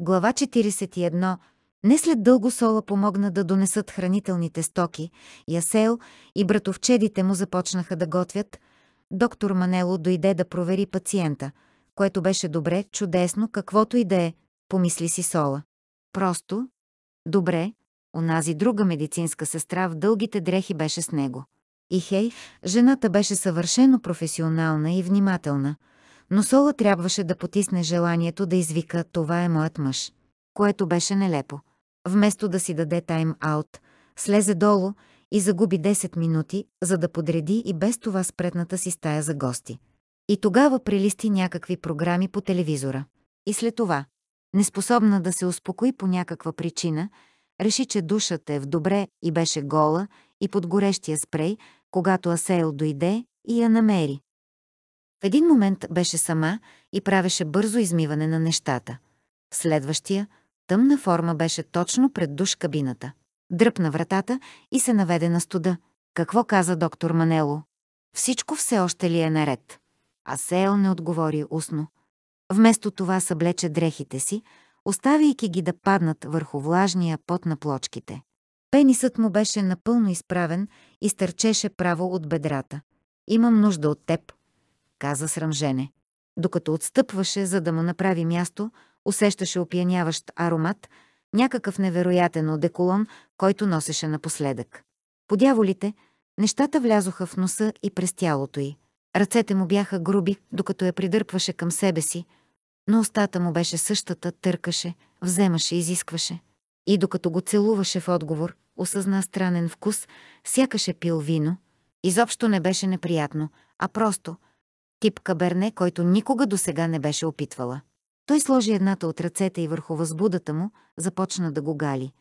Глава 41. Не след дълго Сола помогна да донесат хранителните стоки. Ясел и братовчедите му започнаха да готвят. Доктор Манело дойде да провери пациента, което беше добре, чудесно, каквото и да е, помисли си Сола. Просто, добре, онази друга медицинска сестра в дългите дрехи беше с него. И хей, жената беше съвършено професионална и внимателна – но Сола трябваше да потисне желанието да извика «Това е моят мъж», което беше нелепо. Вместо да си даде тайм-аут, слезе долу и загуби 10 минути, за да подреди и без това спретната си стая за гости. И тогава прилисти някакви програми по телевизора. И след това, неспособна да се успокои по някаква причина, реши, че душата е в добре и беше гола и под горещия спрей, когато Асейл дойде и я намери. В един момент беше сама и правеше бързо измиване на нещата. В следващия, тъмна форма беше точно пред душ кабината. Дръпна вратата и се наведе на студа. Какво каза доктор Манело? Всичко все още ли е наред? А Сейл не отговори устно. Вместо това съблече дрехите си, оставяйки ги да паднат върху влажния пот на плочките. Пенисът му беше напълно изправен и стърчеше право от бедрата. «Имам нужда от теб», каза срамжене. Докато отстъпваше, за да му направи място, усещаше опияняващ аромат, някакъв невероятен одеколон, който носеше напоследък. По дяволите, нещата влязоха в носа и през тялото й. Ръцете му бяха груби, докато я придърпваше към себе си, но устата му беше същата, търкаше, вземаше, изискваше. И докато го целуваше в отговор, осъзна странен вкус, сякаше пил вино. Изобщо не беше неприятно, а просто – Тип каберне, който никога досега не беше опитвала. Той сложи едната от ръцете и върху възбудата му започна да го гали.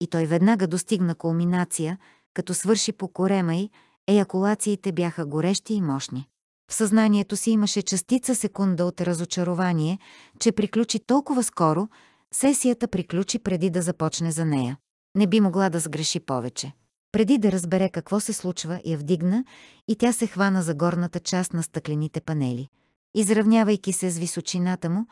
И той веднага достигна кулминация, като свърши по корема й, еякулациите бяха горещи и мощни. В съзнанието си имаше частица секунда от разочарование, че приключи толкова скоро, сесията приключи преди да започне за нея. Не би могла да сгреши повече преди да разбере какво се случва, я вдигна и тя се хвана за горната част на стъклените панели. Изравнявайки се с височината му,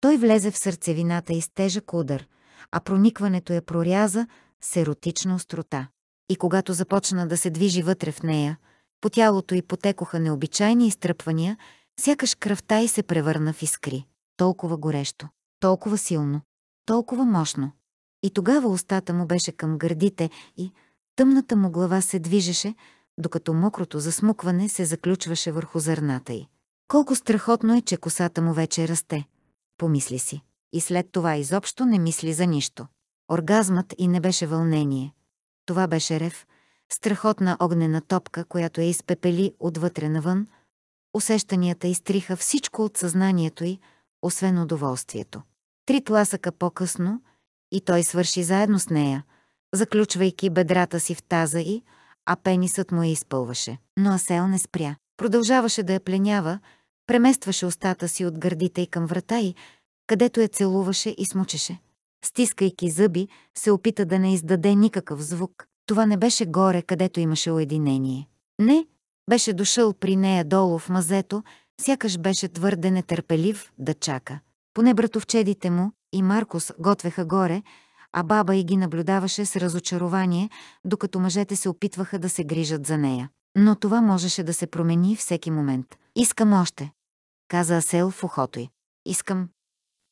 той влезе в сърцевината и с тежък удар, а проникването я проряза с еротична острота. И когато започна да се движи вътре в нея, по тялото й потекоха необичайни изтръпвания, сякаш кръвта й се превърна в искри. Толкова горещо, толкова силно, толкова мощно. И тогава устата му беше към гърдите и Тъмната му глава се движеше, докато мокрото засмукване се заключваше върху зърната й. Колко страхотно е, че косата му вече расте, помисли си. И след това изобщо не мисли за нищо. Оргазмът и не беше вълнение. Това беше рев, страхотна огнена топка, която я изпепели отвътре навън. Усещанията изтриха всичко от съзнанието й, освен удоволствието. Три тласъка по-късно, и той свърши заедно с нея, заключвайки бедрата си в таза и, а пенисът му я изпълваше. Но Асел не спря. Продължаваше да я пленява, преместваше устата си от гърдите й към врата й, където я целуваше и смучеше. Стискайки зъби, се опита да не издаде никакъв звук. Това не беше горе, където имаше уединение. Не, беше дошъл при нея долу в мазето, сякаш беше твърде нетърпелив да чака. Поне братовчедите му и Маркус готвеха горе, а баба и ги наблюдаваше с разочарование, докато мъжете се опитваха да се грижат за нея. Но това можеше да се промени всеки момент. «Искам още», каза Асел в ухото й. «Искам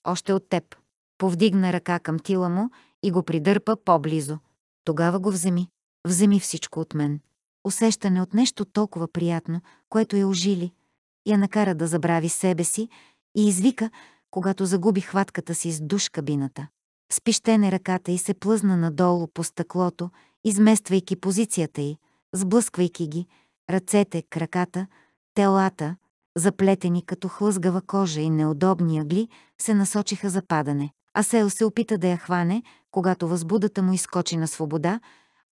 още от теб». Повдигна ръка към тила му и го придърпа по-близо. Тогава го вземи. Вземи всичко от мен. Усещане от нещо толкова приятно, което я ожили, я накара да забрави себе си и извика, когато загуби хватката си с душ кабината спищене ръката и се плъзна надолу по стъклото, измествайки позицията й, сблъсквайки ги, ръцете, краката, телата, заплетени като хлъзгава кожа и неудобни ъгли, се насочиха за падане. Асел се опита да я хване, когато възбудата му изкочи на свобода,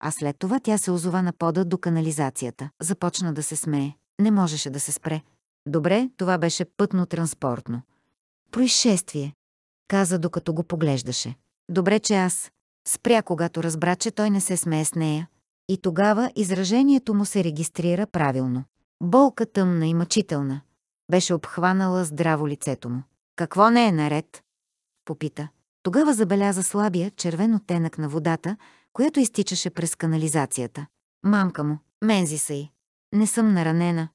а след това тя се озова на пода до канализацията. Започна да се смее. Не можеше да се спре. Добре, това беше пътно-транспортно. Происшествие, каза докато го поглеждаше. Добре, че аз. Спря, когато разбра, че той не се смее с нея. И тогава изражението му се регистрира правилно. Болка тъмна и мъчителна. Беше обхванала здраво лицето му. Какво не е наред? Попита. Тогава забеляза слабия червен оттенък на водата, която изтичаше през канализацията. Мамка му, мензи са й. Не съм наранена.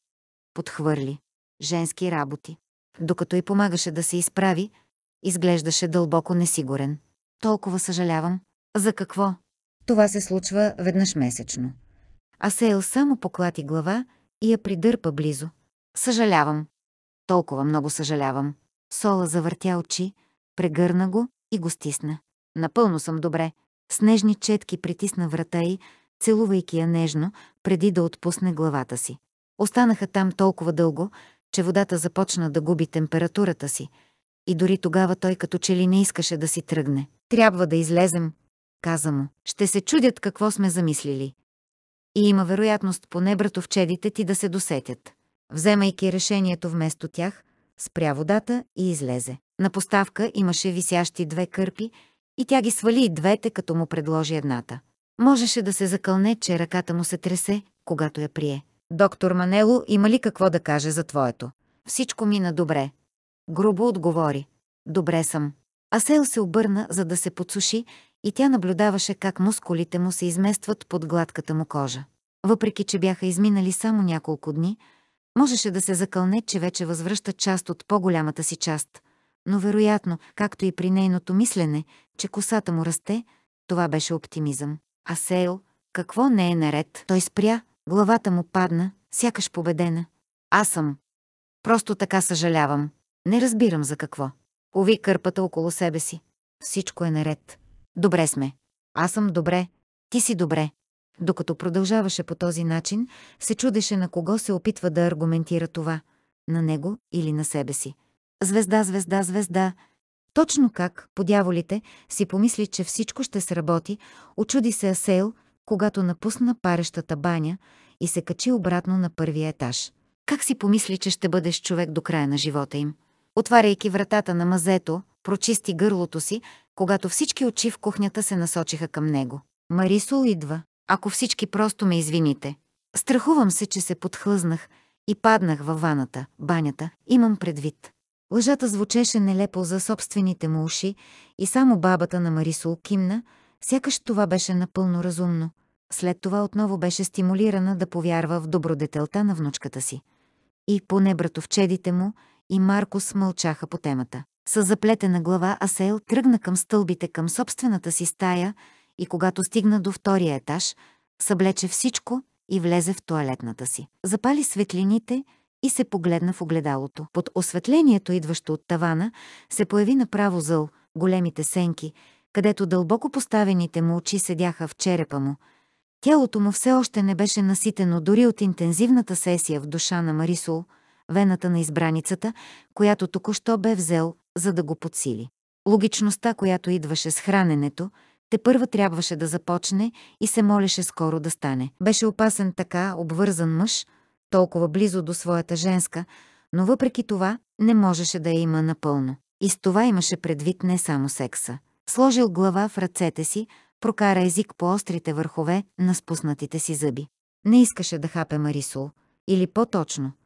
Подхвърли. Женски работи. Докато й помагаше да се изправи, изглеждаше дълбоко несигурен. Толкова съжалявам. За какво? Това се случва веднъж месечно. А Сейл само поклати глава и я придърпа близо. Съжалявам. Толкова много съжалявам. Сола завъртя очи, прегърна го и го стисна. Напълно съм добре. С нежни четки притисна врата й, целувайки я нежно, преди да отпусне главата си. Останаха там толкова дълго, че водата започна да губи температурата си. И дори тогава той като че ли не искаше да си тръгне. Трябва да излезем, каза му. Ще се чудят какво сме замислили. И има вероятност поне братовчедите ти да се досетят. Вземайки решението вместо тях, спря водата и излезе. На поставка имаше висящи две кърпи и тя ги свали и двете, като му предложи едната. Можеше да се закълне, че ръката му се тресе, когато я прие. Доктор Манело има ли какво да каже за твоето? Всичко мина добре. Грубо отговори. Добре съм. Асел се обърна, за да се подсуши, и тя наблюдаваше как мускулите му се изместват под гладката му кожа. Въпреки, че бяха изминали само няколко дни, можеше да се закълне, че вече възвръща част от по-голямата си част. Но вероятно, както и при нейното мислене, че косата му расте, това беше оптимизъм. А Сейл, какво не е наред? Той спря, главата му падна, сякаш победена. Аз съм. Просто така съжалявам. Не разбирам за какво. Ови кърпата около себе си. Всичко е наред. Добре сме. Аз съм добре. Ти си добре. Докато продължаваше по този начин, се чудеше на кого се опитва да аргументира това. На него или на себе си. Звезда, звезда, звезда. Точно как, по дяволите, си помисли, че всичко ще сработи, очуди се Асейл, когато напусна парещата баня и се качи обратно на първия етаж. Как си помисли, че ще бъдеш човек до края на живота им? Отваряйки вратата на мазето, прочисти гърлото си, когато всички очи в кухнята се насочиха към него. Марисо идва. Ако всички просто ме извините. Страхувам се, че се подхлъзнах и паднах във ваната, банята, имам предвид. Лъжата звучеше нелепо за собствените му уши и само бабата на Марисол кимна, сякаш това беше напълно разумно. След това отново беше стимулирана да повярва в добродетелта на внучката си. И поне братовчедите му, и Маркус мълчаха по темата. С заплетена глава Асел тръгна към стълбите към собствената си стая и когато стигна до втория етаж, съблече всичко и влезе в туалетната си. Запали светлините и се погледна в огледалото. Под осветлението, идващо от тавана, се появи направо зъл, големите сенки, където дълбоко поставените му очи седяха в черепа му. Тялото му все още не беше наситено дори от интензивната сесия в душа на Марисол – вената на избраницата, която току-що бе взел, за да го подсили. Логичността, която идваше с храненето, те първа трябваше да започне и се молеше скоро да стане. Беше опасен така обвързан мъж, толкова близо до своята женска, но въпреки това не можеше да я има напълно. И с това имаше предвид не само секса. Сложил глава в ръцете си, прокара език по острите върхове на спуснатите си зъби. Не искаше да хапе Марисул, или по-точно –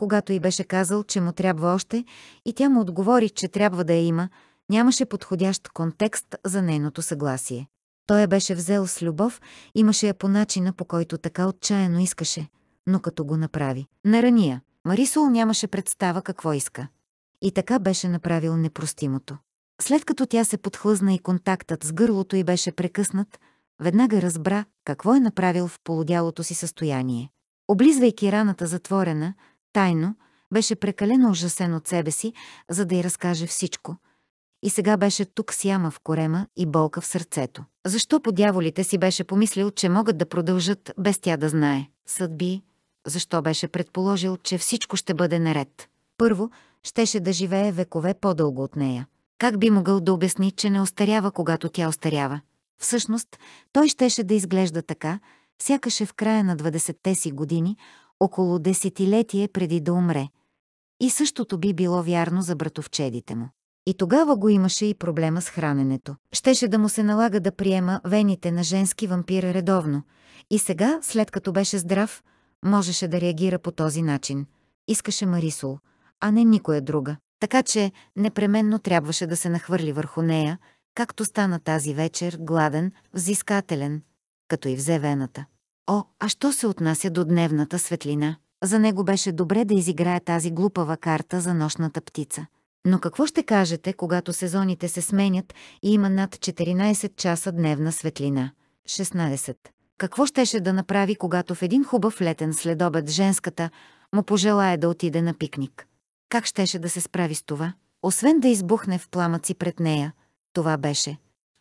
когато й беше казал, че му трябва още, и тя му отговори, че трябва да я има, нямаше подходящ контекст за нейното съгласие. Той я беше взел с любов, имаше я по начина, по който така отчаяно искаше, но като го направи. Нарания, Марисол нямаше представа какво иска. И така беше направил непростимото. След като тя се подхлъзна и контактът с гърлото й беше прекъснат, веднага разбра какво е направил в полудялото си състояние. Облизвайки раната затворена, Тайно, беше прекалено ужасен от себе си, за да й разкаже всичко. И сега беше тук с яма в корема и болка в сърцето. Защо по дяволите си беше помислил, че могат да продължат без тя да знае? Съдби, защо беше предположил, че всичко ще бъде наред? Първо, щеше да живее векове по-дълго от нея. Как би могъл да обясни, че не остарява, когато тя остарява? Всъщност, той щеше да изглежда така, сякаш е в края на 20-те си години, около десетилетие преди да умре. И същото би било вярно за братовчедите му. И тогава го имаше и проблема с храненето. Щеше да му се налага да приема вените на женски вампир редовно. И сега, след като беше здрав, можеше да реагира по този начин. Искаше Марисол, а не никоя друга. Така че непременно трябваше да се нахвърли върху нея, както стана тази вечер, гладен, взискателен, като и взе вената. О, а що се отнася до дневната светлина? За него беше добре да изиграе тази глупава карта за нощната птица. Но какво ще кажете, когато сезоните се сменят и има над 14 часа дневна светлина? 16. Какво щеше да направи, когато в един хубав летен следобед женската му пожелая да отиде на пикник? Как щеше да се справи с това? Освен да избухне в пламъци пред нея, това беше.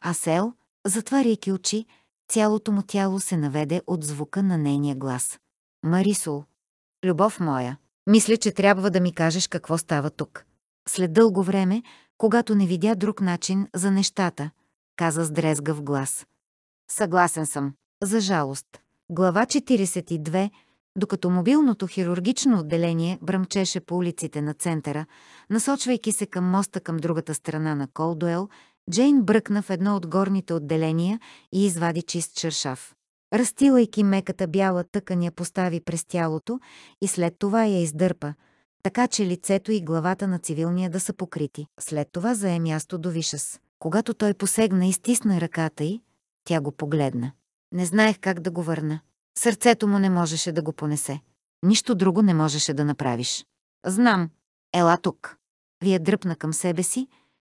Асел, затваряйки очи, Цялото му тяло се наведе от звука на нейния глас. Марисо, любов моя, мисля, че трябва да ми кажеш какво става тук. След дълго време, когато не видя друг начин за нещата, каза с дрезгав глас. Съгласен съм. За жалост. Глава 42 докато мобилното хирургично отделение бръмчеше по улиците на центъра, насочвайки се към моста към другата страна на Колдуел, Джейн бръкна в едно от горните отделения и извади чист чершав. Растилайки меката бяла тъкан я постави през тялото и след това я издърпа, така че лицето и главата на цивилния да са покрити. След това зае място до Вишас. Когато той посегна и стисна ръката й, тя го погледна. Не знаех как да го върна. Сърцето му не можеше да го понесе. Нищо друго не можеше да направиш. Знам. Ела тук. Вие дръпна към себе си,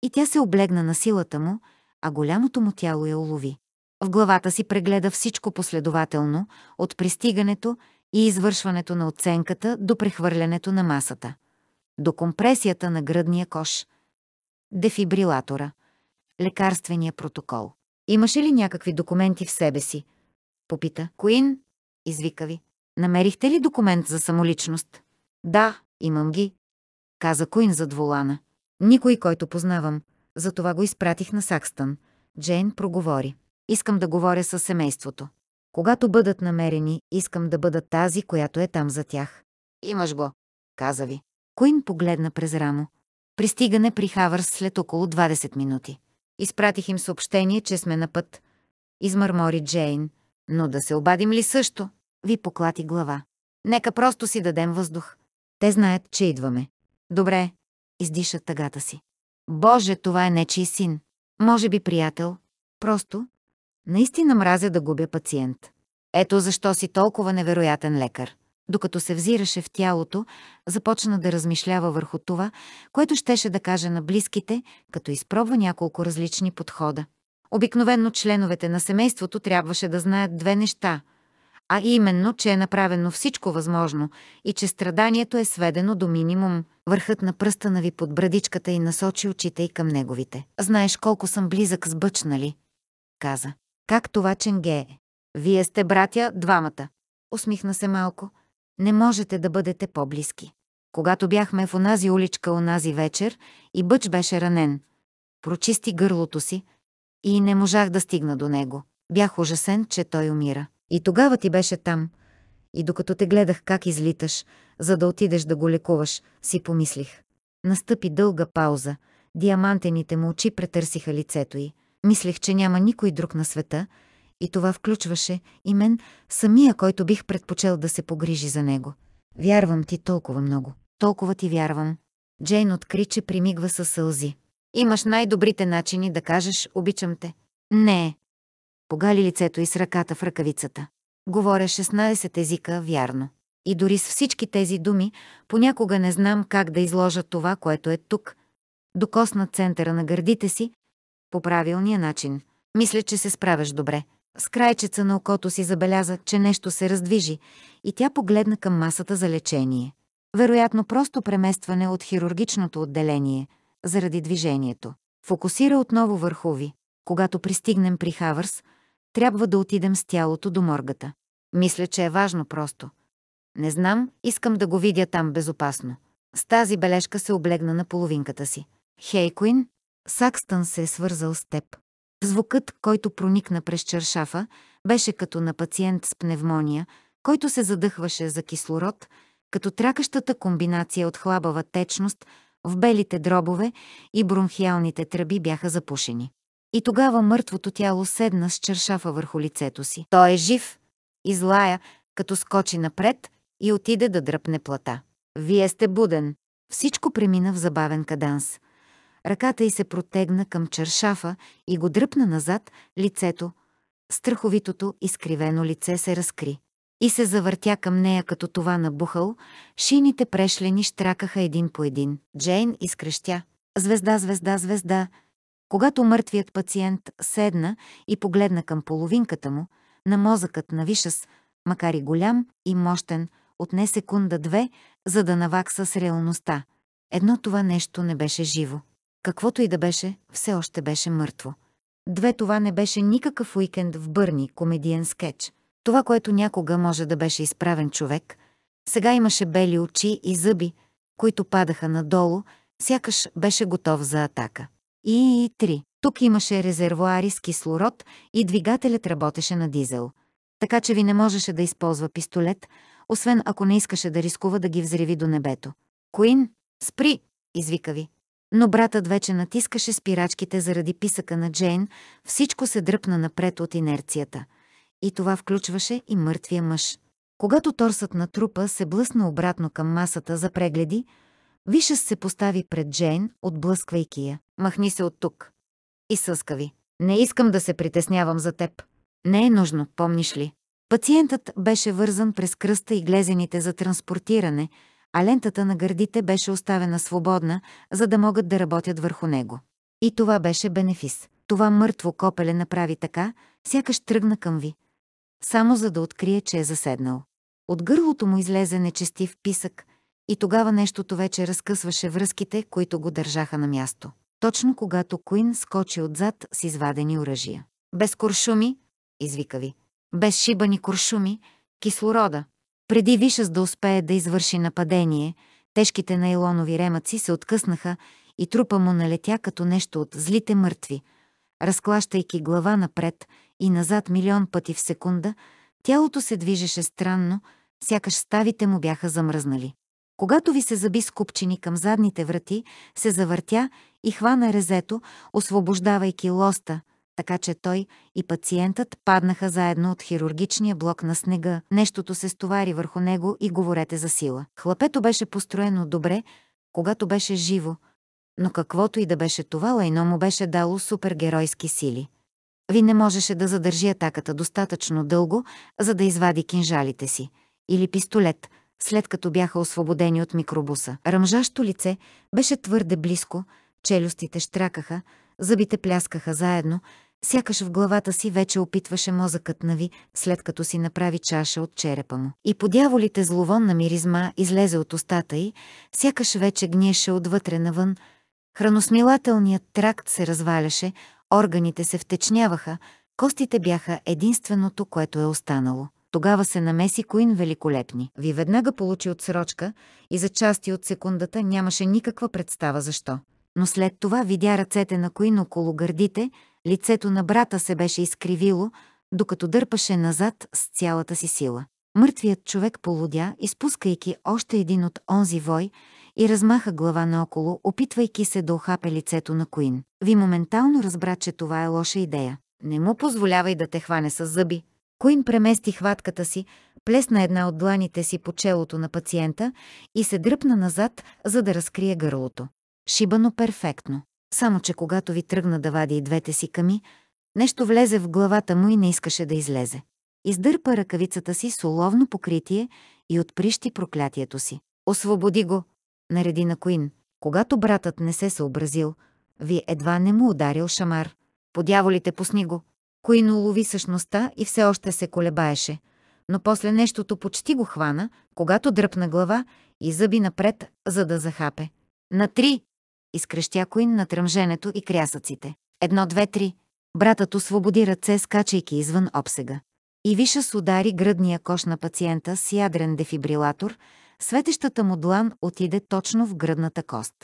и тя се облегна на силата му, а голямото му тяло я улови. В главата си прегледа всичко последователно, от пристигането и извършването на оценката до прехвърлянето на масата, до компресията на гръдния кош, дефибрилатора, лекарствения протокол. Имаше ли някакви документи в себе си? Попита. Куин, извика ви. Намерихте ли документ за самоличност? Да, имам ги, каза Куин зад волана. Никой, който познавам, затова го изпратих на Сакстън. Джейн проговори. Искам да говоря с семейството. Когато бъдат намерени, искам да бъда тази, която е там за тях. Имаш го, каза ви. Куин погледна през рамо. Пристигане при Хавърс след около 20 минути. Изпратих им съобщение, че сме на път. Измърмори Джейн. Но да се обадим ли също? Ви поклати глава. Нека просто си дадем въздух. Те знаят, че идваме. Добре, издиша тъгата си. Боже, това е нечий син. Може би приятел. Просто. Наистина мразя да губя пациент. Ето защо си толкова невероятен лекар. Докато се взираше в тялото, започна да размишлява върху това, което щеше да каже на близките, като изпробва няколко различни подхода. Обикновенно членовете на семейството трябваше да знаят две неща, а именно, че е направено всичко възможно и че страданието е сведено до минимум – върхът на пръстана ви под брадичката и насочи очите и към неговите. Знаеш колко съм близък с бъч, нали? Каза. Как това ченге е? Вие сте братя, двамата. Усмихна се малко. Не можете да бъдете по-близки. Когато бяхме в онази уличка онази вечер и бъч беше ранен, прочисти гърлото си и не можах да стигна до него. Бях ужасен, че той умира. И тогава ти беше там, и докато те гледах как излиташ, за да отидеш да го лекуваш, си помислих. Настъпи дълга пауза, диамантените му очи претърсиха лицето й. Мислех, че няма никой друг на света, и това включваше и мен, самия, който бих предпочел да се погрижи за него. Вярвам ти толкова много. Толкова ти вярвам. Джейн откри, че примигва със сълзи. Имаш най-добрите начини да кажеш «обичам те». Не. Погали лицето и с ръката в ръкавицата. Говоря 16 езика, вярно. И дори с всички тези думи, понякога не знам как да изложа това, което е тук. Докосна центъра на гърдите си, по правилния начин. Мисля, че се справяш добре. С крайчеца на окото си забеляза, че нещо се раздвижи и тя погледна към масата за лечение. Вероятно просто преместване от хирургичното отделение, заради движението. Фокусира отново върху ви. Когато пристигнем при Хавърс, трябва да отидем с тялото до моргата. Мисля, че е важно просто. Не знам, искам да го видя там безопасно. С тази бележка се облегна на половинката си. Хей, Куин, Сакстън се е свързал с теб. Звукът, който проникна през чершафа, беше като на пациент с пневмония, който се задъхваше за кислород, като тракащата комбинация от хлабава течност в белите дробове и бронхиалните тръби бяха запушени. И тогава мъртвото тяло седна с чершафа върху лицето си. Той е жив, Излая, като скочи напред и отиде да дръпне плата. Вие сте буден. Всичко премина в забавен каданс. Ръката й се протегна към чершафа и го дръпна назад лицето. Страховитото, изкривено лице се разкри. И се завъртя към нея като това набухал, шините прешлени штракаха един по един. Джейн изкрещя. Звезда, звезда, звезда. Когато мъртвият пациент седна и погледна към половинката му, на мозъкът на Вишас, макар и голям и мощен, отне секунда-две, за да навакса с реалността. Едно това нещо не беше живо. Каквото и да беше, все още беше мъртво. Две това не беше никакъв уикенд в Бърни, комедиен скетч. Това, което някога може да беше изправен човек, сега имаше бели очи и зъби, които падаха надолу, сякаш беше готов за атака. И, три. Тук имаше резервуари с кислород и двигателят работеше на дизел. Така че ви не можеше да използва пистолет, освен ако не искаше да рискува да ги взреви до небето. Куин, спри! извика ви. Но братът вече натискаше спирачките заради писъка на Джейн, всичко се дръпна напред от инерцията. И това включваше и мъртвия мъж. Когато торсът на трупа се блъсна обратно към масата за прегледи, Вишес се постави пред Джейн, отблъсквайки я. «Махни се от тук!» и съскави. Не искам да се притеснявам за теб. Не е нужно, помниш ли? Пациентът беше вързан през кръста и глезените за транспортиране, а лентата на гърдите беше оставена свободна, за да могат да работят върху него. И това беше бенефис. Това мъртво копеле направи така, сякаш тръгна към ви. Само за да открие, че е заседнал. От гърлото му излезе нечестив писък и тогава нещото вече разкъсваше връзките, които го държаха на място точно когато Куин скочи отзад с извадени оръжия. Без куршуми, извика ви. Без шибани куршуми, кислорода. Преди Вишас да успее да извърши нападение, тежките нейлонови ремъци се откъснаха и трупа му налетя като нещо от злите мъртви. Разклащайки глава напред и назад милион пъти в секунда, тялото се движеше странно, сякаш ставите му бяха замръзнали. Когато ви се заби скупчени към задните врати, се завъртя и хвана резето, освобождавайки лоста, така че той и пациентът паднаха заедно от хирургичния блок на снега. Нещото се стовари върху него и говорете за сила. Хлапето беше построено добре, когато беше живо, но каквото и да беше това, лайно му беше дало супергеройски сили. Ви не можеше да задържи атаката достатъчно дълго, за да извади кинжалите си или пистолет, след като бяха освободени от микробуса. Ръмжащо лице беше твърде близко, Челюстите штракаха, зъбите пляскаха заедно, сякаш в главата си вече опитваше мозъкът на Ви, след като си направи чаша от черепа му. И подяволите зловонна миризма излезе от устата й, сякаш вече гниеше отвътре навън. Храносмилателният тракт се разваляше, органите се втечняваха, костите бяха единственото, което е останало. Тогава се намеси Куин великолепни. Ви веднага получи отсрочка и за части от секундата нямаше никаква представа защо но след това видя ръцете на Коин около гърдите, лицето на брата се беше изкривило, докато дърпаше назад с цялата си сила. Мъртвият човек полудя, изпускайки още един от онзи вой и размаха глава наоколо, опитвайки се да охапе лицето на Куин. Ви моментално разбра, че това е лоша идея. Не му позволявай да те хване с зъби. Куин премести хватката си, плесна една от дланите си по челото на пациента и се дръпна назад, за да разкрие гърлото шибано перфектно. Само, че когато ви тръгна да вади и двете си ками, нещо влезе в главата му и не искаше да излезе. Издърпа ръкавицата си с уловно покритие и отприщи проклятието си. «Освободи го!» нареди на Куин. Когато братът не се съобразил, ви едва не му ударил шамар. «Подяволите, пусни го!» Куин улови същността и все още се колебаеше, но после нещото почти го хвана, когато дръпна глава и зъби напред, за да захапе. «На три!» изкрещя Куин на тръмженето и крясъците. Едно, две, три. Братът освободи ръце, скачайки извън обсега. И Вишас удари гръдния кош на пациента с ядрен дефибрилатор, светещата му длан отиде точно в гръдната кост.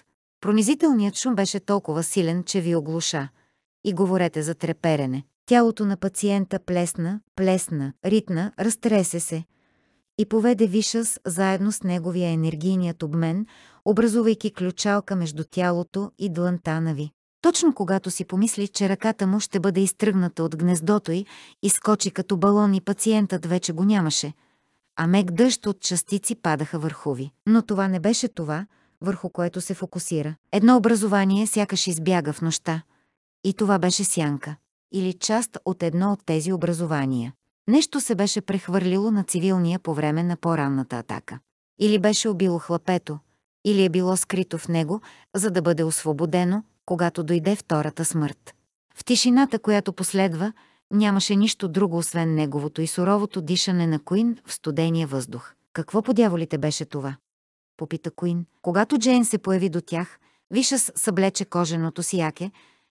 Пронизителният шум беше толкова силен, че ви оглуша. И говорете за треперене. Тялото на пациента плесна, плесна, ритна, разтресе се. И поведе Вишас заедно с неговия енергийният обмен образувайки ключалка между тялото и на ви. Точно когато си помисли, че ръката му ще бъде изтръгната от гнездото й, скочи като балон и пациентът вече го нямаше, а мек дъжд от частици падаха върху ви. Но това не беше това, върху което се фокусира. Едно образование сякаш избяга в нощта. И това беше сянка. Или част от едно от тези образования. Нещо се беше прехвърлило на цивилния по време на по-ранната атака. Или беше убило хлапето, или е било скрито в него, за да бъде освободено, когато дойде втората смърт. В тишината, която последва, нямаше нищо друго, освен неговото и суровото дишане на Куин в студения въздух. Какво по дяволите беше това? Попита Куин. Когато Джейн се появи до тях, Вишас съблече коженото си яке,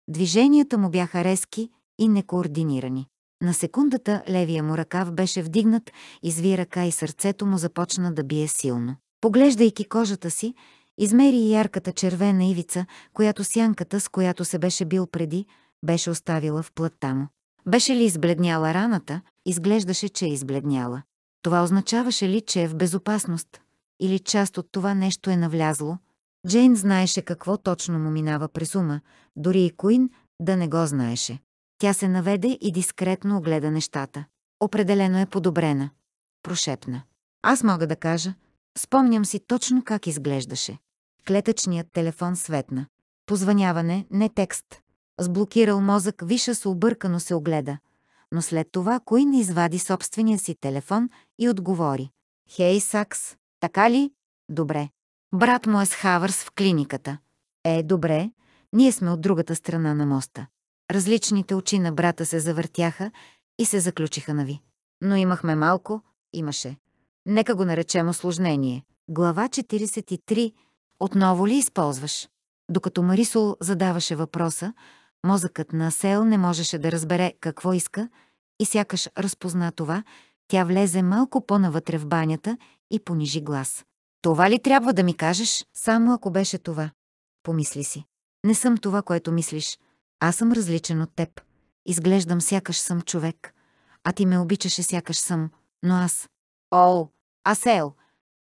движенията му бяха резки и некоординирани. На секундата левия му ръкав беше вдигнат, изви ръка и сърцето му започна да бие силно. Поглеждайки кожата си, измери и ярката червена ивица, която сянката, с която се беше бил преди, беше оставила в плътта му. Беше ли избледняла раната, изглеждаше, че е избледняла. Това означаваше ли, че е в безопасност? Или част от това нещо е навлязло? Джейн знаеше какво точно му минава през ума, дори и Куин да не го знаеше. Тя се наведе и дискретно огледа нещата. Определено е подобрена. Прошепна. Аз мога да кажа, Спомням си точно как изглеждаше. Клетъчният телефон светна. Позваняване, не текст. Сблокирал мозък, Виша с объркано се огледа. Но след това не извади собствения си телефон и отговори. Хей, Сакс, така ли? Добре. Брат му е с Хавърс в клиниката. Е, добре, ние сме от другата страна на моста. Различните очи на брата се завъртяха и се заключиха на ви. Но имахме малко, имаше. Нека го наречем осложнение. Глава 43. Отново ли използваш? Докато Марисол задаваше въпроса, мозъкът на Сел не можеше да разбере какво иска и сякаш разпозна това, тя влезе малко по-навътре в банята и понижи глас. Това ли трябва да ми кажеш, само ако беше това? Помисли си. Не съм това, което мислиш. Аз съм различен от теб. Изглеждам сякаш съм човек. А ти ме обичаше сякаш съм, но аз Ол, Асел,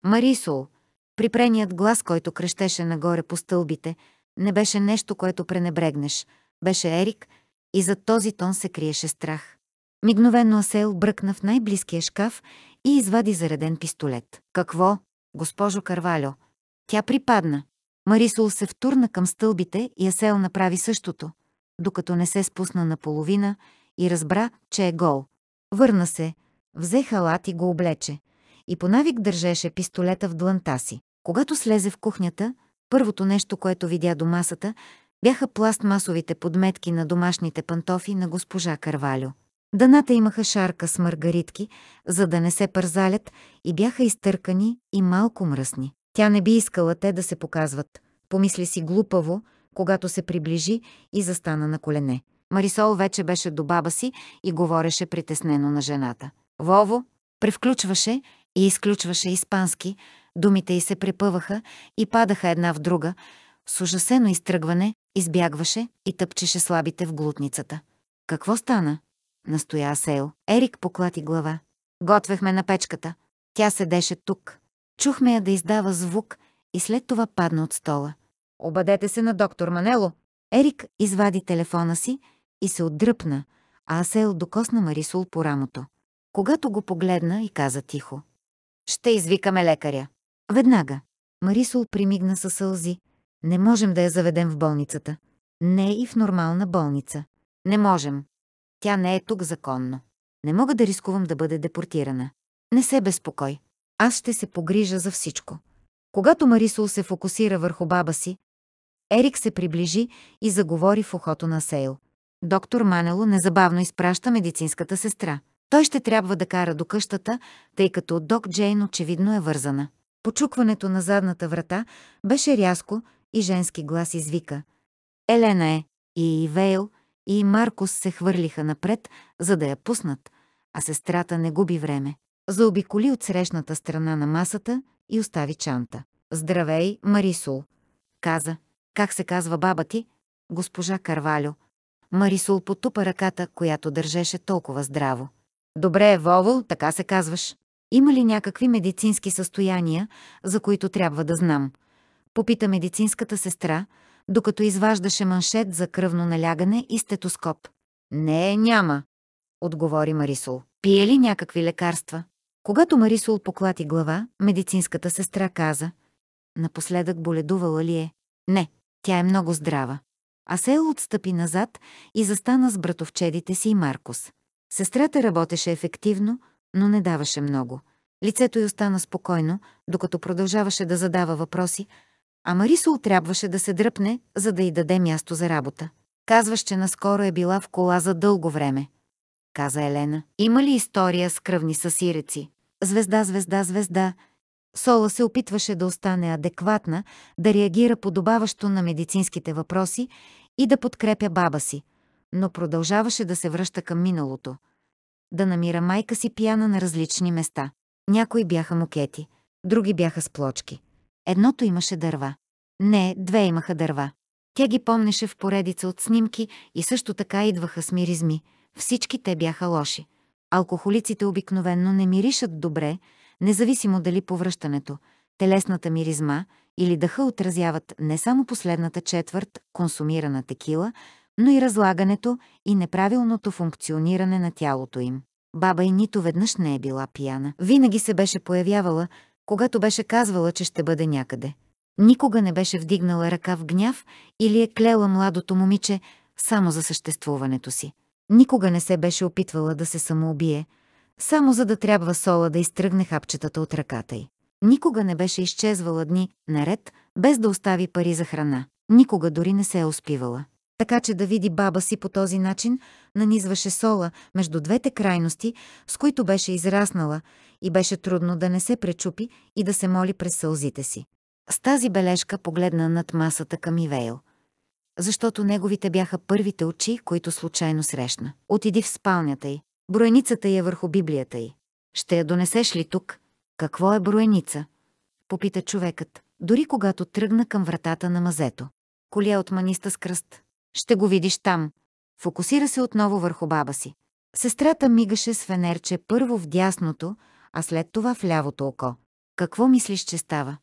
Марисол. Припреният глас, който крещеше нагоре по стълбите, не беше нещо, което пренебрегнеш. Беше Ерик и зад този тон се криеше страх. Мигновено Асел бръкна в най-близкия шкаф и извади зареден пистолет. Какво? Госпожо Карвалю. Тя припадна. Марисол се втурна към стълбите и Асел направи същото, докато не се спусна наполовина и разбра, че е гол. Върна се, Взе халат и го облече. И по навик държеше пистолета в дланта си. Когато слезе в кухнята, първото нещо, което видя до масата, бяха пластмасовите подметки на домашните пантофи на госпожа Карвалю. Даната имаха шарка с маргаритки, за да не се пързалят и бяха изтъркани и малко мръсни. Тя не би искала те да се показват. Помисли си глупаво, когато се приближи и застана на колене. Марисол вече беше до баба си и говореше притеснено на жената. Вово превключваше и изключваше испански, думите й се препъваха и падаха една в друга, с ужасено изтръгване избягваше и тъпчеше слабите в глутницата. «Какво стана?» – настоя Асейл. Ерик поклати глава. «Готвехме на печката. Тя седеше тук. Чухме я да издава звук и след това падна от стола. Обадете се на доктор Манело!» Ерик извади телефона си и се отдръпна, а Асейл докосна Марисул по рамото когато го погледна и каза тихо. «Ще извикаме лекаря». Веднага. Марисол примигна със сълзи. Не можем да я заведем в болницата. Не и в нормална болница. Не можем. Тя не е тук законно. Не мога да рискувам да бъде депортирана. Не се безпокой. Аз ще се погрижа за всичко. Когато Марисол се фокусира върху баба си, Ерик се приближи и заговори в ухото на Сейл. Доктор Манело незабавно изпраща медицинската сестра. Той ще трябва да кара до къщата, тъй като док Джейн очевидно е вързана. Почукването на задната врата беше рязко и женски глас извика. Елена е. И Вейл, и Маркус се хвърлиха напред, за да я пуснат, а сестрата не губи време. Заобиколи от срещната страна на масата и остави чанта. Здравей, Марисул, каза. Как се казва баба ти? Госпожа Карвалю. Марисул потупа ръката, която държеше толкова здраво. Добре, Вовол, така се казваш. Има ли някакви медицински състояния, за които трябва да знам? Попита медицинската сестра, докато изваждаше маншет за кръвно налягане и стетоскоп. Не, няма, отговори Марисол. Пие ли някакви лекарства? Когато Марисол поклати глава, медицинската сестра каза. Напоследък боледувала ли е? Не, тя е много здрава. Асел отстъпи назад и застана с братовчедите си и Маркус. Сестрата работеше ефективно, но не даваше много. Лицето й остана спокойно, докато продължаваше да задава въпроси, а Марисол трябваше да се дръпне, за да й даде място за работа. Казваш, че наскоро е била в кола за дълго време, каза Елена. Има ли история с кръвни съсиреци? Звезда, звезда, звезда. Сола се опитваше да остане адекватна, да реагира подобаващо на медицинските въпроси и да подкрепя баба си – но продължаваше да се връща към миналото. Да намира майка си пияна на различни места. Някои бяха мукети, други бяха с плочки. Едното имаше дърва. Не, две имаха дърва. Тя ги помнеше в поредица от снимки и също така идваха с миризми. Всички те бяха лоши. Алкохолиците обикновенно не миришат добре, независимо дали повръщането, телесната миризма или дъха отразяват не само последната четвърт, консумирана текила, но и разлагането и неправилното функциониране на тялото им. Баба и нито веднъж не е била пияна. Винаги се беше появявала, когато беше казвала, че ще бъде някъде. Никога не беше вдигнала ръка в гняв или е клела младото момиче само за съществуването си. Никога не се беше опитвала да се самоубие, само за да трябва Сола да изтръгне хапчетата от ръката й. Никога не беше изчезвала дни наред, без да остави пари за храна. Никога дори не се е успивала. Така че да види баба си по този начин, нанизваше сола между двете крайности, с които беше израснала и беше трудно да не се пречупи и да се моли през сълзите си. С тази бележка погледна над масата към Ивейл защото неговите бяха първите очи, които случайно срещна. Отиди в спалнята й. Броеницата й е върху Библията й. Ще я донесеш ли тук? Какво е броеница? Попита човекът, дори когато тръгна към вратата на мазето. Коля от маниста с кръст, ще го видиш там. Фокусира се отново върху баба си. Сестрата мигаше с фенерче първо в дясното, а след това в лявото око. Какво мислиш, че става?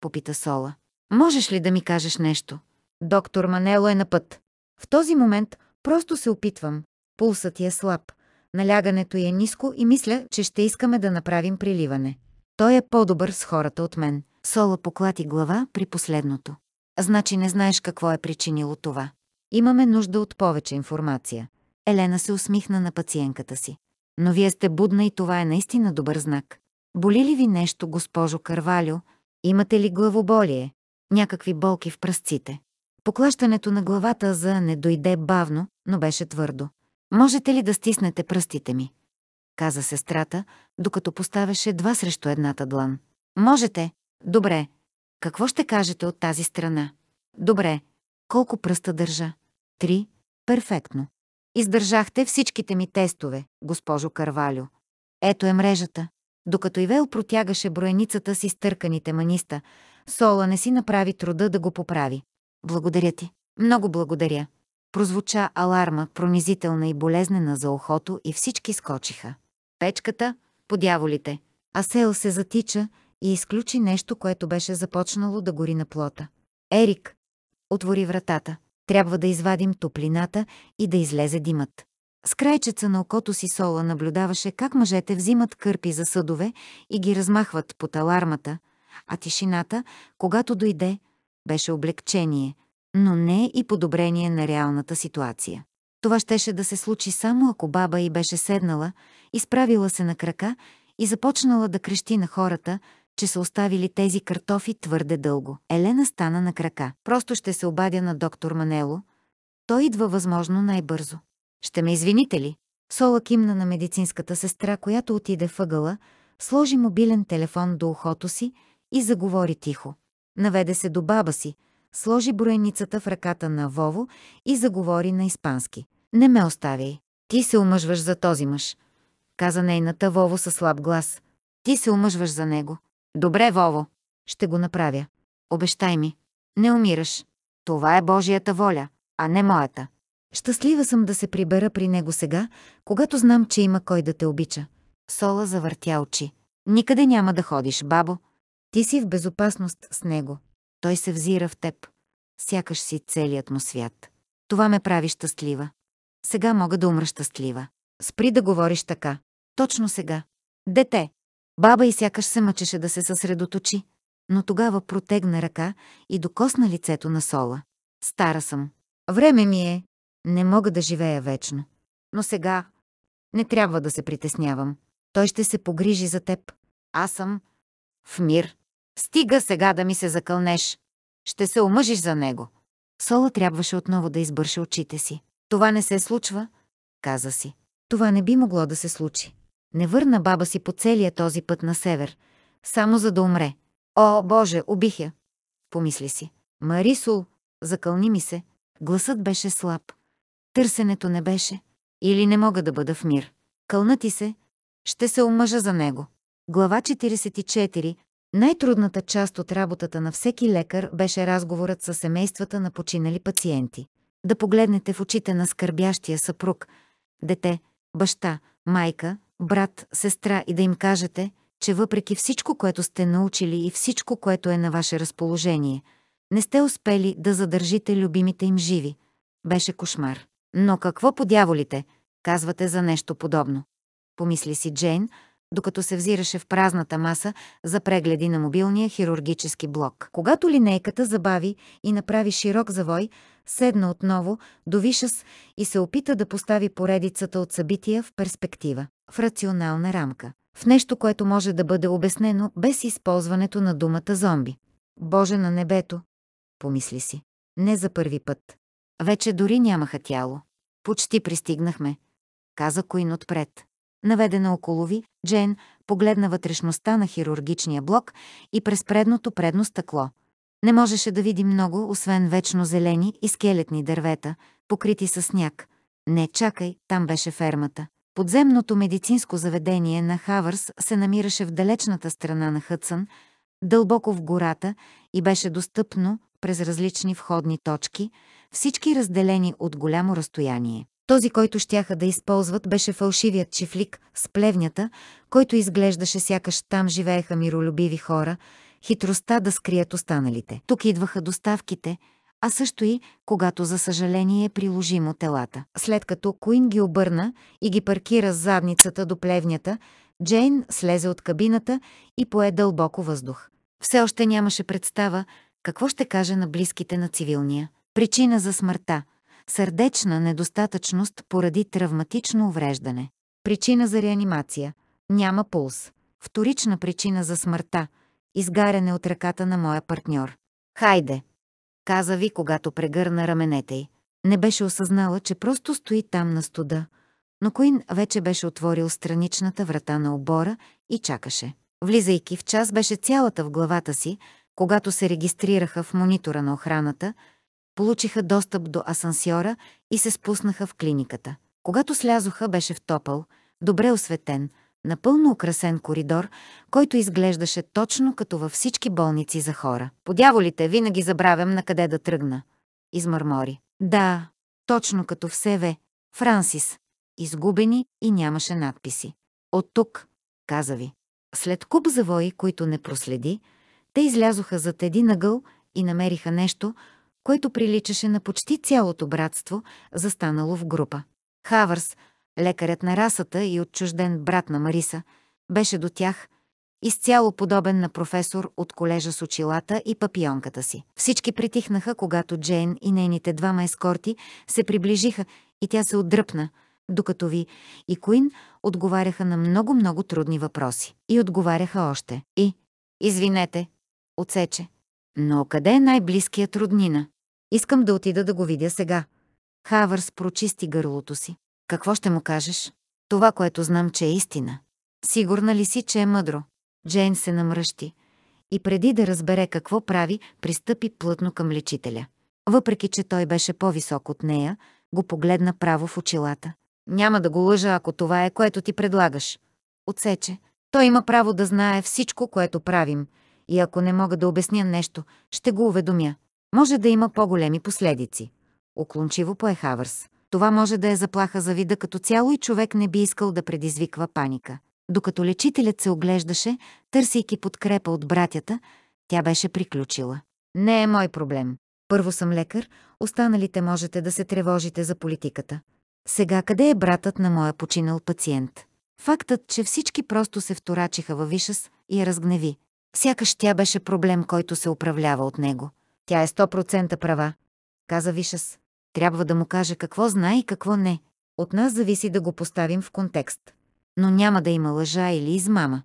Попита Сола. Можеш ли да ми кажеш нещо? Доктор Манело е на път. В този момент просто се опитвам. Пулсът ти е слаб. Налягането й е ниско и мисля, че ще искаме да направим приливане. Той е по-добър с хората от мен. Сола поклати глава при последното. Значи не знаеш какво е причинило това. Имаме нужда от повече информация. Елена се усмихна на пациентката си. Но вие сте будна и това е наистина добър знак. Боли ли ви нещо, госпожо Карвалю? Имате ли главоболие? Някакви болки в пръстците? Поклащането на главата за не дойде бавно, но беше твърдо. Можете ли да стиснете пръстите ми? Каза сестрата, докато поставяше два срещу едната длан. Можете. Добре. Какво ще кажете от тази страна? Добре, колко пръста държа? Три. Перфектно. Издържахте всичките ми тестове, госпожо Карвалю. Ето е мрежата. Докато Ивел протягаше броеницата си с търканите маниста, Сола не си направи труда да го поправи. Благодаря ти. Много благодаря. Прозвуча аларма, пронизителна и болезнена за ухото и всички скочиха. Печката, подяволите. Асел се затича и изключи нещо, което беше започнало да гори на плота. Ерик, Отвори вратата. Трябва да извадим топлината и да излезе димът. С крайчеца на окото си Сола наблюдаваше как мъжете взимат кърпи за съдове и ги размахват под алармата, а тишината, когато дойде, беше облегчение, но не и подобрение на реалната ситуация. Това щеше да се случи само ако баба и беше седнала, изправила се на крака и започнала да крещи на хората, че са оставили тези картофи твърде дълго. Елена стана на крака. Просто ще се обадя на доктор Манело. Той идва възможно най-бързо. Ще ме извините ли? Сола кимна на медицинската сестра, която отиде въгъла, сложи мобилен телефон до ухото си и заговори тихо. Наведе се до баба си, сложи броеницата в ръката на Вово и заговори на испански. Не ме оставяй. Ти се омъжваш за този мъж, каза нейната Вово със слаб глас. Ти се омъжваш за него. Добре, Вово, ще го направя. Обещай ми. Не умираш. Това е Божията воля, а не моята. Щастлива съм да се прибера при него сега, когато знам, че има кой да те обича. Сола завъртя очи. Никъде няма да ходиш, бабо. Ти си в безопасност с него. Той се взира в теб. Сякаш си целият му свят. Това ме прави щастлива. Сега мога да умра щастлива. Спри да говориш така. Точно сега. Дете, Баба и сякаш се мъчеше да се съсредоточи, но тогава протегна ръка и докосна лицето на Сола. Стара съм. Време ми е. Не мога да живея вечно. Но сега не трябва да се притеснявам. Той ще се погрижи за теб. Аз съм в мир. Стига сега да ми се закълнеш. Ще се омъжиш за него. Сола трябваше отново да избърше очите си. Това не се случва, каза си. Това не би могло да се случи. Не върна баба си по целия този път на север, само за да умре. О, Боже, убих я! Помисли си. Марисул, закълни ми се. Гласът беше слаб. Търсенето не беше. Или не мога да бъда в мир. Кълна ти се. Ще се омъжа за него. Глава 44. Най-трудната част от работата на всеки лекар беше разговорът с семействата на починали пациенти. Да погледнете в очите на скърбящия съпруг, дете, баща, майка, брат, сестра и да им кажете, че въпреки всичко, което сте научили и всичко, което е на ваше разположение, не сте успели да задържите любимите им живи. Беше кошмар. Но какво подяволите, казвате за нещо подобно? Помисли си Джейн, докато се взираше в празната маса за прегледи на мобилния хирургически блок. Когато линейката забави и направи широк завой, седна отново до Вишас и се опита да постави поредицата от събития в перспектива, в рационална рамка, в нещо, което може да бъде обяснено без използването на думата зомби. Боже на небето, помисли си. Не за първи път. Вече дори нямаха тяло. Почти пристигнахме, каза Куин отпред наведена около ви, Джейн погледна вътрешността на хирургичния блок и през предното предно стъкло. Не можеше да види много, освен вечно зелени и скелетни дървета, покрити със сняг. Не, чакай, там беше фермата. Подземното медицинско заведение на Хавърс се намираше в далечната страна на Хътсън, дълбоко в гората и беше достъпно през различни входни точки, всички разделени от голямо разстояние. Този, който щяха да използват, беше фалшивият чифлик с плевнята, който изглеждаше сякаш там живееха миролюбиви хора, хитростта да скрият останалите. Тук идваха доставките, а също и, когато за съжаление е приложимо телата. След като Куин ги обърна и ги паркира с задницата до плевнята, Джейн слезе от кабината и пое дълбоко въздух. Все още нямаше представа какво ще каже на близките на цивилния. Причина за смъртта – сърдечна недостатъчност поради травматично увреждане. Причина за реанимация – няма пулс. Вторична причина за смъртта – изгаряне от ръката на моя партньор. Хайде! Каза ви, когато прегърна раменете й. Не беше осъзнала, че просто стои там на студа, но Куин вече беше отворил страничната врата на обора и чакаше. Влизайки в час беше цялата в главата си, когато се регистрираха в монитора на охраната – получиха достъп до асансьора и се спуснаха в клиниката. Когато слязоха, беше в топъл, добре осветен, напълно украсен коридор, който изглеждаше точно като във всички болници за хора. Подяволите, винаги забравям на къде да тръгна. Измърмори. Да, точно като в Севе, Франсис. Изгубени и нямаше надписи. От тук, каза ви. След куп завои, които не проследи, те излязоха зад един ъгъл и намериха нещо, което приличаше на почти цялото братство, застанало в група. Хавърс, лекарят на расата и отчужден брат на Мариса, беше до тях, изцяло подобен на професор от колежа с очилата и папионката си. Всички притихнаха, когато Джейн и нейните двама ескорти се приближиха и тя се отдръпна, докато Ви и Куин отговаряха на много-много трудни въпроси. И отговаряха още. И «Извинете», отсече. Но къде е най-близкият роднина? Искам да отида да го видя сега. Хавърс прочисти гърлото си. Какво ще му кажеш? Това, което знам, че е истина. Сигурна ли си, че е мъдро? Джейн се намръщи и преди да разбере какво прави, пристъпи плътно към лечителя. Въпреки, че той беше по-висок от нея, го погледна право в очилата. Няма да го лъжа, ако това е, което ти предлагаш. Отсече. Той има право да знае всичко, което правим. И ако не мога да обясня нещо, ще го уведомя. Може да има по-големи последици. оклончиво пое Хавърс. Това може да е заплаха за вида като цяло и човек не би искал да предизвиква паника. Докато лечителят се оглеждаше, търсейки подкрепа от братята, тя беше приключила. Не е мой проблем. Първо съм лекар, останалите можете да се тревожите за политиката. Сега къде е братът на моя починал пациент? Фактът, че всички просто се вторачиха във вишас и я разгневи. Сякаш тя беше проблем, който се управлява от него. Тя е 100% права, каза Вишас. Трябва да му каже какво знае и какво не. От нас зависи да го поставим в контекст. Но няма да има лъжа или измама.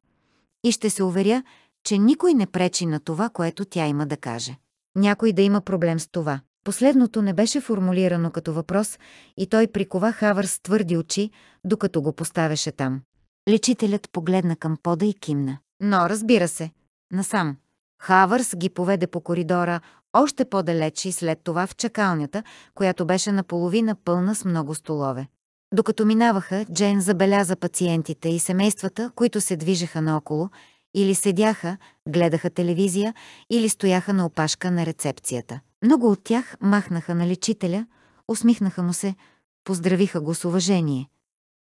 И ще се уверя, че никой не пречи на това, което тя има да каже. Някой да има проблем с това. Последното не беше формулирано като въпрос и той прикова Хавър с твърди очи, докато го поставяше там. Лечителят погледна към пода и кимна. Но, разбира се, насам. Хавърс ги поведе по коридора още по-далеч и след това в чакалнята, която беше наполовина пълна с много столове. Докато минаваха, Джейн забеляза пациентите и семействата, които се движеха наоколо, или седяха, гледаха телевизия, или стояха на опашка на рецепцията. Много от тях махнаха на лечителя, усмихнаха му се, поздравиха го с уважение.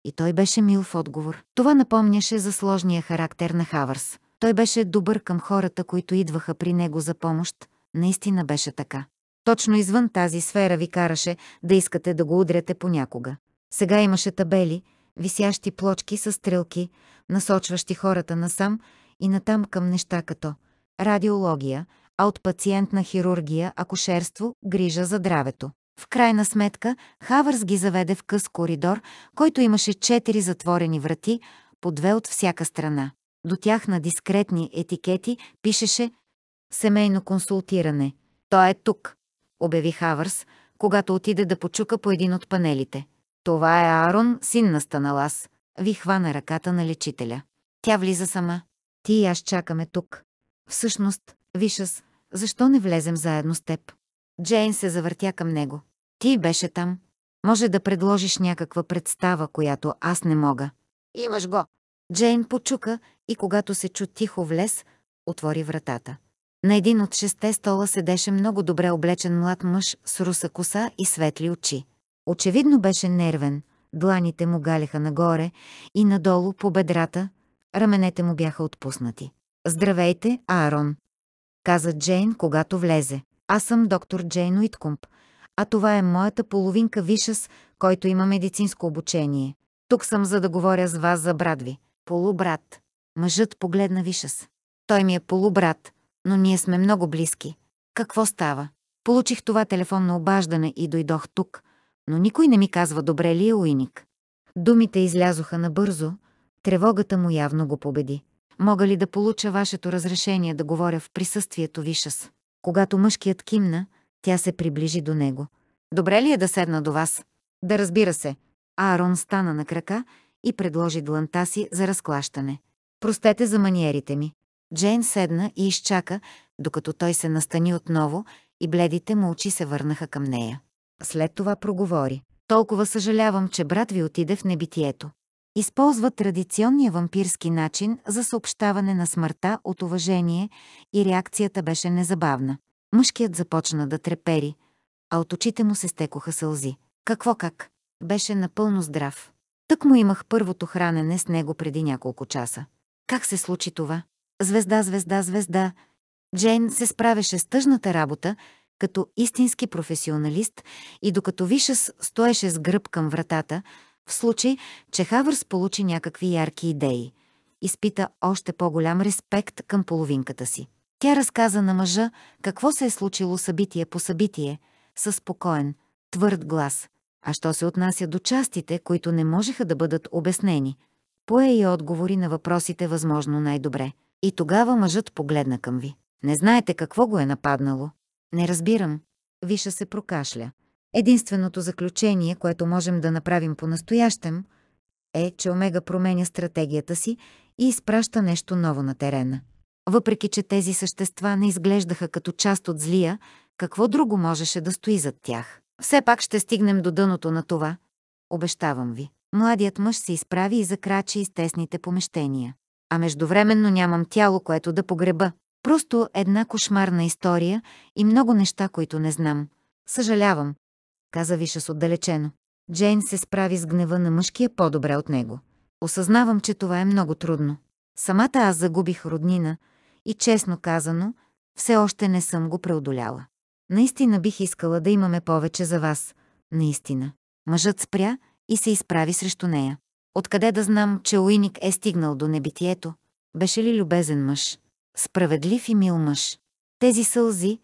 И той беше мил в отговор. Това напомняше за сложния характер на Хавърс. Той беше добър към хората, които идваха при него за помощ, наистина беше така. Точно извън тази сфера ви караше да искате да го удряте понякога. Сега имаше табели, висящи плочки с стрелки, насочващи хората насам и натам към неща като радиология, а от на хирургия, акушерство, грижа за здравето. В крайна сметка, Хавърс ги заведе в къс коридор, който имаше четири затворени врати, по две от всяка страна. До тях на дискретни етикети пишеше семейно консултиране. Той е тук, обяви Хавърс, когато отиде да почука по един от панелите. Това е Аарон, син на Станалас. Ви хвана ръката на лечителя. Тя влиза сама. Ти и аз чакаме тук. Всъщност, Вишас, защо не влезем заедно с теб? Джейн се завъртя към него. Ти беше там. Може да предложиш някаква представа, която аз не мога. Имаш го. Джейн почука и когато се чу тихо влез, отвори вратата. На един от шесте стола седеше много добре облечен млад мъж с руса коса и светли очи. Очевидно беше нервен, дланите му галеха нагоре и надолу по бедрата, раменете му бяха отпуснати. «Здравейте, Аарон!» каза Джейн, когато влезе. «Аз съм доктор Джейн Уиткумп, а това е моята половинка вишас, който има медицинско обучение. Тук съм за да говоря с вас за брат ви. Полубрат». Мъжът погледна вишас. «Той ми е полубрат», но ние сме много близки. Какво става? Получих това телефонно обаждане и дойдох тук, но никой не ми казва добре ли е Уиник. Думите излязоха набързо, тревогата му явно го победи. Мога ли да получа вашето разрешение да говоря в присъствието Вишас? Когато мъжкият кимна, тя се приближи до него. Добре ли е да седна до вас? Да разбира се. Аарон стана на крака и предложи дланта си за разклащане. Простете за маниерите ми. Джейн седна и изчака, докато той се настани отново и бледите му очи се върнаха към нея. След това проговори. Толкова съжалявам, че брат ви отиде в небитието. Използва традиционния вампирски начин за съобщаване на смъртта от уважение и реакцията беше незабавна. Мъжкият започна да трепери, а от очите му се стекоха сълзи. Какво как? Беше напълно здрав. Тък му имах първото хранене с него преди няколко часа. Как се случи това? Звезда, звезда, звезда. Джейн се справяше с тъжната работа, като истински професионалист и докато Вишес стоеше с гръб към вратата, в случай, че Хавърс получи някакви ярки идеи. Изпита още по-голям респект към половинката си. Тя разказа на мъжа какво се е случило събитие по събитие, със спокоен, твърд глас. А що се отнася до частите, които не можеха да бъдат обяснени, пое и отговори на въпросите възможно най-добре – и тогава мъжът погледна към ви. Не знаете какво го е нападнало? Не разбирам. Виша се прокашля. Единственото заключение, което можем да направим по-настоящем, е, че Омега променя стратегията си и изпраща нещо ново на терена. Въпреки, че тези същества не изглеждаха като част от злия, какво друго можеше да стои зад тях? Все пак ще стигнем до дъното на това. Обещавам ви. Младият мъж се изправи и закрачи из тесните помещения а междувременно нямам тяло, което да погреба. Просто една кошмарна история и много неща, които не знам. Съжалявам, каза Вишес отдалечено. Джейн се справи с гнева на мъжкия по-добре от него. Осъзнавам, че това е много трудно. Самата аз загубих роднина и, честно казано, все още не съм го преодоляла. Наистина бих искала да имаме повече за вас. Наистина. Мъжът спря и се изправи срещу нея. Откъде да знам, че Уиник е стигнал до небитието? Беше ли любезен мъж? Справедлив и мил мъж. Тези сълзи,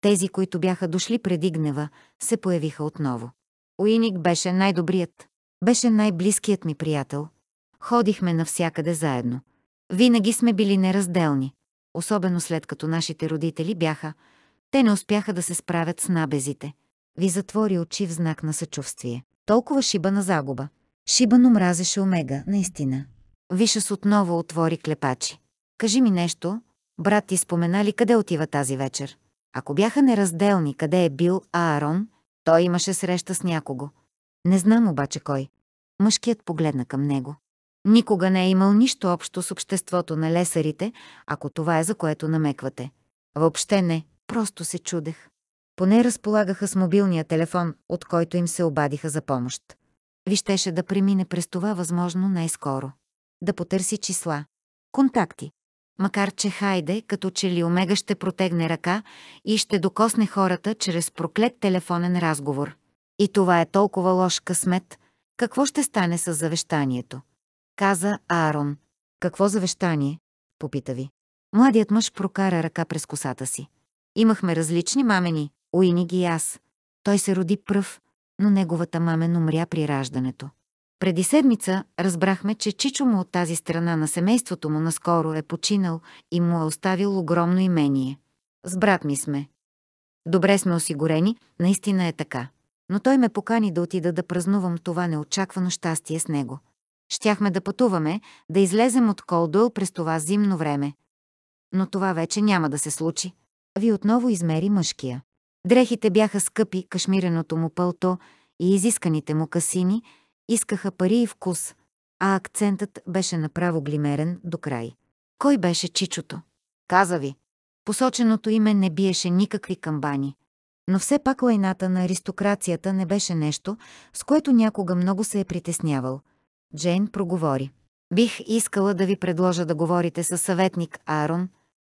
тези, които бяха дошли преди гнева, се появиха отново. Уиник беше най-добрият. Беше най-близкият ми приятел. Ходихме навсякъде заедно. Винаги сме били неразделни. Особено след като нашите родители бяха. Те не успяха да се справят с набезите. Ви затвори очи в знак на съчувствие. Толкова шиба на загуба. Шибан омразеше Омега, наистина. Вишес отново отвори клепачи. Кажи ми нещо, брат ти спомена ли къде отива тази вечер? Ако бяха неразделни къде е бил Аарон, той имаше среща с някого. Не знам обаче кой. Мъжкият погледна към него. Никога не е имал нищо общо с обществото на лесарите, ако това е за което намеквате. Въобще не, просто се чудех. Поне разполагаха с мобилния телефон, от който им се обадиха за помощ. Ви щеше да премине през това възможно най-скоро. Да потърси числа. Контакти. Макар че Хайде, като че ли Омега ще протегне ръка и ще докосне хората чрез проклет телефонен разговор. И това е толкова лош късмет. Какво ще стане с завещанието? Каза Аарон. Какво завещание? Попита ви. Младият мъж прокара ръка през косата си. Имахме различни мамени, ги и аз. Той се роди пръв, но неговата мамен умря при раждането. Преди седмица разбрахме, че Чичо му от тази страна на семейството му наскоро е починал и му е оставил огромно имение. С брат ми сме. Добре сме осигурени, наистина е така. Но той ме покани да отида да празнувам това неочаквано щастие с него. Щяхме да пътуваме, да излезем от Колдуел през това зимно време. Но това вече няма да се случи. Ви отново измери мъжкия. Дрехите бяха скъпи, кашмиреното му пълто и изисканите му касини искаха пари и вкус, а акцентът беше направо глимерен до край. Кой беше чичото? Каза ви. Посоченото име не биеше никакви камбани. Но все пак лайната на аристокрацията не беше нещо, с което някога много се е притеснявал. Джейн проговори. Бих искала да ви предложа да говорите със съветник Аарон.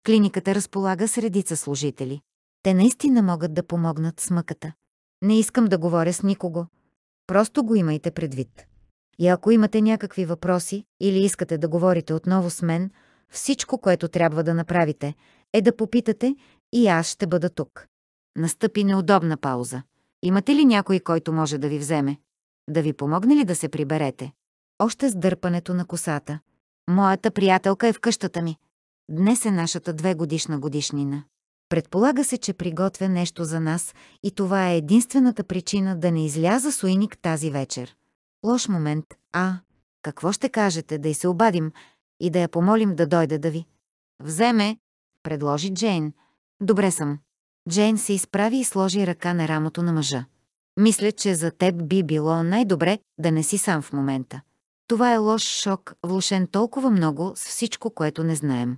Клиниката разполага средица служители. Те наистина могат да помогнат с мъката. Не искам да говоря с никого. Просто го имайте предвид. И ако имате някакви въпроси или искате да говорите отново с мен, всичко, което трябва да направите, е да попитате и аз ще бъда тук. Настъпи неудобна пауза. Имате ли някой, който може да ви вземе? Да ви помогне ли да се приберете? Още с дърпането на косата. Моята приятелка е в къщата ми. Днес е нашата две годишна годишнина. Предполага се, че приготвя нещо за нас и това е единствената причина да не изляза Суиник тази вечер. Лош момент, а? Какво ще кажете, да й се обадим и да я помолим да дойде да ви? Вземе, предложи Джейн. Добре съм. Джейн се изправи и сложи ръка на рамото на мъжа. Мисля, че за теб би било най-добре да не си сам в момента. Това е лош шок, влушен толкова много с всичко, което не знаем.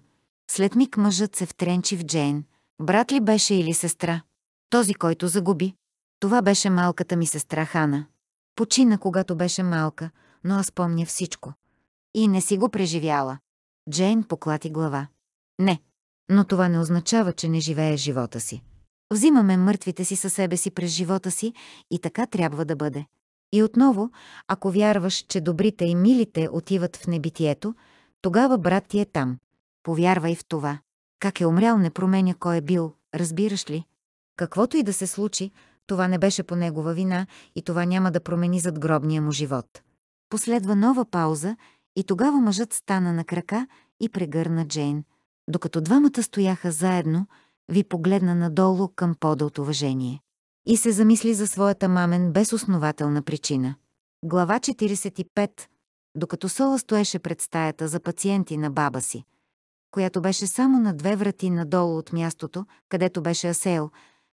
След миг мъжът се втренчи в Джейн – Брат ли беше или сестра? Този, който загуби. Това беше малката ми сестра Хана. Почина, когато беше малка, но аз помня всичко. И не си го преживяла. Джейн поклати глава. Не, но това не означава, че не живее живота си. Взимаме мъртвите си със себе си през живота си и така трябва да бъде. И отново, ако вярваш, че добрите и милите отиват в небитието, тогава брат ти е там. Повярвай в това. Как е умрял не променя кой е бил, разбираш ли? Каквото и да се случи, това не беше по негова вина и това няма да промени зад гробния му живот. Последва нова пауза и тогава мъжът стана на крака и прегърна Джейн. Докато двамата стояха заедно, ви погледна надолу към пода от уважение. И се замисли за своята мамен без основателна причина. Глава 45 Докато Сола стоеше пред стаята за пациенти на баба си, която беше само на две врати надолу от мястото, където беше асел,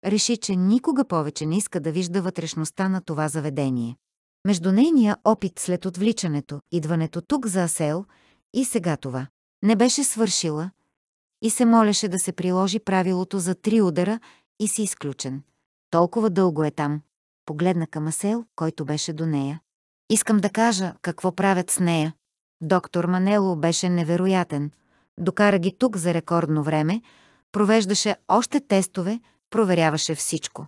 реши, че никога повече не иска да вижда вътрешността на това заведение. Между нейния опит след отвличането, идването тук за Асел и сега това. Не беше свършила и се молеше да се приложи правилото за три удара и си изключен. Толкова дълго е там. Погледна към Асел, който беше до нея. Искам да кажа какво правят с нея. Доктор Манело беше невероятен. Докара ги тук за рекордно време, провеждаше още тестове, проверяваше всичко.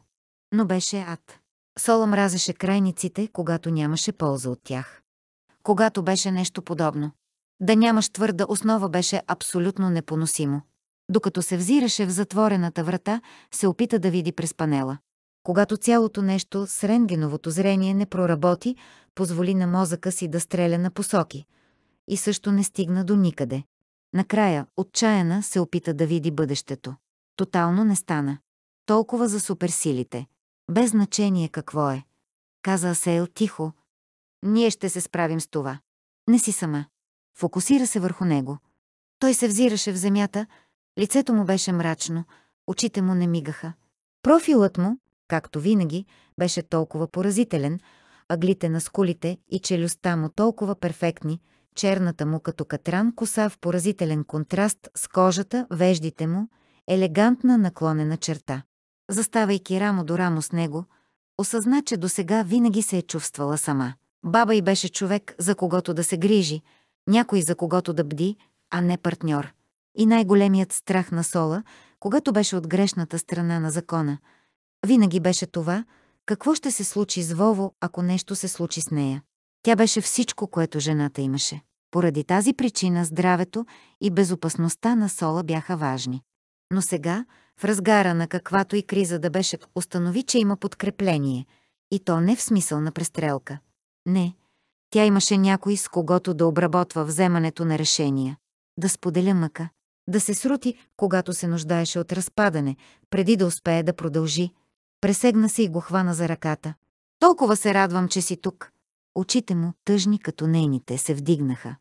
Но беше ад. Сола мразеше крайниците, когато нямаше полза от тях. Когато беше нещо подобно. Да нямаш твърда основа беше абсолютно непоносимо. Докато се взираше в затворената врата, се опита да види през панела. Когато цялото нещо с рентгеновото зрение не проработи, позволи на мозъка си да стреля на посоки. И също не стигна до никъде. Накрая, отчаяна, се опита да види бъдещето. Тотално не стана. Толкова за суперсилите. Без значение какво е. Каза Асейл тихо. Ние ще се справим с това. Не си сама. Фокусира се върху него. Той се взираше в земята, лицето му беше мрачно, очите му не мигаха. Профилът му, както винаги, беше толкова поразителен, аглите на скулите и челюстта му толкова перфектни, черната му като катран коса в поразителен контраст с кожата, веждите му, елегантна наклонена черта. Заставайки рамо до рамо с него, осъзна, че досега винаги се е чувствала сама. Баба й беше човек, за когото да се грижи, някой за когото да бди, а не партньор. И най-големият страх на Сола, когато беше от грешната страна на закона, винаги беше това, какво ще се случи с Вово, ако нещо се случи с нея. Тя беше всичко, което жената имаше. Поради тази причина здравето и безопасността на Сола бяха важни. Но сега, в разгара на каквато и криза да беше, установи, че има подкрепление. И то не в смисъл на престрелка. Не. Тя имаше някой, с когото да обработва вземането на решения. Да споделя мъка. Да се срути, когато се нуждаеше от разпадане, преди да успее да продължи. Пресегна се и го хвана за ръката. Толкова се радвам, че си тук. Очите му, тъжни като нейните, се вдигнаха.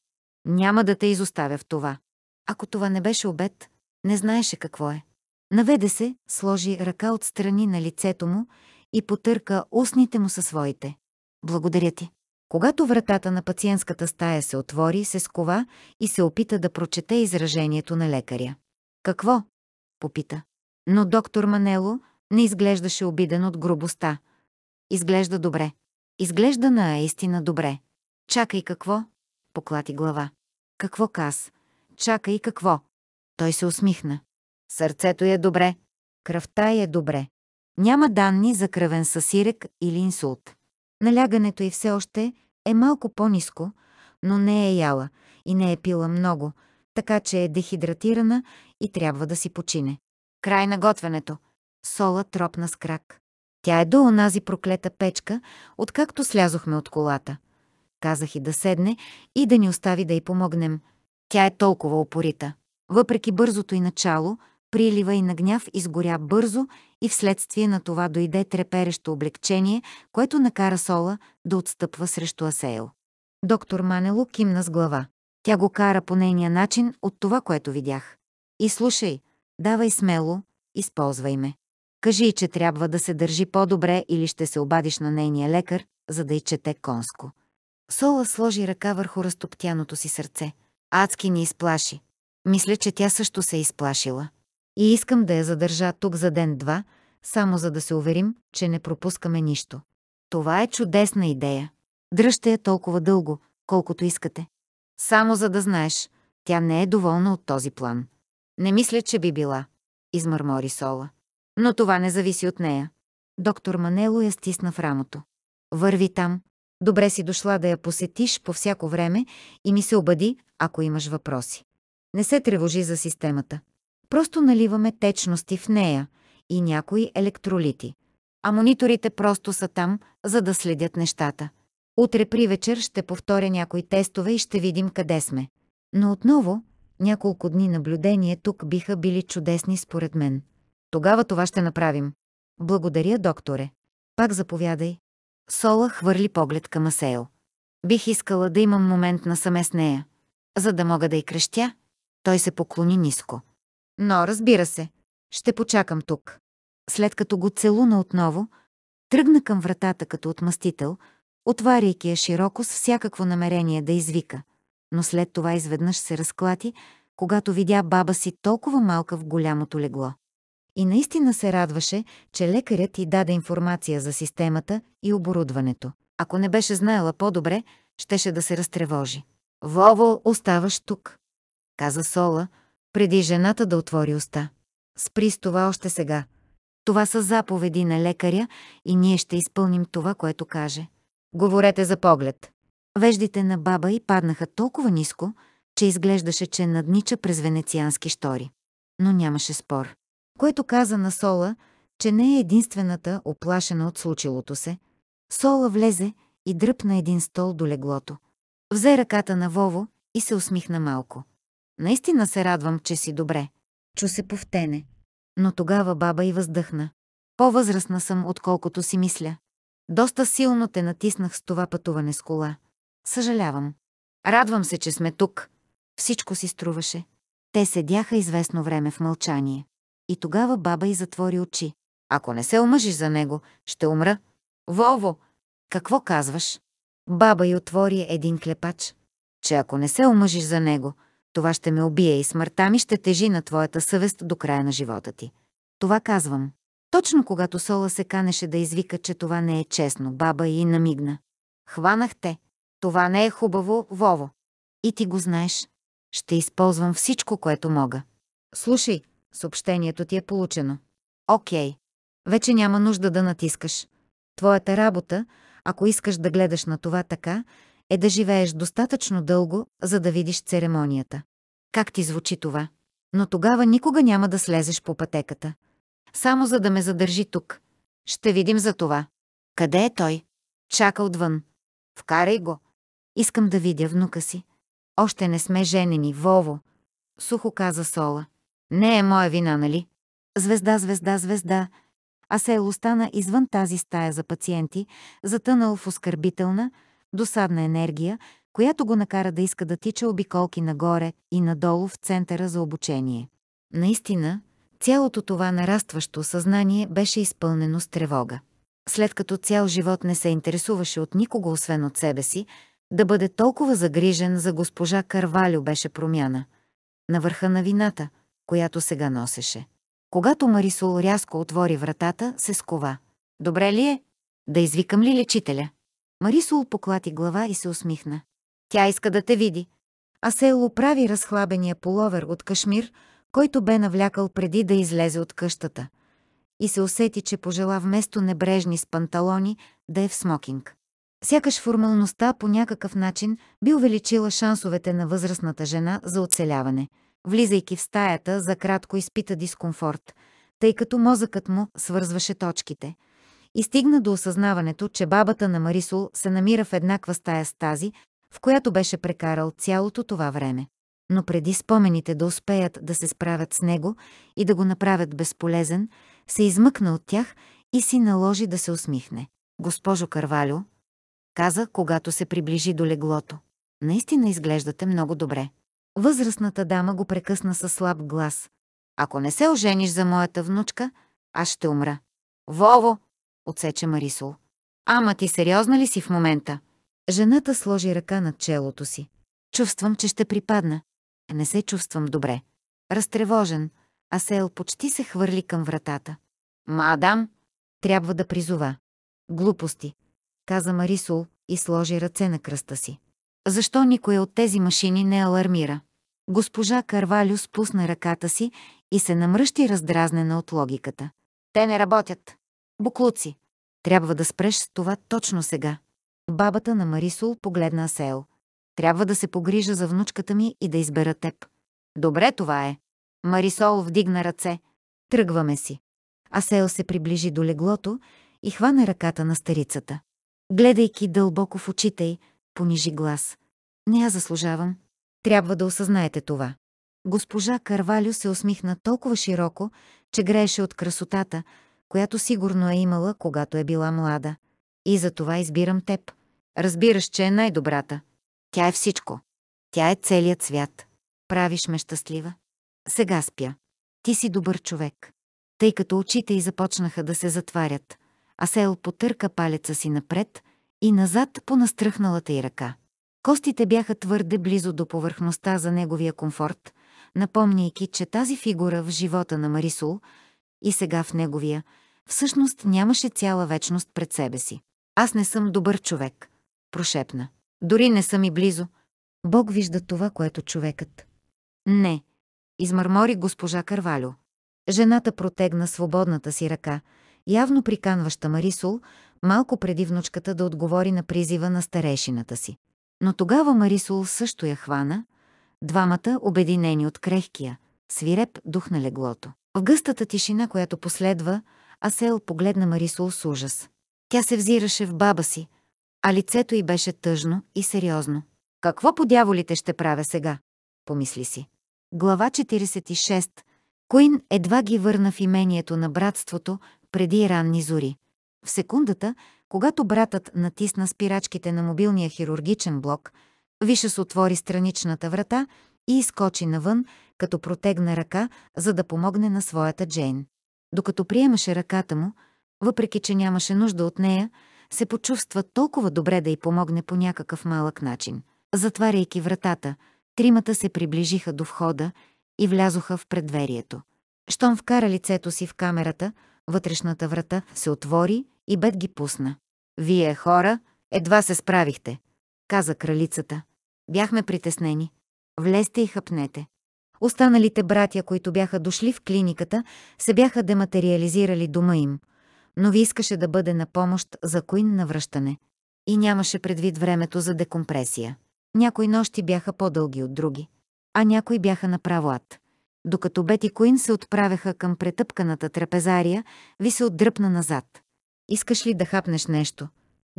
Няма да те изоставя в това. Ако това не беше обед, не знаеше какво е. Наведе се, сложи ръка отстрани на лицето му и потърка устните му със своите. Благодаря ти. Когато вратата на пациентската стая се отвори, се скова и се опита да прочете изражението на лекаря. Какво? попита. Но доктор Манело не изглеждаше обиден от грубостта. Изглежда добре. Изглежда наистина добре. Чакай какво? Поклати глава. Какво каз? Чакай какво? Той се усмихна. Сърцето е добре. Кръвта е добре. Няма данни за кръвен съсирек или инсулт. Налягането й все още е малко по-низко, но не е яла и не е пила много, така че е дехидратирана и трябва да си почине. Край на готвенето. Сола тропна с крак. Тя е до онази проклета печка, откакто слязохме от колата. Казах и да седне и да ни остави да й помогнем. Тя е толкова упорита. Въпреки бързото й начало, прилива и на гняв изгоря бързо и вследствие на това дойде треперещо облегчение, което накара Сола да отстъпва срещу Асейл. Доктор Манело кимна с глава. Тя го кара по нейния начин от това, което видях. И слушай, давай смело, използвай ме. Кажи и, че трябва да се държи по-добре или ще се обадиш на нейния лекар, за да й чете конско. Сола сложи ръка върху разтоптяното си сърце. Адски ни изплаши. Мисля, че тя също се е изплашила. И искам да я задържа тук за ден-два, само за да се уверим, че не пропускаме нищо. Това е чудесна идея. Дръжте я толкова дълго, колкото искате. Само за да знаеш, тя не е доволна от този план. Не мисля, че би била, измърмори Сола. Но това не зависи от нея. Доктор Манело я стисна в рамото. Върви там. Добре си дошла да я посетиш по всяко време и ми се обади, ако имаш въпроси. Не се тревожи за системата. Просто наливаме течности в нея и някои електролити. А мониторите просто са там, за да следят нещата. Утре при вечер ще повторя някои тестове и ще видим къде сме. Но отново, няколко дни наблюдение тук биха били чудесни според мен. Тогава това ще направим. Благодаря, докторе. Пак заповядай. Сола хвърли поглед към Асейл. Бих искала да имам момент насаме с нея, за да мога да й крещя. Той се поклони ниско. Но, разбира се, ще почакам тук. След като го целуна отново, тръгна към вратата като отмъстител, отваряйки я широко с всякакво намерение да извика. Но след това изведнъж се разклати, когато видя баба си толкова малка в голямото легло. И наистина се радваше, че лекарят й даде информация за системата и оборудването. Ако не беше знаела по-добре, щеше да се разтревожи. «Вово, оставаш тук», каза Сола, преди жената да отвори уста. «Спри с това още сега. Това са заповеди на лекаря и ние ще изпълним това, което каже. Говорете за поглед». Веждите на баба и паднаха толкова ниско, че изглеждаше, че наднича през венециански штори. Но нямаше спор което каза на Сола, че не е единствената оплашена от случилото се. Сола влезе и дръпна един стол до леглото. Взе ръката на Вово и се усмихна малко. Наистина се радвам, че си добре. Чу се повтене. Но тогава баба и въздъхна. По-възрастна съм, отколкото си мисля. Доста силно те натиснах с това пътуване с кола. Съжалявам. Радвам се, че сме тук. Всичко си струваше. Те седяха известно време в мълчание. И тогава баба й затвори очи. Ако не се омъжиш за него, ще умра. Вово, какво казваш? Баба й отвори един клепач, че ако не се омъжиш за него, това ще ме убие и смъртта ми ще тежи на твоята съвест до края на живота ти. Това казвам. Точно когато Сола се канеше да извика, че това не е честно, баба й намигна. Хванах те. Това не е хубаво, Вово. И ти го знаеш. Ще използвам всичко, което мога. Слушай, Съобщението ти е получено. Окей. Okay. Вече няма нужда да натискаш. Твоята работа, ако искаш да гледаш на това така, е да живееш достатъчно дълго, за да видиш церемонията. Как ти звучи това? Но тогава никога няма да слезеш по пътеката. Само за да ме задържи тук. Ще видим за това. Къде е той? Чака отвън. Вкарай го. Искам да видя внука си. Още не сме женени, Вово. Сухо каза Сола. Не е моя вина, нали? Звезда, звезда, звезда. А се остана извън тази стая за пациенти, затънал в оскърбителна, досадна енергия, която го накара да иска да тича обиколки нагоре и надолу в центъра за обучение. Наистина, цялото това нарастващо съзнание беше изпълнено с тревога. След като цял живот не се интересуваше от никого, освен от себе си, да бъде толкова загрижен за госпожа Карвалю беше промяна. На върха на вината – която сега носеше. Когато Марисол рязко отвори вратата, се скова. Добре ли е? Да извикам ли лечителя? Марисол поклати глава и се усмихна. Тя иска да те види. А се оправи разхлабения половер от кашмир, който бе навлякал преди да излезе от къщата. И се усети, че пожела вместо небрежни с панталони да е в смокинг. Сякаш формалността по някакъв начин би увеличила шансовете на възрастната жена за оцеляване – Влизайки в стаята, за кратко изпита дискомфорт, тъй като мозъкът му свързваше точките. И стигна до осъзнаването, че бабата на Марисол се намира в еднаква стая с тази, в която беше прекарал цялото това време. Но преди спомените да успеят да се справят с него и да го направят безполезен, се измъкна от тях и си наложи да се усмихне. Госпожо Карвалю, каза, когато се приближи до леглото. Наистина изглеждате много добре. Възрастната дама го прекъсна със слаб глас. Ако не се ожениш за моята внучка, аз ще умра. Вово! отсече Марисол. Ама ти сериозна ли си в момента? Жената сложи ръка над челото си. Чувствам, че ще припадна. Не се чувствам добре. Разтревожен, Асел почти се хвърли към вратата. Мадам, трябва да призова. Глупости, каза Марисол и сложи ръце на кръста си. Защо никой от тези машини не алармира? Госпожа Карвалю спусна ръката си и се намръщи раздразнена от логиката. Те не работят. Буклуци. Трябва да спреш с това точно сега. Бабата на Марисол погледна Асел. Трябва да се погрижа за внучката ми и да избера теб. Добре, това е. Марисол вдигна ръце. Тръгваме си. Асел се приближи до леглото и хвана ръката на старицата. Гледайки дълбоко в очите й, понижи глас. Не я заслужавам, трябва да осъзнаете това. Госпожа Карвалю се усмихна толкова широко, че грееше от красотата, която сигурно е имала, когато е била млада. И за това избирам теб. Разбираш, че е най-добрата. Тя е всичко. Тя е целият свят. Правиш ме щастлива. Сега спя. Ти си добър човек. Тъй като очите й започнаха да се затварят, Асел потърка палеца си напред и назад по настръхналата й ръка. Костите бяха твърде близо до повърхността за неговия комфорт, напомняйки, че тази фигура в живота на Марисол и сега в неговия, всъщност нямаше цяла вечност пред себе си. Аз не съм добър човек, прошепна. Дори не съм и близо. Бог вижда това, което човекът. Не, измърмори госпожа Карвалю. Жената протегна свободната си ръка, явно приканваща Марисол, малко преди внучката да отговори на призива на старешината си. Но тогава Марисол също я хвана, двамата обединени от крехкия, свиреп дух на леглото. В гъстата тишина, която последва, Асел погледна Марисол с ужас. Тя се взираше в баба си, а лицето й беше тъжно и сериозно. Какво по дяволите ще правя сега? Помисли си. Глава 46. Куин едва ги върна в имението на братството преди ранни зори. В секундата, когато братът натисна спирачките на мобилния хирургичен блок, Вишес отвори страничната врата и изкочи навън, като протегна ръка, за да помогне на своята Джейн. Докато приемаше ръката му, въпреки че нямаше нужда от нея, се почувства толкова добре да й помогне по някакъв малък начин. Затваряйки вратата, тримата се приближиха до входа и влязоха в предверието. Щом вкара лицето си в камерата, вътрешната врата се отвори и Бет ги пусна. Вие, хора, едва се справихте, каза кралицата. Бяхме притеснени. Влезте и хъпнете. Останалите братя, които бяха дошли в клиниката, се бяха дематериализирали дома им, но ви искаше да бъде на помощ за Куин на връщане. И нямаше предвид времето за декомпресия. Някои нощи бяха по-дълги от други, а някои бяха направо ад. Докато Бет и Куин се отправяха към претъпканата трапезария, ви се отдръпна назад. Искаш ли да хапнеш нещо?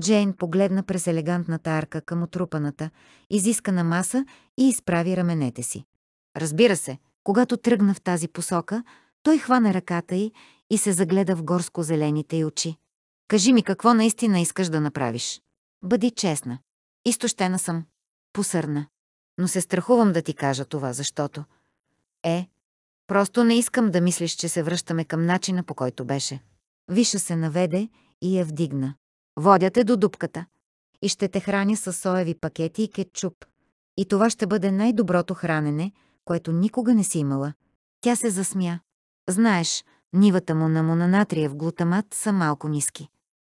Джейн погледна през елегантната арка към отрупаната, изискана маса и изправи раменете си. Разбира се, когато тръгна в тази посока, той хвана ръката й и се загледа в горско-зелените й очи. Кажи ми какво наистина искаш да направиш. Бъди честна. Изтощена съм. Посърна. Но се страхувам да ти кажа това, защото... Е, просто не искам да мислиш, че се връщаме към начина по който беше. Виша се наведе и я вдигна. Водя те до дупката. И ще те храня с соеви пакети и кетчуп. И това ще бъде най-доброто хранене, което никога не си имала. Тя се засмя. Знаеш, нивата му на мононатриев глутамат са малко ниски.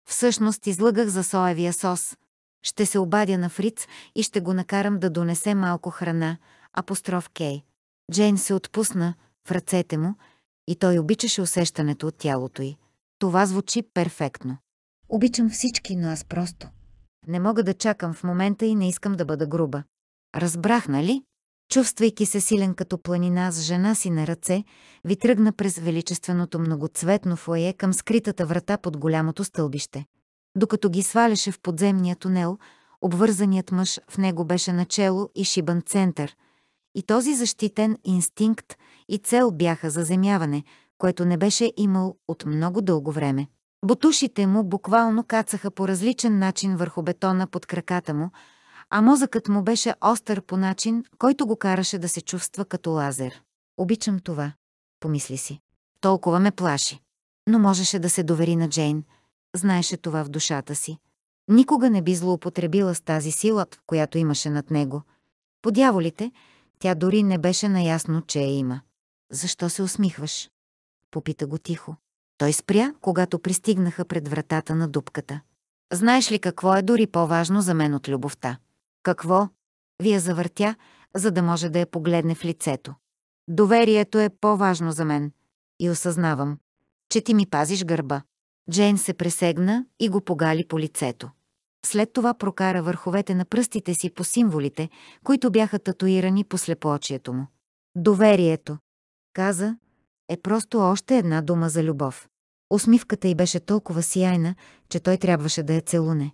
Всъщност излъгах за соевия сос. Ще се обадя на Фриц и ще го накарам да донесе малко храна, апостроф Кей. Джейн се отпусна в ръцете му и той обичаше усещането от тялото й. Това звучи перфектно. Обичам всички, но аз просто. Не мога да чакам в момента и не искам да бъда груба. Разбрах, нали? Чувствайки се силен като планина с жена си на ръце, ви тръгна през величественото многоцветно флае към скритата врата под голямото стълбище. Докато ги сваляше в подземния тунел, обвързаният мъж в него беше начело и шибан център. И този защитен инстинкт и цел бяха за земяване – което не беше имал от много дълго време. Бутушите му буквално кацаха по различен начин върху бетона под краката му, а мозъкът му беше остър по начин, който го караше да се чувства като лазер. Обичам това, помисли си. Толкова ме плаши. Но можеше да се довери на Джейн. Знаеше това в душата си. Никога не би злоупотребила с тази сила, която имаше над него. По дяволите, тя дори не беше наясно, че я има. Защо се усмихваш? Попита го тихо. Той спря, когато пристигнаха пред вратата на дупката. Знаеш ли какво е дори по-важно за мен от любовта? Какво? Вие завъртя, за да може да я погледне в лицето. Доверието е по-важно за мен. И осъзнавам, че ти ми пазиш гърба. Джейн се пресегна и го погали по лицето. След това прокара върховете на пръстите си по символите, които бяха татуирани по слепоочието му. Доверието, каза, е просто още една дума за любов. Усмивката й беше толкова сияйна, че той трябваше да я целуне.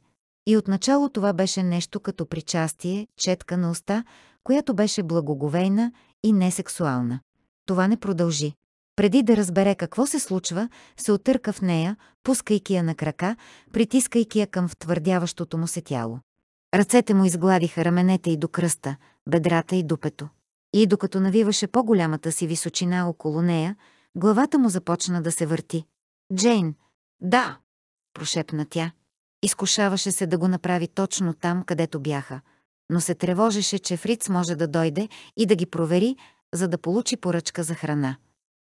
И отначало това беше нещо като причастие, четка на уста, която беше благоговейна и несексуална. Това не продължи. Преди да разбере какво се случва, се отърка в нея, пускайки я на крака, притискайки я към втвърдяващото му се тяло. Ръцете му изгладиха раменете и до кръста, бедрата и дупето и докато навиваше по-голямата си височина около нея, главата му започна да се върти. «Джейн!» «Да!» – прошепна тя. Изкушаваше се да го направи точно там, където бяха, но се тревожеше, че Фриц може да дойде и да ги провери, за да получи поръчка за храна.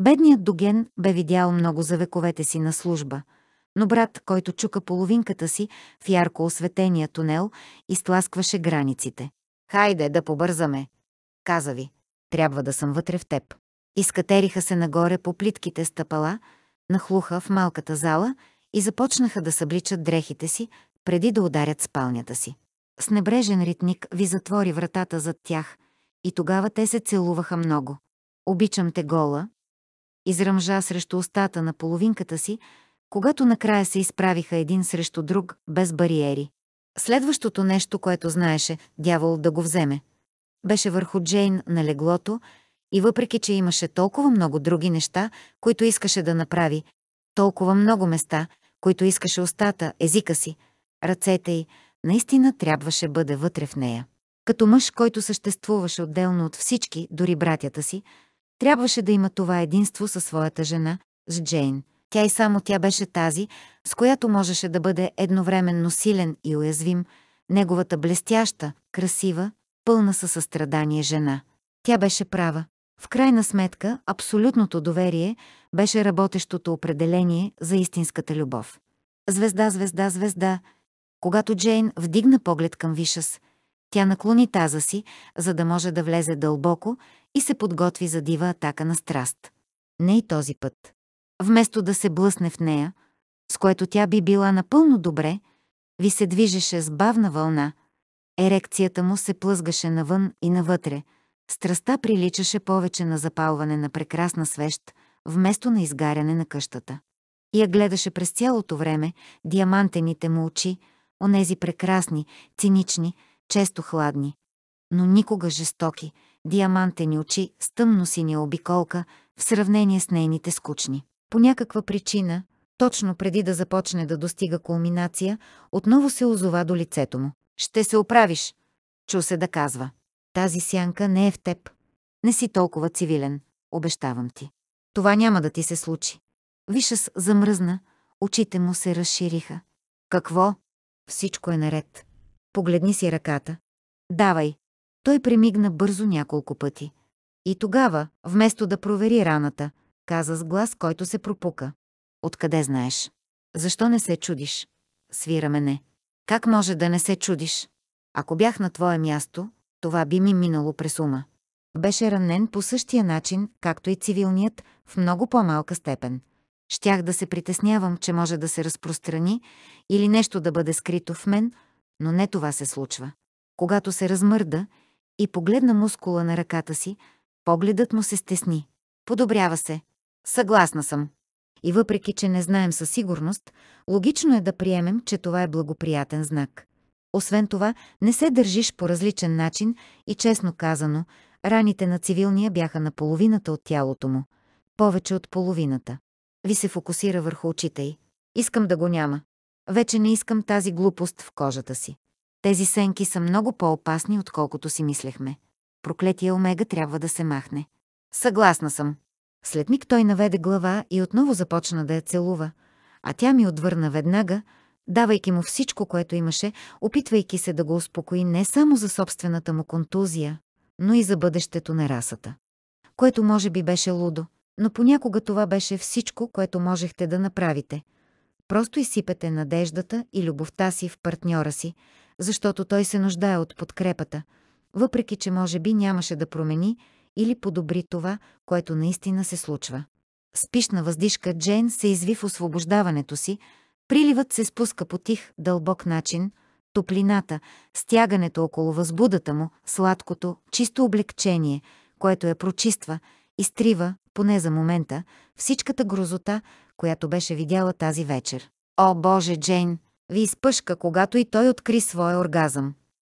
Бедният Доген бе видял много за вековете си на служба, но брат, който чука половинката си в ярко осветения тунел, изтласкваше границите. «Хайде да побързаме!» Каза ви, трябва да съм вътре в теб. Изкатериха се нагоре по плитките стъпала, нахлуха в малката зала и започнаха да събличат дрехите си, преди да ударят спалнята си. С небрежен ритник ви затвори вратата зад тях и тогава те се целуваха много. Обичам те гола. Изръмжа срещу устата на половинката си, когато накрая се изправиха един срещу друг, без бариери. Следващото нещо, което знаеше, дявол да го вземе беше върху Джейн на леглото и въпреки, че имаше толкова много други неща, които искаше да направи, толкова много места, които искаше устата, езика си, ръцете й, наистина трябваше бъде вътре в нея. Като мъж, който съществуваше отделно от всички, дори братята си, трябваше да има това единство със своята жена, с Джейн. Тя и само тя беше тази, с която можеше да бъде едновременно силен и уязвим, неговата блестяща, красива, пълна със състрадание жена. Тя беше права. В крайна сметка, абсолютното доверие беше работещото определение за истинската любов. Звезда, звезда, звезда. Когато Джейн вдигна поглед към Вишас, тя наклони таза си, за да може да влезе дълбоко и се подготви за дива атака на страст. Не и този път. Вместо да се блъсне в нея, с което тя би била напълно добре, ви се движеше с бавна вълна, Ерекцията му се плъзгаше навън и навътре. Страста приличаше повече на запалване на прекрасна свещ, вместо на изгаряне на къщата. Я гледаше през цялото време диамантените му очи, онези прекрасни, цинични, често хладни, но никога жестоки, диамантени очи с тъмно-синя обиколка в сравнение с нейните скучни. По някаква причина, точно преди да започне да достига кулминация, отново се озова до лицето му. Ще се оправиш, чу се да казва. Тази сянка не е в теб. Не си толкова цивилен, обещавам ти. Това няма да ти се случи. Вишас замръзна, очите му се разшириха. Какво? Всичко е наред. Погледни си ръката. Давай. Той премигна бързо няколко пъти. И тогава, вместо да провери раната, каза с глас, който се пропука. Откъде знаеш? Защо не се чудиш? Свира мене. Как може да не се чудиш? Ако бях на твое място, това би ми минало през ума. Беше ранен по същия начин, както и цивилният, в много по-малка степен. Щях да се притеснявам, че може да се разпространи или нещо да бъде скрито в мен, но не това се случва. Когато се размърда и погледна мускула на ръката си, погледът му се стесни. Подобрява се. Съгласна съм и въпреки, че не знаем със сигурност, логично е да приемем, че това е благоприятен знак. Освен това, не се държиш по различен начин и честно казано, раните на цивилния бяха на половината от тялото му. Повече от половината. Ви се фокусира върху очите й. Искам да го няма. Вече не искам тази глупост в кожата си. Тези сенки са много по-опасни, отколкото си мислехме. Проклетия омега трябва да се махне. Съгласна съм. След миг той наведе глава и отново започна да я целува, а тя ми отвърна веднага, давайки му всичко, което имаше, опитвайки се да го успокои не само за собствената му контузия, но и за бъдещето на расата. Което може би беше лудо, но понякога това беше всичко, което можехте да направите. Просто изсипете надеждата и любовта си в партньора си, защото той се нуждае от подкрепата, въпреки че може би нямаше да промени или подобри това, което наистина се случва. Спиш на въздишка Джейн се изви в освобождаването си, приливът се спуска по тих, дълбок начин, топлината, стягането около възбудата му, сладкото, чисто облегчение, което я прочиства, изтрива, поне за момента, всичката грозота, която беше видяла тази вечер. О, Боже, Джейн! Ви изпъшка, когато и той откри своя оргазъм.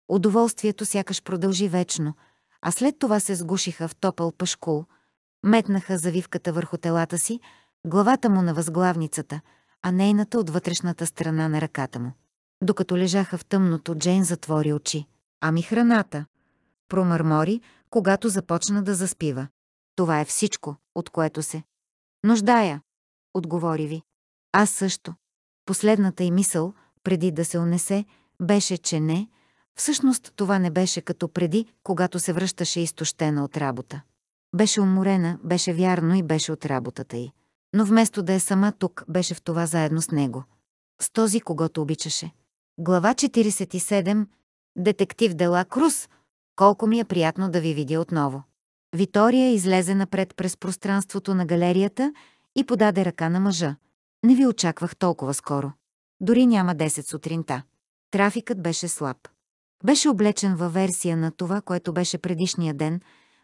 Удоволствието сякаш продължи вечно – а след това се сгушиха в топъл пашкул, метнаха завивката върху телата си, главата му на възглавницата, а нейната от вътрешната страна на ръката му. Докато лежаха в тъмното, Джейн затвори очи. Ами храната! Промърмори, когато започна да заспива. Това е всичко, от което се. Нуждая, отговори ви. Аз също. Последната й мисъл, преди да се унесе, беше, че не, Всъщност това не беше като преди, когато се връщаше изтощена от работа. Беше уморена, беше вярно и беше от работата й. Но вместо да е сама тук, беше в това заедно с него. С този, когато обичаше. Глава 47. Детектив Дела Круз. Колко ми е приятно да ви видя отново. Витория излезе напред през пространството на галерията и подаде ръка на мъжа. Не ви очаквах толкова скоро. Дори няма 10 сутринта. Трафикът беше слаб. Беше облечен във версия на това, което беше предишния ден.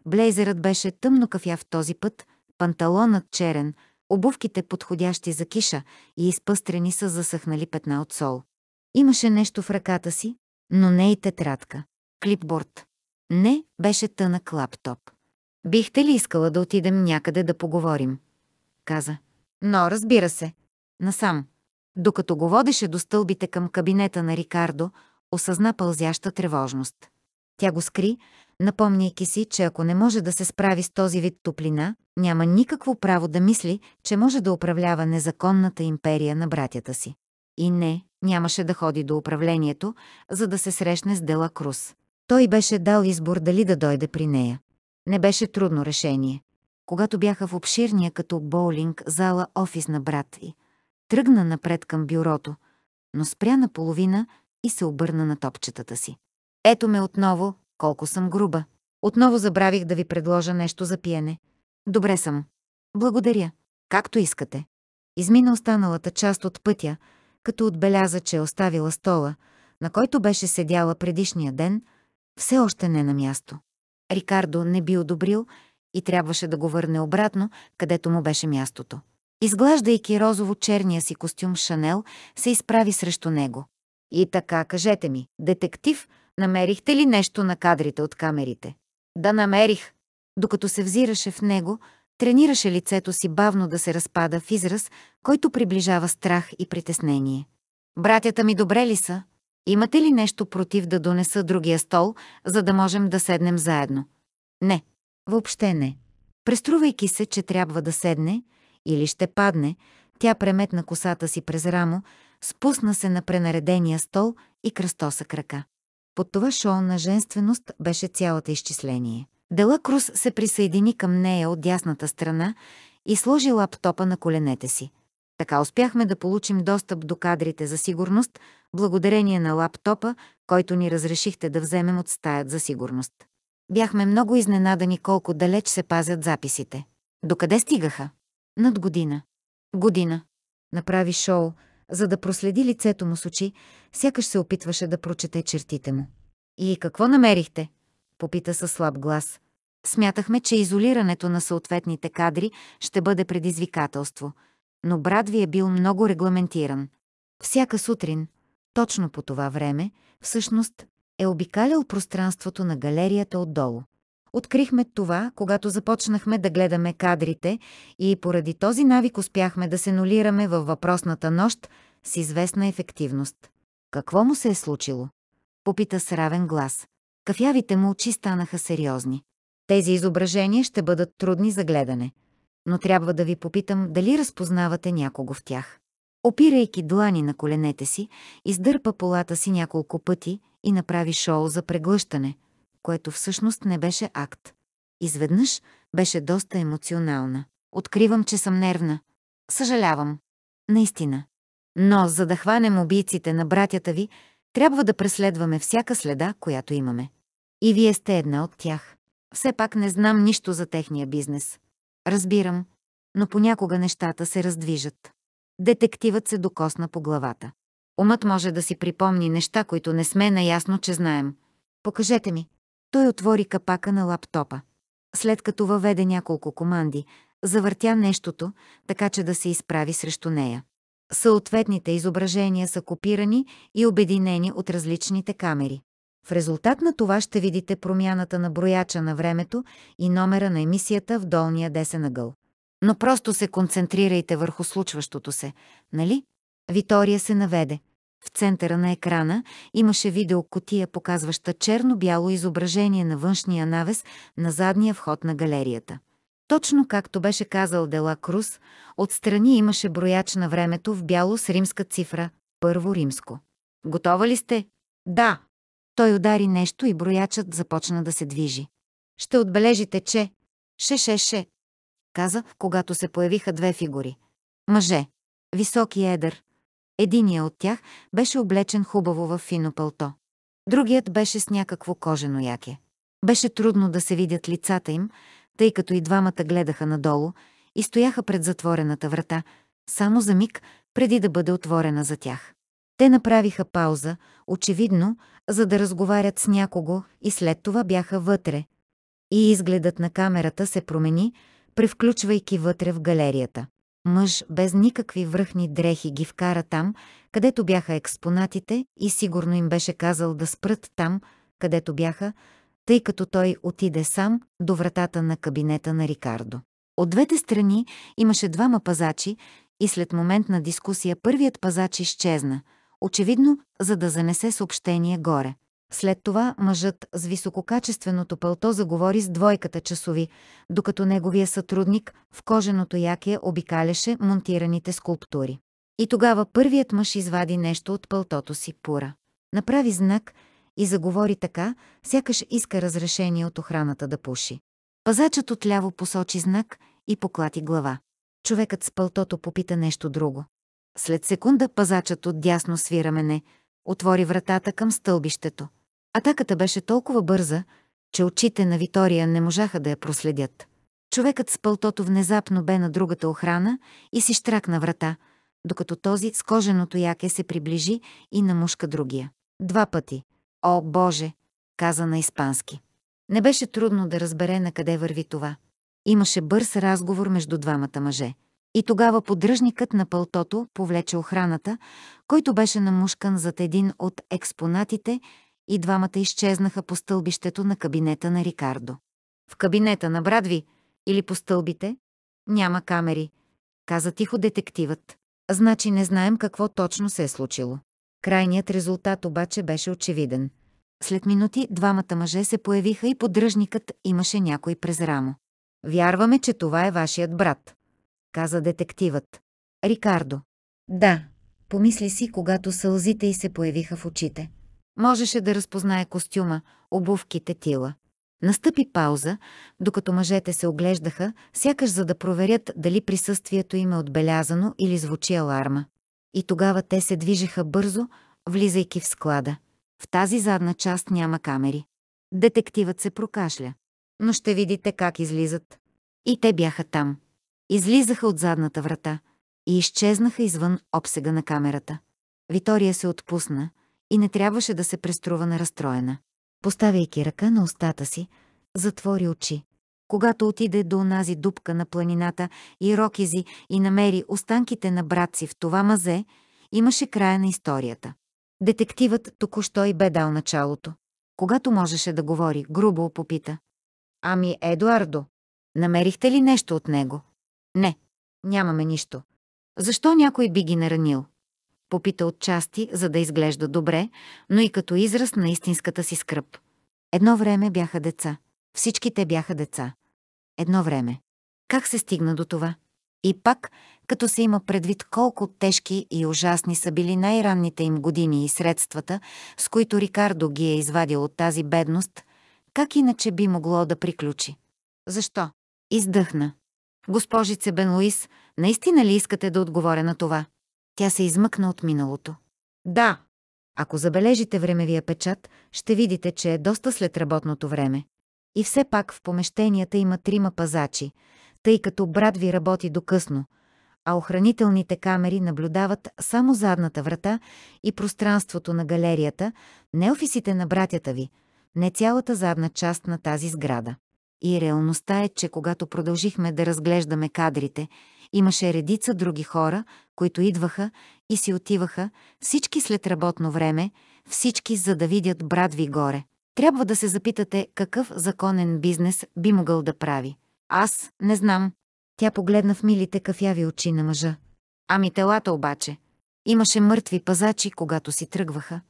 Блейзерът беше тъмно кафя в този път, панталонът черен, обувките подходящи за киша и изпъстрени са засъхнали петна от сол. Имаше нещо в ръката си, но не и тетрадка. Клипборд. Не, беше тънък лаптоп. Бихте ли искала да отидем някъде да поговорим? Каза. Но разбира се. Насам. Докато го водеше до стълбите към кабинета на Рикардо, осъзна пълзяща тревожност. Тя го скри, напомняйки си, че ако не може да се справи с този вид топлина, няма никакво право да мисли, че може да управлява незаконната империя на братята си. И не, нямаше да ходи до управлението, за да се срещне с Дела Крус. Той беше дал избор дали да дойде при нея. Не беше трудно решение. Когато бяха в обширния като боулинг зала офис на брат и тръгна напред към бюрото, но спря наполовина, и се обърна на топчетата си. Ето ме отново, колко съм груба. Отново забравих да ви предложа нещо за пиене. Добре съм. Благодаря. Както искате. Измина останалата част от пътя, като отбеляза, че е оставила стола, на който беше седяла предишния ден, все още не на място. Рикардо не би одобрил и трябваше да го върне обратно, където му беше мястото. Изглаждайки розово-черния си костюм Шанел, се изправи срещу него. И така, кажете ми, детектив, намерихте ли нещо на кадрите от камерите? Да намерих. Докато се взираше в него, тренираше лицето си бавно да се разпада в израз, който приближава страх и притеснение. Братята ми добре ли са? Имате ли нещо против да донеса другия стол, за да можем да седнем заедно? Не, въобще не. Преструвайки се, че трябва да седне или ще падне, тя преметна косата си през рамо, спусна се на пренаредения стол и кръстоса крака. Под това шоу на женственост беше цялата изчисление. Делакрус се присъедини към нея от дясната страна и сложи лаптопа на коленете си. Така успяхме да получим достъп до кадрите за сигурност, благодарение на лаптопа, който ни разрешихте да вземем от стаят за сигурност. Бяхме много изненадани колко далеч се пазят записите. Докъде стигаха? Над година. Година. Направи шоу, за да проследи лицето му с очи, сякаш се опитваше да прочете чертите му. И какво намерихте? попита със слаб глас. Смятахме, че изолирането на съответните кадри ще бъде предизвикателство, но брат ви е бил много регламентиран. Всяка сутрин, точно по това време, всъщност е обикалял пространството на галерията отдолу. Открихме това, когато започнахме да гледаме кадрите и поради този навик успяхме да се нулираме във въпросната нощ с известна ефективност. Какво му се е случило? Попита с равен глас. Кафявите му очи станаха сериозни. Тези изображения ще бъдат трудни за гледане, но трябва да ви попитам дали разпознавате някого в тях. Опирайки длани на коленете си, издърпа полата си няколко пъти и направи шоу за преглъщане – което всъщност не беше акт. Изведнъж беше доста емоционална. Откривам, че съм нервна. Съжалявам. Наистина. Но за да хванем убийците на братята ви, трябва да преследваме всяка следа, която имаме. И вие сте една от тях. Все пак не знам нищо за техния бизнес. Разбирам, но понякога нещата се раздвижат. Детективът се докосна по главата. Умът може да си припомни неща, които не сме наясно, че знаем. Покажете ми, той отвори капака на лаптопа. След като въведе няколко команди, завъртя нещото, така че да се изправи срещу нея. Съответните изображения са копирани и обединени от различните камери. В резултат на това ще видите промяната на брояча на времето и номера на емисията в долния десен Но просто се концентрирайте върху случващото се, нали? Витория се наведе. В центъра на екрана имаше видеокотия, показваща черно-бяло изображение на външния навес на задния вход на галерията. Точно както беше казал Дела Крус, отстрани имаше брояч на времето в бяло с римска цифра «Първо римско». «Готова ли сте?» «Да». Той удари нещо и броячът започна да се движи. «Ще отбележите, че...» «Ше-ше-ше», каза, когато се появиха две фигури. Мъже. Високи едър, Единият от тях беше облечен хубаво в фино пълто. Другият беше с някакво кожено яке. Беше трудно да се видят лицата им, тъй като и двамата гледаха надолу и стояха пред затворената врата, само за миг, преди да бъде отворена за тях. Те направиха пауза, очевидно, за да разговарят с някого и след това бяха вътре. И изгледът на камерата се промени, превключвайки вътре в галерията. Мъж без никакви връхни дрехи ги вкара там, където бяха експонатите и сигурно им беше казал да спрат там, където бяха, тъй като той отиде сам до вратата на кабинета на Рикардо. От двете страни имаше двама пазачи и след момент на дискусия първият пазач изчезна, очевидно, за да занесе съобщение горе. След това мъжът с висококачественото пълто заговори с двойката часови, докато неговия сътрудник в коженото яке обикаляше монтираните скулптури. И тогава първият мъж извади нещо от пълтото си пура. Направи знак и заговори така, сякаш иска разрешение от охраната да пуши. Пазачът отляво посочи знак и поклати глава. Човекът с пълтото попита нещо друго. След секунда пазачът от свира мене, отвори вратата към стълбището. Атаката беше толкова бърза, че очите на Витория не можаха да я проследят. Човекът с пълтото внезапно бе на другата охрана и си штракна врата, докато този с коженото яке се приближи и намушка другия. Два пъти. О, Боже! каза на испански. Не беше трудно да разбере на къде върви това. Имаше бърз разговор между двамата мъже. И тогава поддръжникът на пълтото повлече охраната, който беше намушкан зад един от експонатите, и двамата изчезнаха по стълбището на кабинета на Рикардо. В кабинета на Брадви или по стълбите? Няма камери, каза тихо детективът. Значи не знаем какво точно се е случило. Крайният резултат обаче беше очевиден. След минути двамата мъже се появиха и поддръжникът имаше някой през рамо. Вярваме, че това е вашият брат, каза детективът. Рикардо. Да, помисли си, когато сълзите й се появиха в очите. Можеше да разпознае костюма, обувките тила. Настъпи пауза, докато мъжете се оглеждаха, сякаш за да проверят дали присъствието им е отбелязано или звучи аларма. И тогава те се движеха бързо, влизайки в склада. В тази задна част няма камери. Детективът се прокашля. Но ще видите как излизат. И те бяха там. Излизаха от задната врата и изчезнаха извън обсега на камерата. Витория се отпусна, и не трябваше да се преструва на разстроена. Поставяйки ръка на устата си, затвори очи. Когато отиде до онази дупка на планината и рокизи и намери останките на брат си в това мазе, имаше края на историята. Детективът току-що и бе дал началото. Когато можеше да говори, грубо попита. Ами, Едуардо, намерихте ли нещо от него? Не, нямаме нищо. Защо някой би ги наранил? попита отчасти, за да изглежда добре, но и като израз на истинската си скръп. Едно време бяха деца. Всички те бяха деца. Едно време. Как се стигна до това? И пак, като се има предвид колко тежки и ужасни са били най-ранните им години и средствата, с които Рикардо ги е извадил от тази бедност, как иначе би могло да приключи? Защо? Издъхна. Госпожице Бен Луис, наистина ли искате да отговоря на това? Тя се измъкна от миналото. Да. Ако забележите времевия печат, ще видите, че е доста след работното време. И все пак в помещенията има трима пазачи, тъй като брат ви работи докъсно, а охранителните камери наблюдават само задната врата и пространството на галерията, не офисите на братята ви, не цялата задна част на тази сграда. И реалността е, че когато продължихме да разглеждаме кадрите, Имаше редица други хора, които идваха и си отиваха, всички след работно време, всички за да видят брат ви горе. Трябва да се запитате какъв законен бизнес би могъл да прави. Аз не знам. Тя погледна в милите кафяви очи на мъжа. Ами телата обаче. Имаше мъртви пазачи, когато си тръгваха.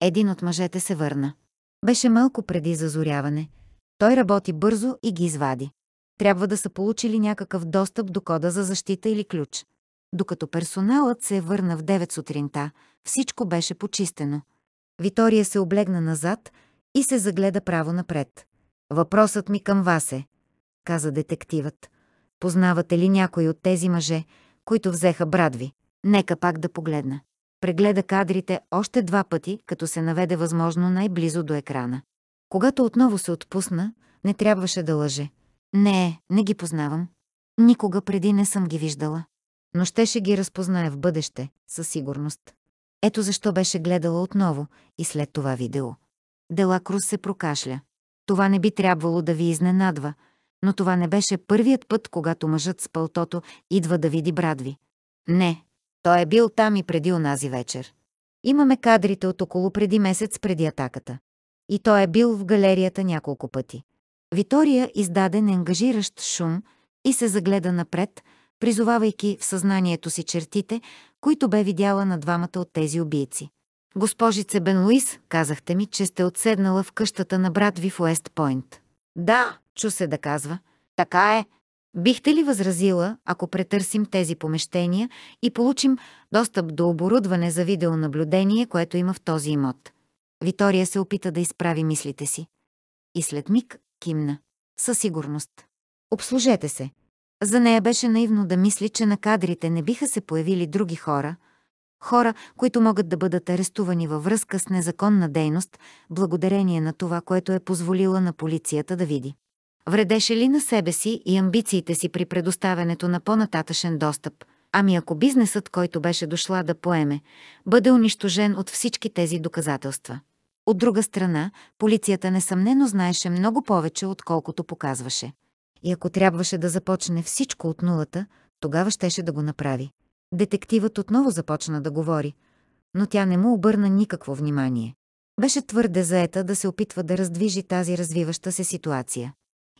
Един от мъжете се върна. Беше малко преди зазоряване. Той работи бързо и ги извади трябва да са получили някакъв достъп до кода за защита или ключ. Докато персоналът се е върна в 9 сутринта, всичко беше почистено. Витория се облегна назад и се загледа право напред. Въпросът ми към вас е, каза детективът. Познавате ли някой от тези мъже, които взеха брадви? Нека пак да погледна. Прегледа кадрите още два пъти, като се наведе възможно най-близо до екрана. Когато отново се отпусна, не трябваше да лъже. Не, не ги познавам. Никога преди не съм ги виждала. Но ще ще ги разпознае в бъдеще, със сигурност. Ето защо беше гледала отново и след това видео. Делакрус се прокашля. Това не би трябвало да ви изненадва, но това не беше първият път, когато мъжът с пълтото идва да види Брадви. Не, той е бил там и преди онази вечер. Имаме кадрите от около преди месец преди атаката. И той е бил в галерията няколко пъти. Витория издаде неангажиращ шум и се загледа напред, призовавайки в съзнанието си чертите, които бе видяла на двамата от тези убийци. Госпожице Бен Луис, казахте ми, че сте отседнала в къщата на брат ви в Уест Пойнт. Да, чу се да казва. Така е. Бихте ли възразила, ако претърсим тези помещения и получим достъп до оборудване за видеонаблюдение, което има в този имот? Витория се опита да изправи мислите си. И след миг кимна. Със сигурност. Обслужете се. За нея беше наивно да мисли, че на кадрите не биха се появили други хора, хора, които могат да бъдат арестувани във връзка с незаконна дейност, благодарение на това, което е позволила на полицията да види. Вредеше ли на себе си и амбициите си при предоставянето на по нататъшен достъп? Ами ако бизнесът, който беше дошла да поеме, бъде унищожен от всички тези доказателства. От друга страна, полицията несъмнено знаеше много повече, отколкото показваше. И ако трябваше да започне всичко от нулата, тогава щеше да го направи. Детективът отново започна да говори, но тя не му обърна никакво внимание. Беше твърде заета да се опитва да раздвижи тази развиваща се ситуация.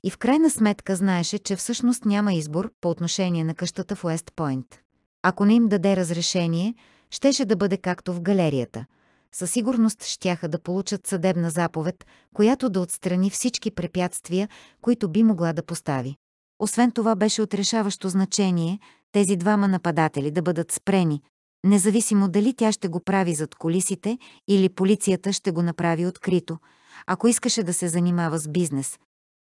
И в крайна сметка знаеше, че всъщност няма избор по отношение на къщата в Уест Пойнт. Ако не им даде разрешение, щеше да бъде както в галерията – със сигурност щяха да получат съдебна заповед, която да отстрани всички препятствия, които би могла да постави. Освен това беше отрешаващо значение тези двама нападатели да бъдат спрени, независимо дали тя ще го прави зад колисите или полицията ще го направи открито, ако искаше да се занимава с бизнес.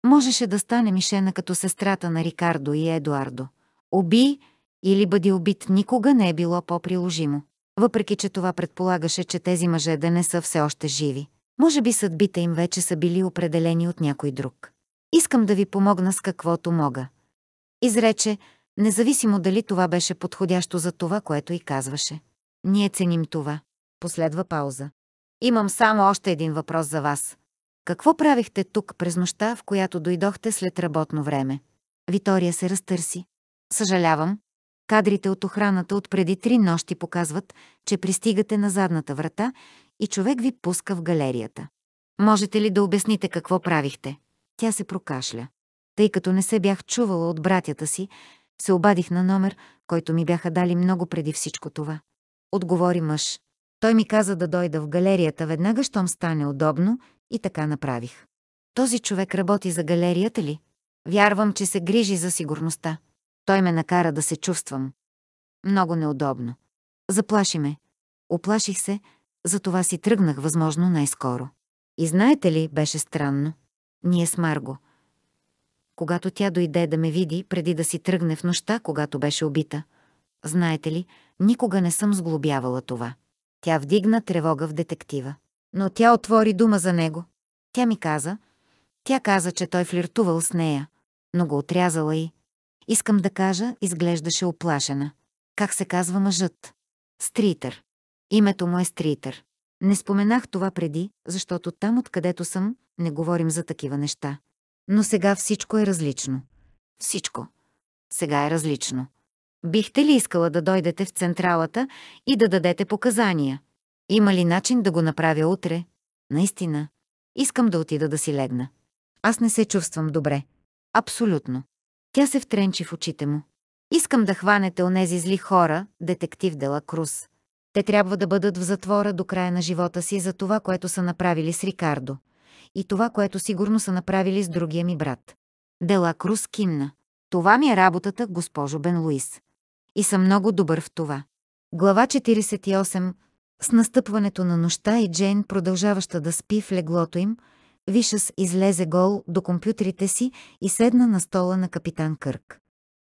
Можеше да стане мишена като сестрата на Рикардо и Едуардо. Оби или бъди убит никога не е било по-приложимо въпреки че това предполагаше, че тези мъже да не са все още живи. Може би съдбите им вече са били определени от някой друг. Искам да ви помогна с каквото мога. Изрече, независимо дали това беше подходящо за това, което и казваше. Ние ценим това. Последва пауза. Имам само още един въпрос за вас. Какво правихте тук през нощта, в която дойдохте след работно време? Витория се разтърси. Съжалявам, Кадрите от охраната от преди три нощи показват, че пристигате на задната врата и човек ви пуска в галерията. Можете ли да обясните какво правихте? Тя се прокашля. Тъй като не се бях чувала от братята си, се обадих на номер, който ми бяха дали много преди всичко това. Отговори мъж. Той ми каза да дойда в галерията веднага, щом стане удобно, и така направих. Този човек работи за галерията ли? Вярвам, че се грижи за сигурността. Той ме накара да се чувствам. Много неудобно. Заплаши ме. Оплаших се, затова си тръгнах възможно най-скоро. И знаете ли, беше странно. Ние с Марго. Когато тя дойде да ме види, преди да си тръгне в нощта, когато беше убита, знаете ли, никога не съм сглобявала това. Тя вдигна тревога в детектива. Но тя отвори дума за него. Тя ми каза, тя каза, че той флиртувал с нея, но го отрязала и Искам да кажа, изглеждаше оплашена. Как се казва мъжът? Стритър. Името му е Стритър. Не споменах това преди, защото там, откъдето съм, не говорим за такива неща. Но сега всичко е различно. Всичко. Сега е различно. Бихте ли искала да дойдете в централата и да дадете показания? Има ли начин да го направя утре? Наистина. Искам да отида да си легна. Аз не се чувствам добре. Абсолютно. Тя се втренчи в очите му. Искам да хванете онези зли хора, детектив Дела Круз. Те трябва да бъдат в затвора до края на живота си за това, което са направили с Рикардо. И това, което сигурно са направили с другия ми брат. Дела Круз кимна. Това ми е работата, госпожо Бен Луис. И съм много добър в това. Глава 48. С настъпването на нощта и Джейн, продължаваща да спи в леглото им, Вишас излезе гол до компютрите си и седна на стола на капитан Кърк.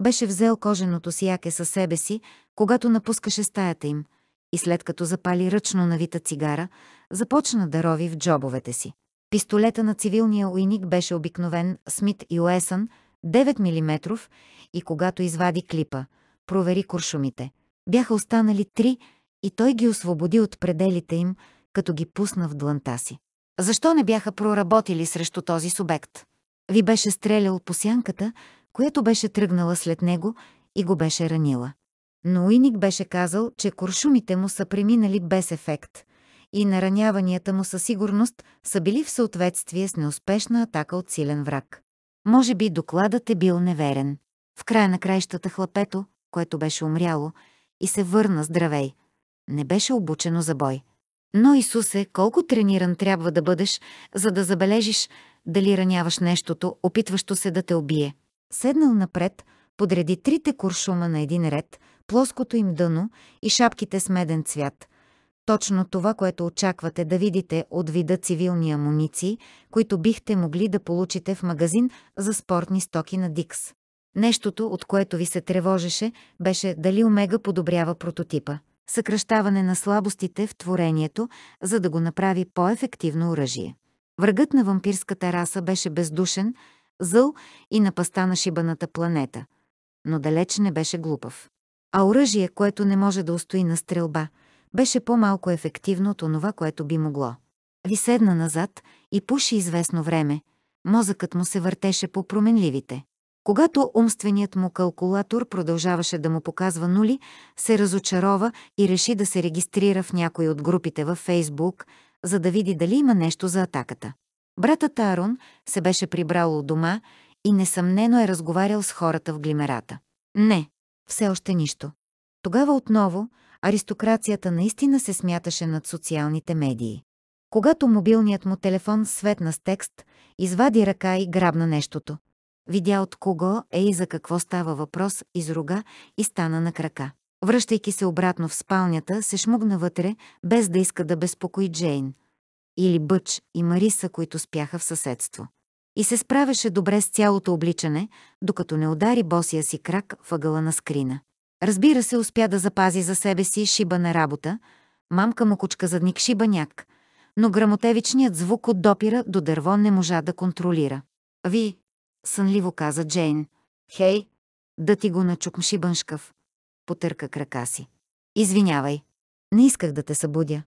Беше взел коженото си яке със себе си, когато напускаше стаята им, и след като запали ръчно навита цигара, започна да рови в джобовете си. Пистолета на цивилния уйник беше обикновен Смит и Уесън, 9 мм, и когато извади клипа, провери куршумите. Бяха останали три и той ги освободи от пределите им, като ги пусна в дланта си. Защо не бяха проработили срещу този субект? Ви беше стрелял по сянката, която беше тръгнала след него и го беше ранила. Но Уиник беше казал, че куршумите му са преминали без ефект и нараняванията му със сигурност са били в съответствие с неуспешна атака от силен враг. Може би докладът е бил неверен. В края на краищата хлапето, което беше умряло, и се върна здравей. Не беше обучено за бой. Но Исусе, колко трениран трябва да бъдеш, за да забележиш дали раняваш нещото, опитващо се да те убие. Седнал напред, подреди трите куршума на един ред, плоското им дъно и шапките с меден цвят. Точно това, което очаквате да видите от вида цивилни амуниции, които бихте могли да получите в магазин за спортни стоки на Дикс. Нещото, от което ви се тревожеше, беше дали Омега подобрява прототипа съкръщаване на слабостите в творението, за да го направи по-ефективно оръжие. Врагът на вампирската раса беше бездушен, зъл и на паста на шибаната планета, но далеч не беше глупав. А оръжие, което не може да устои на стрелба, беше по-малко ефективно от онова, което би могло. Ви седна назад и пуши известно време. Мозъкът му се въртеше по променливите. Когато умственият му калкулатор продължаваше да му показва нули, се разочарова и реши да се регистрира в някой от групите във Фейсбук, за да види дали има нещо за атаката. Братът Арон се беше прибрал от дома и несъмнено е разговарял с хората в глимерата. Не, все още нищо. Тогава отново аристокрацията наистина се смяташе над социалните медии. Когато мобилният му телефон светна с текст, извади ръка и грабна нещото. Видя от кого е и за какво става въпрос, изруга и стана на крака. Връщайки се обратно в спалнята, се шмугна вътре, без да иска да безпокои Джейн. Или Бъч и Мариса, които спяха в съседство. И се справеше добре с цялото обличане, докато не удари босия си крак въгъла на скрина. Разбира се, успя да запази за себе си шиба на работа, мамка му кучка задник шибаняк, но грамотевичният звук от допира до дърво не можа да контролира. Ви, сънливо каза Джейн. Хей, да ти го начукмши бъншкав. Потърка крака си. Извинявай. Не исках да те събудя.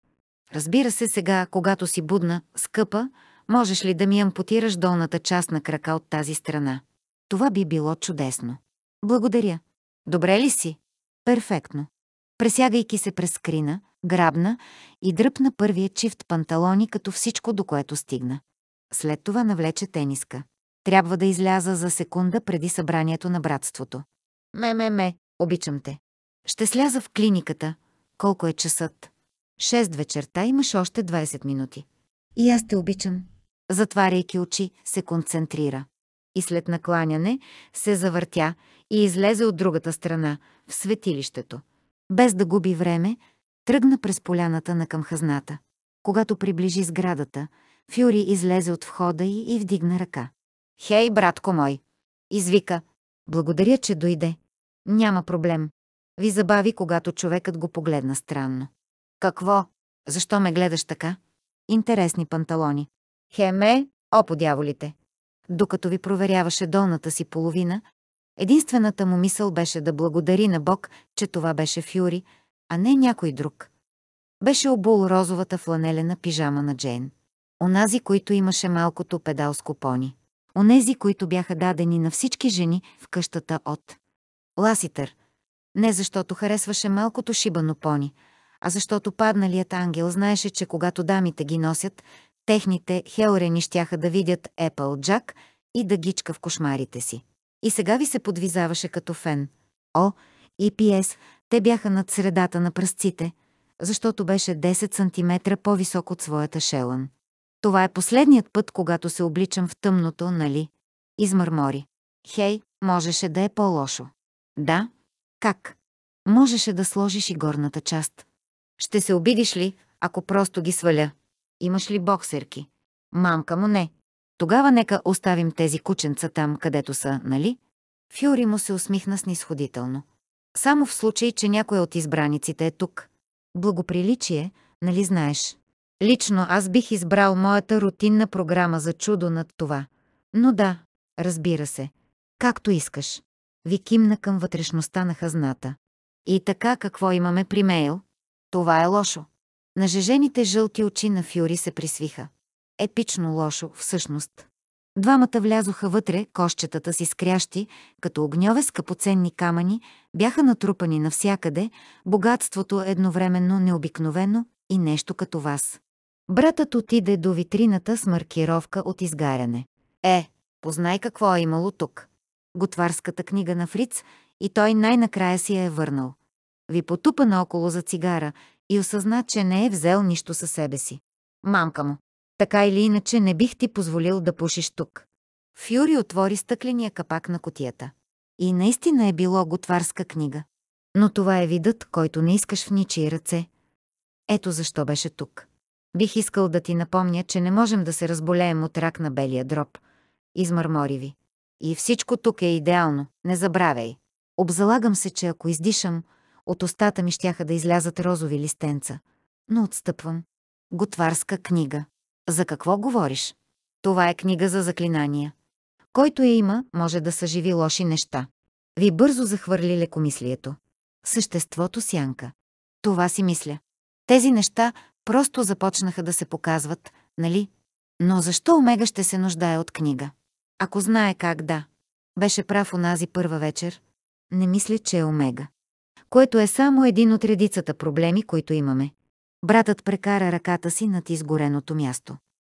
Разбира се, сега, когато си будна, скъпа, можеш ли да ми ампутираш долната част на крака от тази страна? Това би било чудесно. Благодаря. Добре ли си? Перфектно. Пресягайки се през скрина, грабна и дръпна първия чифт панталони като всичко, до което стигна. След това навлече тениска. Трябва да изляза за секунда преди събранието на братството. Ме-ме-ме, обичам те. Ще сляза в клиниката. Колко е часът? Шест вечерта имаш още 20 минути. И аз те обичам. Затваряйки очи, се концентрира. И след накланяне се завъртя и излезе от другата страна, в светилището. Без да губи време, тръгна през поляната на към хазната. Когато приближи сградата, Фюри излезе от входа и, и вдигна ръка. Хей, братко мой! Извика. Благодаря, че дойде. Няма проблем. Ви забави, когато човекът го погледна странно. Какво? Защо ме гледаш така? Интересни панталони. Хеме, о подяволите! Докато ви проверяваше долната си половина, единствената му мисъл беше да благодари на Бог, че това беше Фюри, а не някой друг. Беше обул розовата фланелена пижама на Джейн. Онази, които имаше малкото педалско пони онези, които бяха дадени на всички жени в къщата от Ласитър. Не защото харесваше малкото шибано пони, а защото падналият ангел знаеше, че когато дамите ги носят, техните хеорени щяха да видят Епъл Джак и да гичка в кошмарите си. И сега ви се подвизаваше като фен. О, и пиес, те бяха над средата на пръстците, защото беше 10 см по-висок от своята шелън. Това е последният път, когато се обличам в тъмното, нали? Измърмори. Хей, можеше да е по-лошо. Да? Как? Можеше да сложиш и горната част. Ще се обидиш ли, ако просто ги сваля? Имаш ли боксерки? Мамка му не. Тогава нека оставим тези кученца там, където са, нали? Фюри му се усмихна снисходително. Само в случай, че някой от избраниците е тук. Благоприличие, нали знаеш? Лично аз бих избрал моята рутинна програма за чудо над това. Но да, разбира се. Както искаш. Ви кимна към вътрешността на хазната. И така какво имаме при мейл? Това е лошо. Нажежените жълти очи на Фюри се присвиха. Епично лошо, всъщност. Двамата влязоха вътре, кощетата си скрящи, като огньове скъпоценни камъни, бяха натрупани навсякъде, богатството едновременно необикновено и нещо като вас. Братът отиде до витрината с маркировка от изгаряне. Е, познай какво е имало тук. Готварската книга на Фриц и той най-накрая си я е върнал. Ви потупа наоколо за цигара и осъзна, че не е взел нищо със себе си. Мамка му, така или иначе не бих ти позволил да пушиш тук. Фюри отвори стъкления капак на котията. И наистина е било готварска книга. Но това е видът, който не искаш в ничии ръце. Ето защо беше тук. Бих искал да ти напомня, че не можем да се разболеем от рак на белия дроб. Измърмори ви. И всичко тук е идеално, не забравяй. Обзалагам се, че ако издишам, от устата ми щяха да излязат розови листенца. Но отстъпвам. Готварска книга. За какво говориш? Това е книга за заклинания. Който я има, може да съживи лоши неща. Ви бързо захвърли лекомислието. Съществото сянка. Това си мисля. Тези неща Просто започнаха да се показват, нали? Но защо Омега ще се нуждае от книга? Ако знае как да. Беше прав онази първа вечер. Не мисля, че е Омега. Което е само един от редицата проблеми, които имаме. Братът прекара ръката си над изгореното място.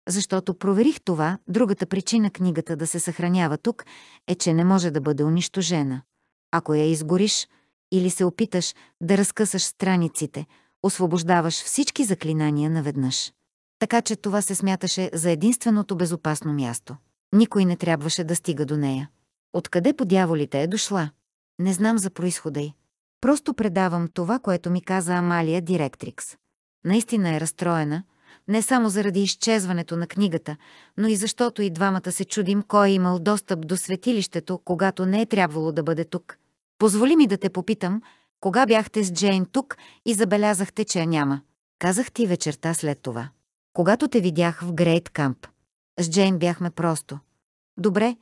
Защото проверих това, другата причина книгата да се съхранява тук е, че не може да бъде унищожена. Ако я изгориш или се опиташ да разкъсаш страниците – освобождаваш всички заклинания наведнъж. Така че това се смяташе за единственото безопасно място. Никой не трябваше да стига до нея. Откъде по дяволите е дошла? Не знам за происхода й. Просто предавам това, което ми каза Амалия Директрикс. Наистина е разстроена, не само заради изчезването на книгата, но и защото и двамата се чудим кой е имал достъп до светилището, когато не е трябвало да бъде тук. Позволи ми да те попитам, кога бяхте с Джейн тук и забелязахте, че я няма? Казах ти вечерта след това. Когато те видях в Грейт Камп. С Джейн бяхме просто. Добре,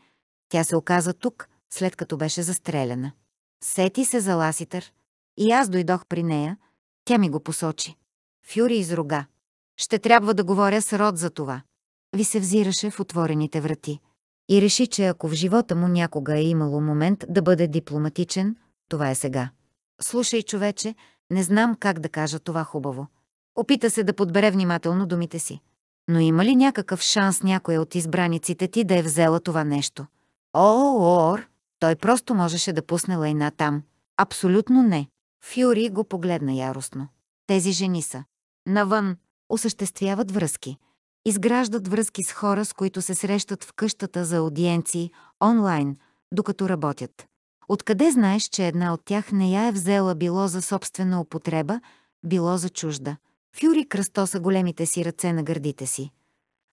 тя се оказа тук, след като беше застрелена. Сети се за Ласитър. И аз дойдох при нея. Тя ми го посочи. Фюри изруга. Ще трябва да говоря с Род за това. Ви се взираше в отворените врати. И реши, че ако в живота му някога е имало момент да бъде дипломатичен, това е сега. Слушай, човече, не знам как да кажа това хубаво. Опита се да подбере внимателно думите си. Но има ли някакъв шанс някоя от избраниците ти да е взела това нещо? О, той просто можеше да пусне лайна там. Абсолютно не. Фюри го погледна яростно. Тези жени са. Навън. Осъществяват връзки. Изграждат връзки с хора, с които се срещат в къщата за аудиенции, онлайн, докато работят. Откъде знаеш, че една от тях не я е взела било за собствена употреба, било за чужда? Фюри кръстоса големите си ръце на гърдите си.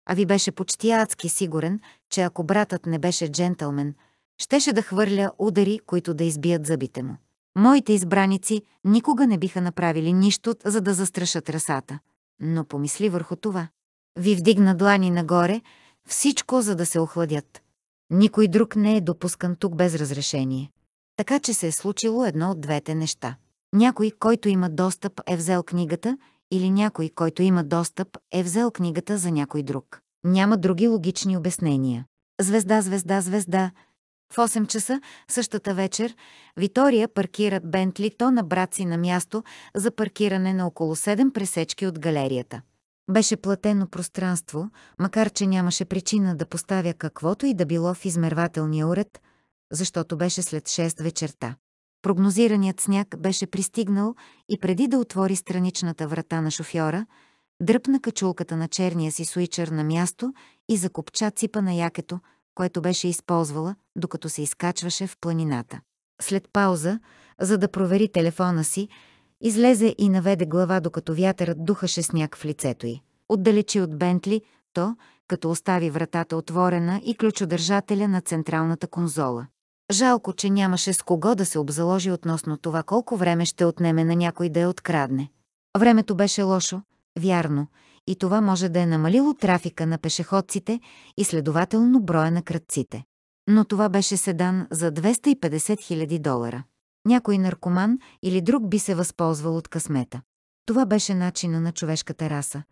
А ви беше почти адски сигурен, че ако братът не беше джентълмен, щеше да хвърля удари, които да избият зъбите му. Моите избраници никога не биха направили нищо, за да застрашат расата. Но помисли върху това. Ви вдигна длани нагоре, всичко за да се охладят. Никой друг не е допускан тук без разрешение. Така че се е случило едно от двете неща. Някой, който има достъп, е взел книгата, или някой, който има достъп, е взел книгата за някой друг. Няма други логични обяснения. Звезда, звезда, звезда. В 8 часа същата вечер Витория паркира Бентлито на брат си на място за паркиране на около 7 пресечки от галерията. Беше платено пространство, макар че нямаше причина да поставя каквото и да било в измервателния уред, защото беше след 6 вечерта. Прогнозираният сняг беше пристигнал и преди да отвори страничната врата на шофьора, дръпна качулката на черния си суичър на място и закопча ципа на якето, което беше използвала, докато се изкачваше в планината. След пауза, за да провери телефона си, излезе и наведе глава, докато вятърът духаше сняг в лицето й. Отдалечи от Бентли, то, като остави вратата отворена и ключодържателя на централната конзола. Жалко, че нямаше с кого да се обзаложи относно това колко време ще отнеме на някой да я открадне. Времето беше лошо, вярно, и това може да е намалило трафика на пешеходците и следователно броя на кръдците. Но това беше седан за 250 000 долара. Някой наркоман или друг би се възползвал от късмета. Това беше начина на човешката раса.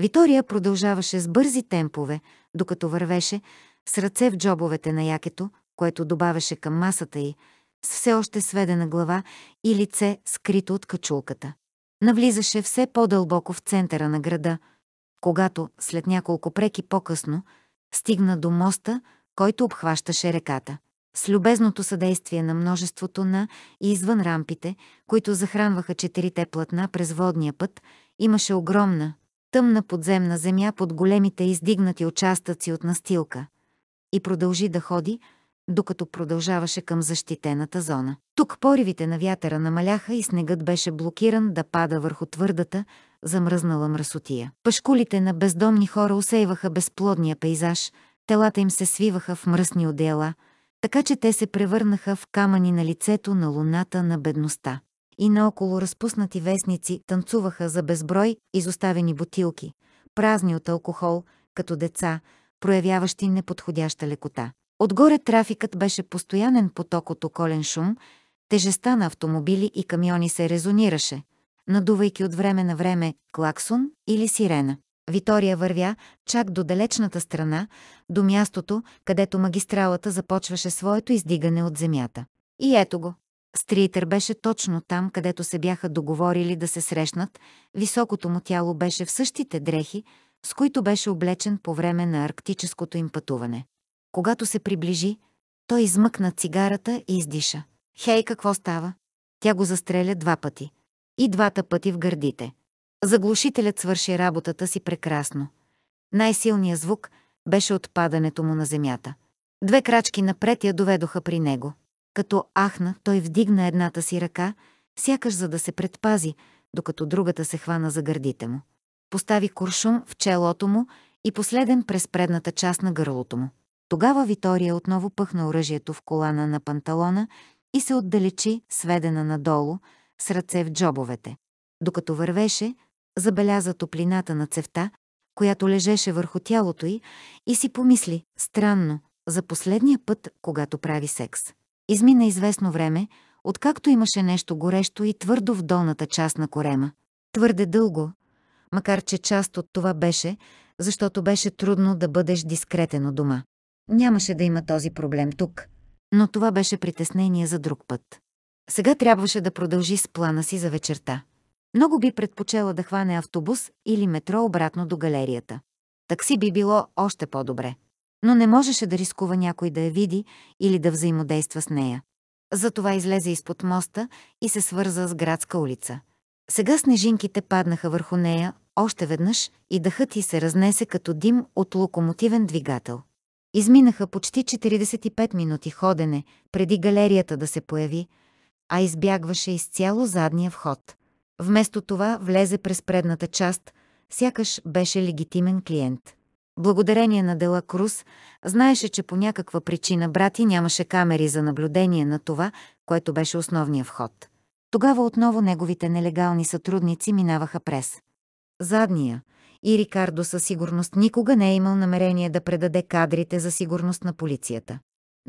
Витория продължаваше с бързи темпове, докато вървеше, с ръце в джобовете на якето, което добавяше към масата й, с все още сведена глава и лице, скрито от качулката. Навлизаше все по-дълбоко в центъра на града, когато, след няколко преки по-късно, стигна до моста, който обхващаше реката. С любезното съдействие на множеството на и извън рампите, които захранваха четирите платна през водния път, имаше огромна, тъмна подземна земя под големите издигнати участъци от настилка. И продължи да ходи, докато продължаваше към защитената зона. Тук поривите на вятъра намаляха и снегът беше блокиран да пада върху твърдата, замръзнала мръсотия. Пашкулите на бездомни хора усейваха безплодния пейзаж, телата им се свиваха в мръсни одеяла, така че те се превърнаха в камъни на лицето на луната на бедността. И наоколо разпуснати вестници танцуваха за безброй изоставени бутилки, празни от алкохол, като деца, проявяващи неподходяща лекота. Отгоре трафикът беше постоянен поток от околен шум, Тежеста на автомобили и камиони се резонираше, надувайки от време на време клаксон или сирена. Витория вървя чак до далечната страна, до мястото, където магистралата започваше своето издигане от земята. И ето го. Стритър беше точно там, където се бяха договорили да се срещнат, високото му тяло беше в същите дрехи, с които беше облечен по време на арктическото им пътуване. Когато се приближи, той измъкна цигарата и издиша. Хей, какво става? Тя го застреля два пъти. И двата пъти в гърдите. Заглушителят свърши работата си прекрасно. Най-силният звук беше отпадането му на земята. Две крачки напред я доведоха при него. Като ахна, той вдигна едната си ръка, сякаш за да се предпази, докато другата се хвана за гърдите му. Постави куршум в челото му и последен през предната част на гърлото му. Тогава Витория отново пъхна оръжието в колана на панталона и се отдалечи, сведена надолу, с ръце в джобовете. Докато вървеше, забеляза топлината на цевта, която лежеше върху тялото й и си помисли, странно, за последния път, когато прави секс. Измина известно време, откакто имаше нещо горещо и твърдо в долната част на корема. Твърде дълго, макар че част от това беше, защото беше трудно да бъдеш дискретен у дома нямаше да има този проблем тук. Но това беше притеснение за друг път. Сега трябваше да продължи с плана си за вечерта. Много би предпочела да хване автобус или метро обратно до галерията. Такси би било още по-добре. Но не можеше да рискува някой да я види или да взаимодейства с нея. Затова излезе изпод моста и се свърза с градска улица. Сега снежинките паднаха върху нея още веднъж и дъхът й се разнесе като дим от локомотивен двигател. Изминаха почти 45 минути ходене, преди галерията да се появи, а избягваше изцяло задния вход. Вместо това влезе през предната част, сякаш беше легитимен клиент. Благодарение на Дела Круз, знаеше, че по някаква причина брати нямаше камери за наблюдение на това, което беше основния вход. Тогава отново неговите нелегални сътрудници минаваха през задния, и Рикардо със сигурност никога не е имал намерение да предаде кадрите за сигурност на полицията.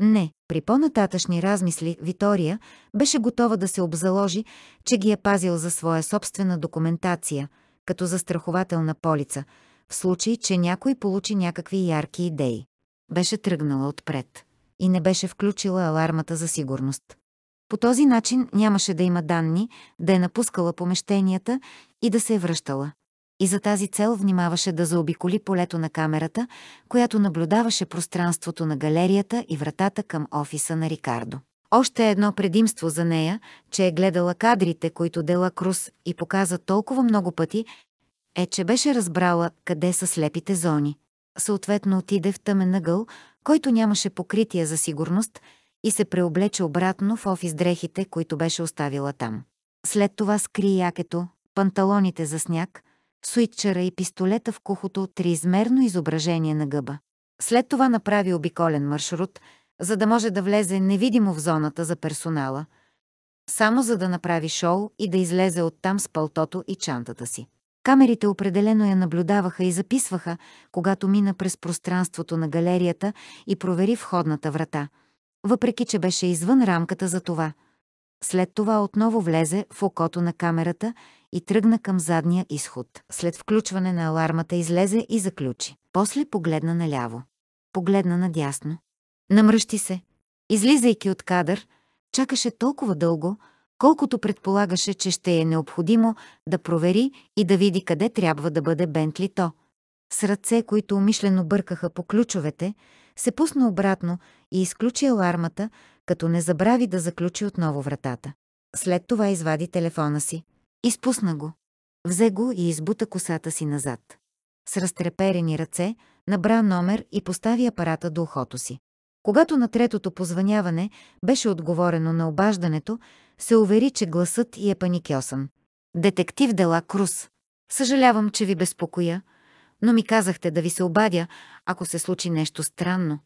Не, при по-нататъчни размисли Витория беше готова да се обзаложи, че ги е пазил за своя собствена документация, като застрахователна полица, в случай, че някой получи някакви ярки идеи. Беше тръгнала отпред и не беше включила алармата за сигурност. По този начин нямаше да има данни, да е напускала помещенията и да се е връщала и за тази цел внимаваше да заобиколи полето на камерата, която наблюдаваше пространството на галерията и вратата към офиса на Рикардо. Още едно предимство за нея, че е гледала кадрите, които дела Крус и показа толкова много пъти, е, че беше разбрала къде са слепите зони. Съответно отиде в тъмен ъгъл, който нямаше покритие за сигурност, и се преоблече обратно в офис дрехите, които беше оставила там. След това скри якето, панталоните за сняг – суитчера и пистолета в кухото триизмерно изображение на гъба. След това направи обиколен маршрут, за да може да влезе невидимо в зоната за персонала, само за да направи шоу и да излезе оттам с пълтото и чантата си. Камерите определено я наблюдаваха и записваха, когато мина през пространството на галерията и провери входната врата, въпреки че беше извън рамката за това. След това отново влезе в окото на камерата и тръгна към задния изход. След включване на алармата излезе и заключи. После погледна наляво. Погледна надясно. Намръщи се. Излизайки от кадър, чакаше толкова дълго, колкото предполагаше, че ще е необходимо да провери и да види къде трябва да бъде Бентли то. С ръце, които умишлено бъркаха по ключовете, се пусна обратно и изключи алармата, като не забрави да заключи отново вратата. След това извади телефона си. Изпусна го. Взе го и избута косата си назад. С разтреперени ръце набра номер и постави апарата до ухото си. Когато на третото позвъняване беше отговорено на обаждането, се увери, че гласът и е паникьосан. Детектив Дела Крус. Съжалявам, че ви безпокоя, но ми казахте да ви се обадя, ако се случи нещо странно.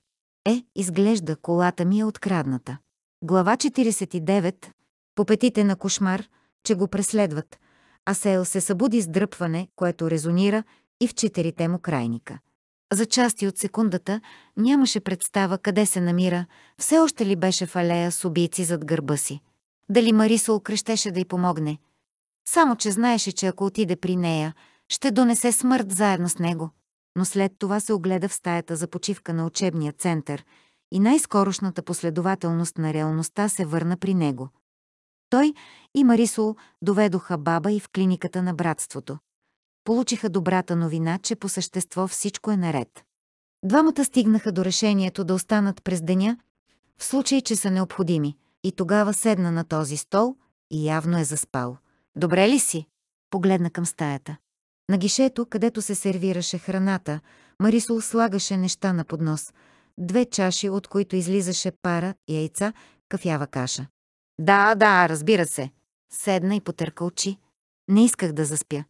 Е, изглежда, колата ми е открадната. Глава 49. По петите на кошмар, че го преследват, а Сейл се събуди с дръпване, което резонира и в четирите му крайника. За части от секундата нямаше представа къде се намира, все още ли беше в алея с убийци зад гърба си. Дали Марисо окрещеше да й помогне. Само, че знаеше, че ако отиде при нея, ще донесе смърт заедно с него. Но след това се огледа в стаята за почивка на учебния център и най-скорошната последователност на реалността се върна при него. Той и Марисол доведоха баба и в клиниката на братството. Получиха добрата новина, че по същество всичко е наред. Двамата стигнаха до решението да останат през деня, в случай, че са необходими, и тогава седна на този стол и явно е заспал. Добре ли си? Погледна към стаята. На гишето, където се сервираше храната, Марисол слагаше неща на поднос. Две чаши, от които излизаше пара, яйца, кафява каша. Да, да, разбира се. Седна и потърка очи. Не исках да заспя.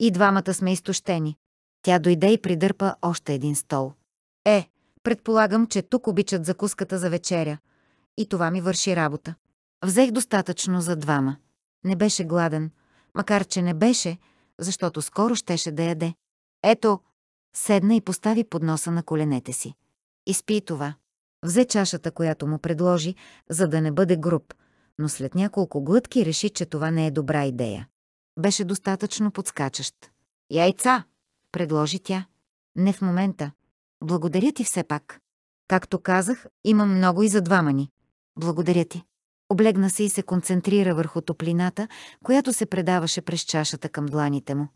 И двамата сме изтощени. Тя дойде и придърпа още един стол. Е, предполагам, че тук обичат закуската за вечеря. И това ми върши работа. Взех достатъчно за двама. Не беше гладен, макар че не беше, защото скоро щеше да яде. Ето, седна и постави под носа на коленете си. Изпи това. Взе чашата, която му предложи, за да не бъде груб – но след няколко глътки реши, че това не е добра идея. Беше достатъчно подскачащ. «Яйца!» – предложи тя. «Не в момента. Благодаря ти все пак. Както казах, имам много и за двама ни. Благодаря ти». Облегна се и се концентрира върху топлината, която се предаваше през чашата към дланите му.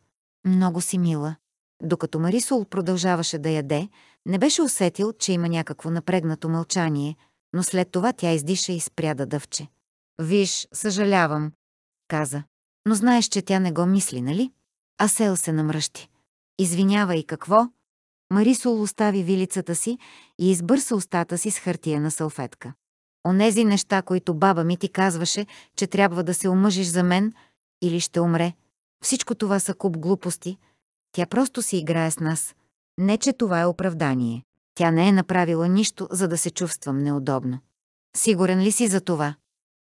Много си мила. Докато Марисол продължаваше да яде, не беше усетил, че има някакво напрегнато мълчание, но след това тя издиша и спря да дъвче. Виж, съжалявам, каза. Но знаеш, че тя не го мисли, нали? А Сел се намръщи. Извинявай, какво? Марисол остави вилицата си и избърса устата си с хартияна салфетка. Онези неща, които баба ми ти казваше, че трябва да се омъжиш за мен или ще умре. Всичко това са куп глупости. Тя просто си играе с нас. Не, че това е оправдание. Тя не е направила нищо, за да се чувствам неудобно. Сигурен ли си за това?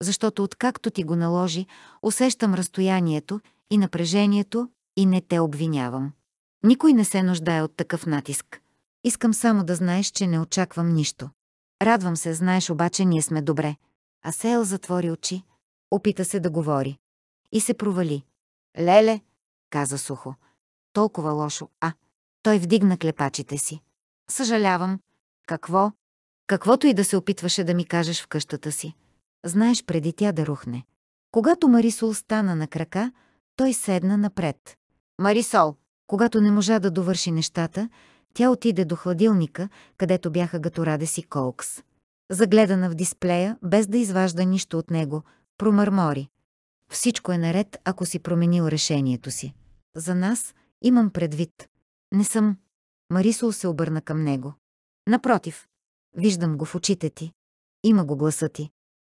защото откакто ти го наложи, усещам разстоянието и напрежението и не те обвинявам. Никой не се нуждае от такъв натиск. Искам само да знаеш, че не очаквам нищо. Радвам се, знаеш обаче, ние сме добре. А Сейл затвори очи, опита се да говори. И се провали. Леле, каза сухо. Толкова лошо, а? Той вдигна клепачите си. Съжалявам. Какво? Каквото и да се опитваше да ми кажеш в къщата си. Знаеш преди тя да рухне. Когато Марисол стана на крака, той седна напред. Марисол! Когато не можа да довърши нещата, тя отиде до хладилника, където бяха гаторадес и колкс. Загледана в дисплея, без да изважда нищо от него, промърмори. Всичко е наред, ако си променил решението си. За нас имам предвид. Не съм. Марисол се обърна към него. Напротив, виждам го в очите ти. Има го гласа ти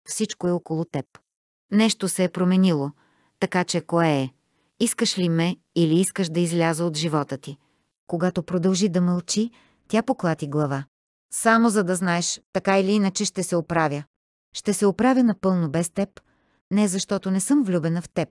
всичко е около теб. Нещо се е променило, така че кое е? Искаш ли ме или искаш да изляза от живота ти? Когато продължи да мълчи, тя поклати глава. Само за да знаеш, така или иначе ще се оправя. Ще се оправя напълно без теб, не защото не съм влюбена в теб,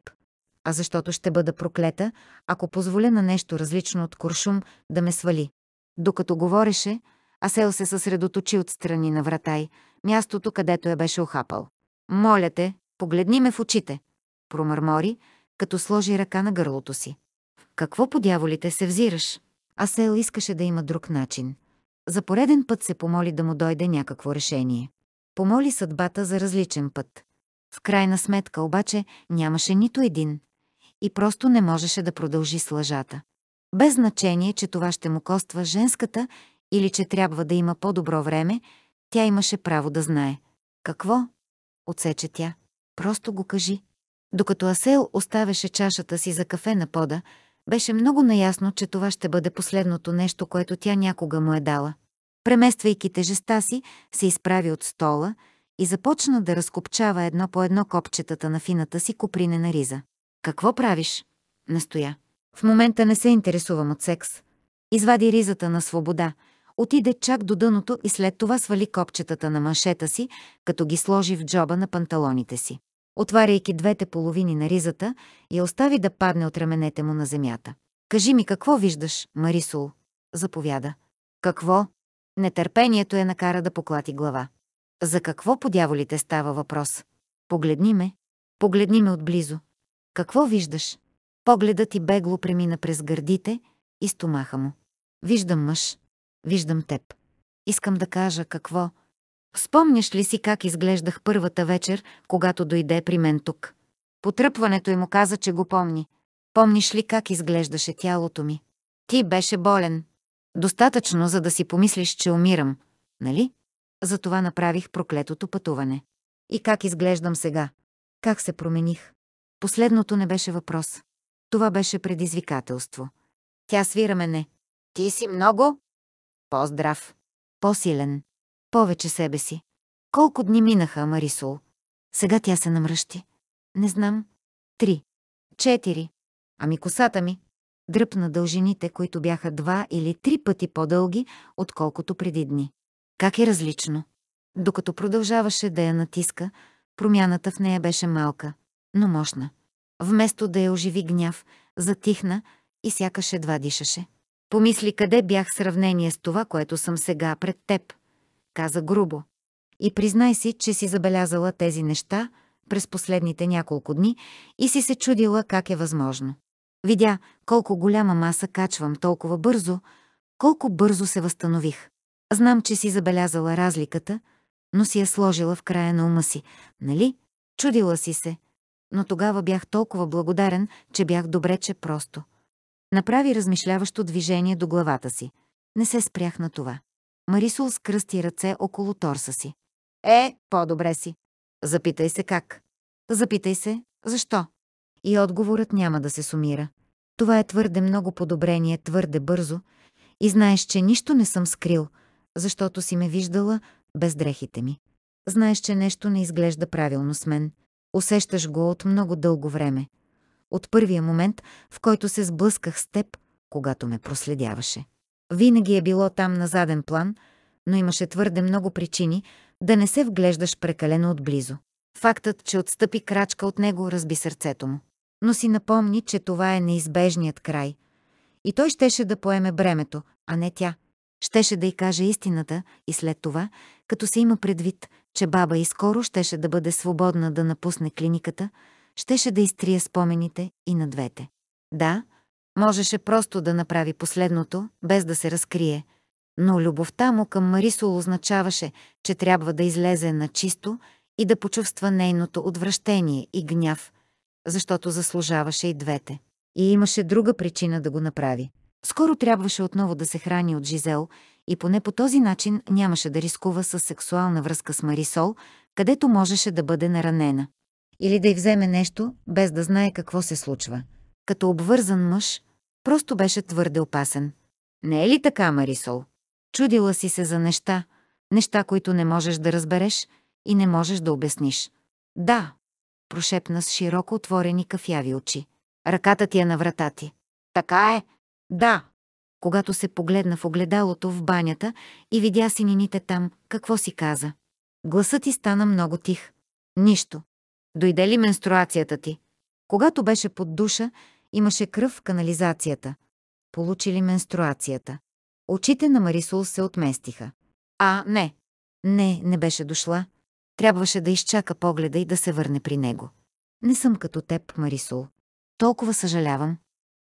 а защото ще бъда проклета, ако позволя на нещо различно от куршум да ме свали. Докато говореше, Асел се съсредоточи отстрани на врата й, мястото, където я беше охапал. «Моля те, погледни ме в очите!» промърмори, като сложи ръка на гърлото си. «Какво по дяволите се взираш?» Асел искаше да има друг начин. За пореден път се помоли да му дойде някакво решение. Помоли съдбата за различен път. В крайна сметка обаче нямаше нито един и просто не можеше да продължи с лъжата. Без значение, че това ще му коства женската или че трябва да има по-добро време, тя имаше право да знае. Какво? Отсече тя. Просто го кажи. Докато Асел оставяше чашата си за кафе на пода, беше много наясно, че това ще бъде последното нещо, което тя някога му е дала. Премествайки тежеста си, се изправи от стола и започна да разкопчава едно по едно копчетата на фината си купринена риза. «Какво правиш?» – настоя. «В момента не се интересувам от секс». Извади ризата на свобода – отиде чак до дъното и след това свали копчетата на маншета си, като ги сложи в джоба на панталоните си. Отваряйки двете половини на ризата, я остави да падне от раменете му на земята. «Кажи ми какво виждаш, Марисул?» заповяда. «Какво?» Нетърпението я накара да поклати глава. «За какво по дяволите става въпрос?» «Погледни ме. Погледни ме отблизо. Какво виждаш?» Погледът ти бегло премина през гърдите и стомаха му. «Виждам мъж», виждам теб. Искам да кажа какво. Спомняш ли си как изглеждах първата вечер, когато дойде при мен тук? Потръпването й му каза, че го помни. Помниш ли как изглеждаше тялото ми? Ти беше болен. Достатъчно, за да си помислиш, че умирам, нали? Затова направих проклетото пътуване. И как изглеждам сега? Как се промених? Последното не беше въпрос. Това беше предизвикателство. Тя свира мене. Ти си много? По-здрав, по-силен, повече себе си. Колко дни минаха, Марисол? Сега тя се намръщи. Не знам. Три. Четири. Ами косата ми. Дръпна дължините, които бяха два или три пъти по-дълги, отколкото преди дни. Как е различно? Докато продължаваше да я натиска, промяната в нея беше малка, но мощна. Вместо да я оживи гняв, затихна и сякаш едва дишаше. Помисли къде бях в сравнение с това, което съм сега пред теб, каза грубо. И признай си, че си забелязала тези неща през последните няколко дни и си се чудила как е възможно. Видя колко голяма маса качвам толкова бързо, колко бързо се възстанових. Знам, че си забелязала разликата, но си я сложила в края на ума си, нали? Чудила си се. Но тогава бях толкова благодарен, че бях добре, че просто – Направи размишляващо движение до главата си. Не се спрях на това. Марисол скръсти ръце около торса си. Е, по-добре си. Запитай се как. Запитай се, защо? И отговорът няма да се сумира. Това е твърде много подобрение, твърде бързо. И знаеш, че нищо не съм скрил, защото си ме виждала без дрехите ми. Знаеш, че нещо не изглежда правилно с мен. Усещаш го от много дълго време от първия момент, в който се сблъсках с теб, когато ме проследяваше. Винаги е било там на заден план, но имаше твърде много причини да не се вглеждаш прекалено отблизо. Фактът, че отстъпи крачка от него, разби сърцето му. Но си напомни, че това е неизбежният край. И той щеше да поеме бремето, а не тя. Щеше да й каже истината и след това, като се има предвид, че баба и скоро щеше да бъде свободна да напусне клиниката, щеше да изтрие спомените и на двете. Да, можеше просто да направи последното, без да се разкрие, но любовта му към Марисол означаваше, че трябва да излезе на чисто и да почувства нейното отвращение и гняв, защото заслужаваше и двете. И имаше друга причина да го направи. Скоро трябваше отново да се храни от Жизел и поне по този начин нямаше да рискува с сексуална връзка с Марисол, където можеше да бъде наранена или да й вземе нещо, без да знае какво се случва. Като обвързан мъж, просто беше твърде опасен. Не е ли така, Марисол? Чудила си се за неща, неща, които не можеш да разбереш и не можеш да обясниш. Да, прошепна с широко отворени кафяви очи. Ръката ти е на врата ти. Така е. Да. Когато се погледна в огледалото в банята и видя синините там, какво си каза? Гласът ти стана много тих. Нищо. Дойде ли менструацията ти? Когато беше под душа, имаше кръв в канализацията. Получи ли менструацията? Очите на Марисул се отместиха. А, не. Не, не беше дошла. Трябваше да изчака погледа и да се върне при него. Не съм като теб, Марисул. Толкова съжалявам.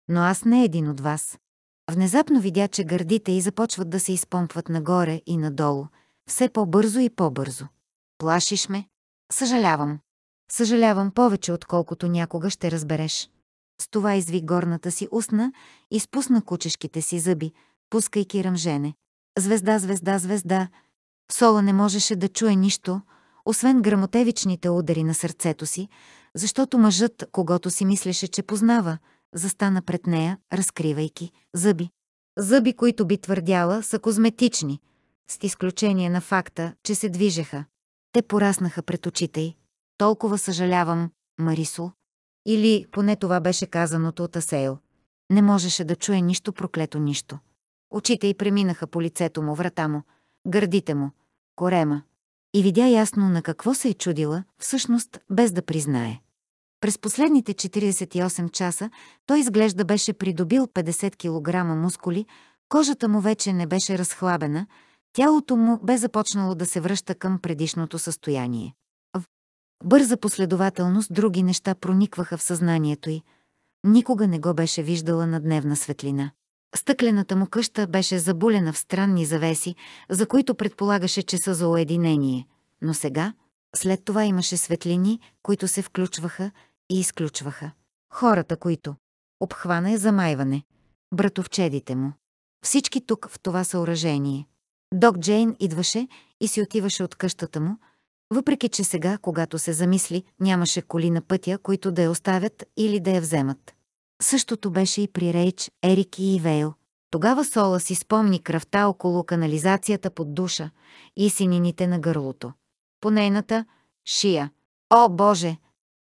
Но аз не е един от вас. Внезапно видя, че гърдите й започват да се изпомпват нагоре и надолу, все по-бързо и по-бързо. Плашиш ме? Съжалявам. Съжалявам повече, отколкото някога ще разбереш. С това изви горната си устна и спусна кучешките си зъби, пускайки ръмжене. Звезда, звезда, звезда. Сола не можеше да чуе нищо, освен грамотевичните удари на сърцето си, защото мъжът, когато си мислеше, че познава, застана пред нея, разкривайки зъби. Зъби, които би твърдяла, са козметични, с изключение на факта, че се движеха. Те пораснаха пред очите й. Толкова съжалявам, Марисо. Или поне това беше казаното от Асейл. Не можеше да чуе нищо проклето нищо. Очите й преминаха по лицето му, врата му, гърдите му, корема. И видя ясно на какво се е чудила, всъщност без да признае. През последните 48 часа той изглежда беше придобил 50 кг мускули, кожата му вече не беше разхлабена, тялото му бе започнало да се връща към предишното състояние бърза последователност други неща проникваха в съзнанието й. Никога не го беше виждала на дневна светлина. Стъклената му къща беше забулена в странни завеси, за които предполагаше, че са за уединение. Но сега, след това имаше светлини, които се включваха и изключваха. Хората, които обхвана е замайване. Братовчедите му. Всички тук в това съоръжение. Док Джейн идваше и си отиваше от къщата му, въпреки че сега, когато се замисли, нямаше коли на пътя, които да я оставят или да я вземат. Същото беше и при Рейч, Ерик и Ивейл. Тогава Сола си спомни кръвта около канализацията под душа и синините на гърлото. По нейната шия. О, Боже!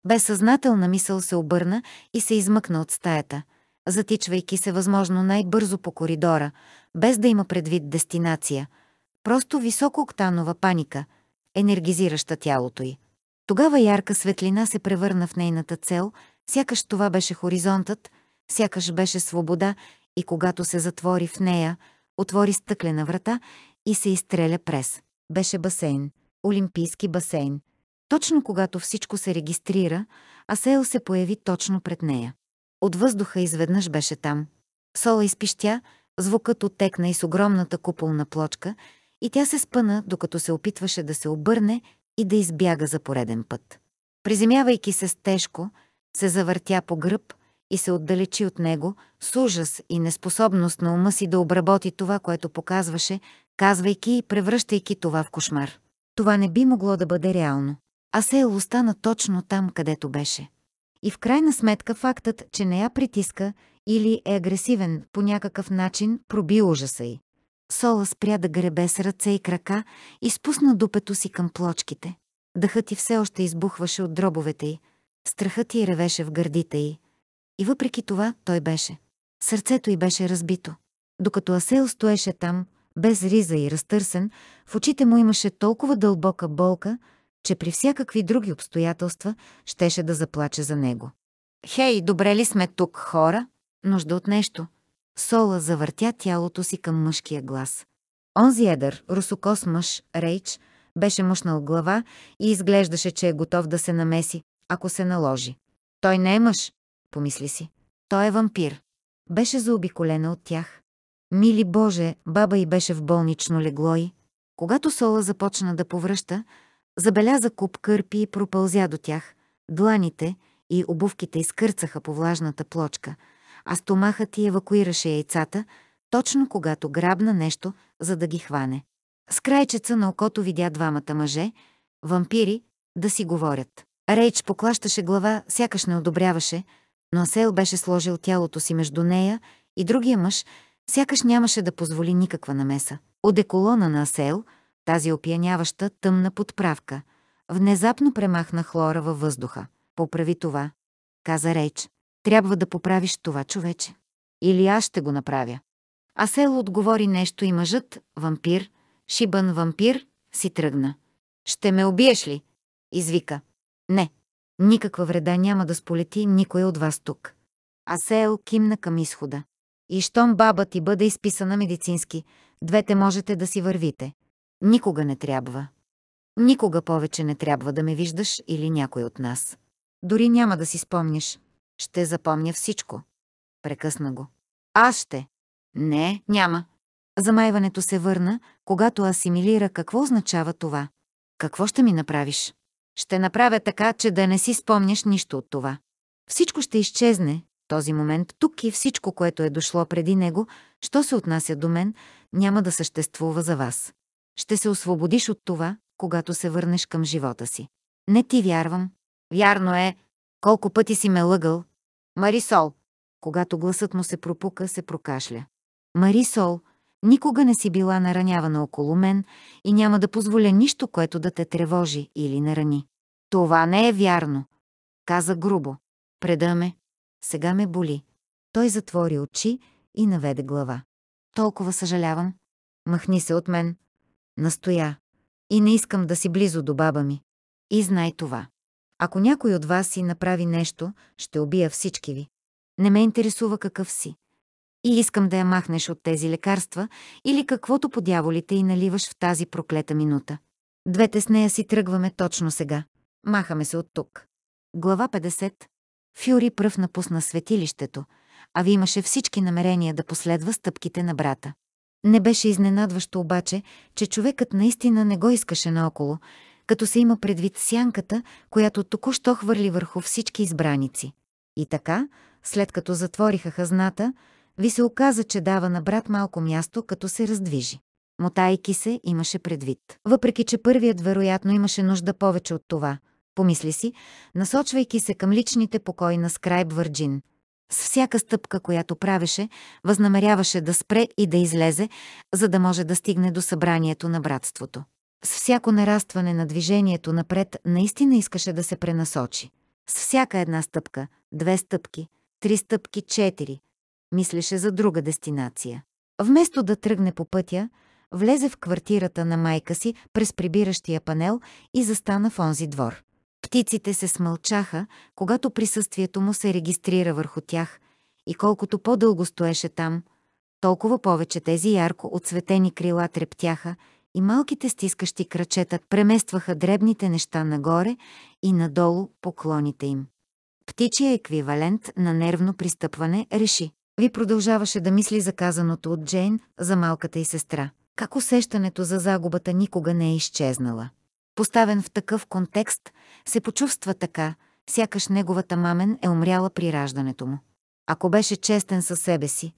Безсъзнателна мисъл се обърна и се измъкна от стаята, затичвайки се възможно най-бързо по коридора, без да има предвид дестинация. Просто високо октанова паника – енергизираща тялото й. Тогава ярка светлина се превърна в нейната цел, сякаш това беше хоризонтът, сякаш беше свобода и когато се затвори в нея, отвори стъклена врата и се изстреля през. Беше басейн, олимпийски басейн. Точно когато всичко се регистрира, Асейл се появи точно пред нея. От въздуха изведнъж беше там. Сола изпищя, звукът отекна и с огромната куполна плочка – и тя се спъна, докато се опитваше да се обърне и да избяга за пореден път. Приземявайки се с тежко, се завъртя по гръб и се отдалечи от него с ужас и неспособност на ума си да обработи това, което показваше, казвайки и превръщайки това в кошмар. Това не би могло да бъде реално. А Сейл е остана точно там, където беше. И в крайна сметка фактът, че не я притиска или е агресивен по някакъв начин, проби ужаса й. Сола спря да гребе с ръце и крака и спусна дупето си към плочките. Дъхът ти все още избухваше от дробовете й. Страхът й ревеше в гърдите й. И въпреки това той беше. Сърцето й беше разбито. Докато Асел стоеше там, без риза и разтърсен, в очите му имаше толкова дълбока болка, че при всякакви други обстоятелства щеше да заплаче за него. «Хей, добре ли сме тук, хора? Нужда от нещо», Сола завъртя тялото си към мъжкия глас. Онзи едър, русокос мъж, Рейч, беше мъжнал глава и изглеждаше, че е готов да се намеси, ако се наложи. Той не е мъж, помисли си. Той е вампир. Беше заобиколена от тях. Мили Боже, баба й беше в болнично легло и... Когато Сола започна да повръща, забеляза куп кърпи и пропълзя до тях. Дланите и обувките изкърцаха по влажната плочка – а стомахът ти евакуираше яйцата, точно когато грабна нещо, за да ги хване. С крайчеца на окото видя двамата мъже, вампири, да си говорят. Рейч поклащаше глава, сякаш не одобряваше, но Асейл беше сложил тялото си между нея и другия мъж, сякаш нямаше да позволи никаква намеса. Одеколона на Асейл, тази опияняваща тъмна подправка, внезапно премахна хлора във въздуха. Поправи това, каза Рейч. Трябва да поправиш това човече. Или аз ще го направя. Асел отговори нещо и мъжът, вампир, шибан вампир, си тръгна. Ще ме убиеш ли? Извика. Не. Никаква вреда няма да сполети никой от вас тук. Асел кимна към изхода. И щом баба ти бъде изписана медицински, двете можете да си вървите. Никога не трябва. Никога повече не трябва да ме виждаш или някой от нас. Дори няма да си спомниш. Ще запомня всичко. Прекъсна го. Аз ще. Не, няма. Замайването се върна, когато асимилира какво означава това. Какво ще ми направиш? Ще направя така, че да не си спомняш нищо от това. Всичко ще изчезне, този момент тук и всичко, което е дошло преди него, що се отнася до мен, няма да съществува за вас. Ще се освободиш от това, когато се върнеш към живота си. Не ти вярвам. Вярно е, колко пъти си ме лъгал, Марисол. Когато гласът му се пропука, се прокашля. Марисол, никога не си била наранявана около мен и няма да позволя нищо, което да те тревожи или нарани. Това не е вярно. Каза грубо. Преда ме. Сега ме боли. Той затвори очи и наведе глава. Толкова съжалявам. Махни се от мен. Настоя. И не искам да си близо до баба ми. И знай това. Ако някой от вас си направи нещо, ще убия всички ви. Не ме интересува какъв си. И искам да я махнеш от тези лекарства или каквото по дяволите и наливаш в тази проклета минута. Двете с нея си тръгваме точно сега. Махаме се от тук. Глава 50. Фюри пръв напусна светилището, а ви имаше всички намерения да последва стъпките на брата. Не беше изненадващо обаче, че човекът наистина не го искаше наоколо, като се има предвид сянката, която току-що хвърли върху всички избраници. И така, след като затвориха хазната, ви се оказа, че дава на брат малко място, като се раздвижи. Мотайки се, имаше предвид. Въпреки, че първият вероятно имаше нужда повече от това, помисли си, насочвайки се към личните покои на Скрайб Върджин. С всяка стъпка, която правеше, възнамеряваше да спре и да излезе, за да може да стигне до събранието на братството. С всяко нарастване на движението напред наистина искаше да се пренасочи. С всяка една стъпка, две стъпки, три стъпки, четири, мислеше за друга дестинация. Вместо да тръгне по пътя, влезе в квартирата на майка си през прибиращия панел и застана в онзи двор. Птиците се смълчаха, когато присъствието му се регистрира върху тях и колкото по-дълго стоеше там, толкова повече тези ярко отцветени крила трептяха и малките стискащи крачета преместваха дребните неща нагоре и надолу поклоните им. Птичия еквивалент на нервно пристъпване реши. Ви продължаваше да мисли за казаното от Джейн за малката й сестра. Как усещането за загубата никога не е изчезнала. Поставен в такъв контекст, се почувства така, сякаш неговата мамен е умряла при раждането му. Ако беше честен със себе си,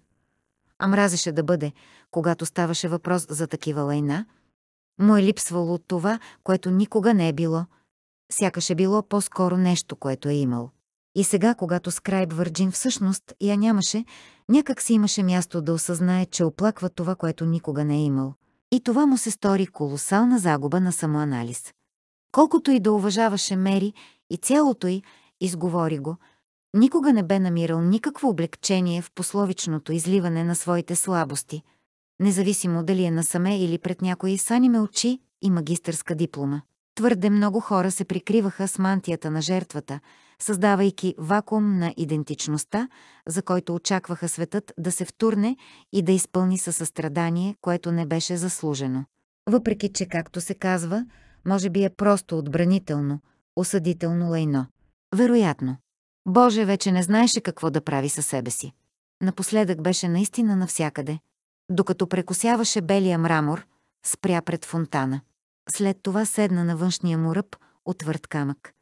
а мразеше да бъде, когато ставаше въпрос за такива лайна, му е липсвало от това, което никога не е било. Сякаш е било по-скоро нещо, което е имал. И сега, когато Скрайб Върджин всъщност я нямаше, някак си имаше място да осъзнае, че оплаква това, което никога не е имал. И това му се стори колосална загуба на самоанализ. Колкото и да уважаваше Мери и цялото й, изговори го, никога не бе намирал никакво облегчение в пословичното изливане на своите слабости – независимо дали е насаме или пред някои саниме очи и магистърска диплома. Твърде много хора се прикриваха с мантията на жертвата, създавайки вакуум на идентичността, за който очакваха светът да се втурне и да изпълни със състрадание, което не беше заслужено. Въпреки, че, както се казва, може би е просто отбранително, осъдително лайно. Вероятно. Боже вече не знаеше какво да прави със себе си. Напоследък беше наистина навсякъде – докато прекосяваше белия мрамор, спря пред фонтана. След това седна на външния му ръб от твърд камък.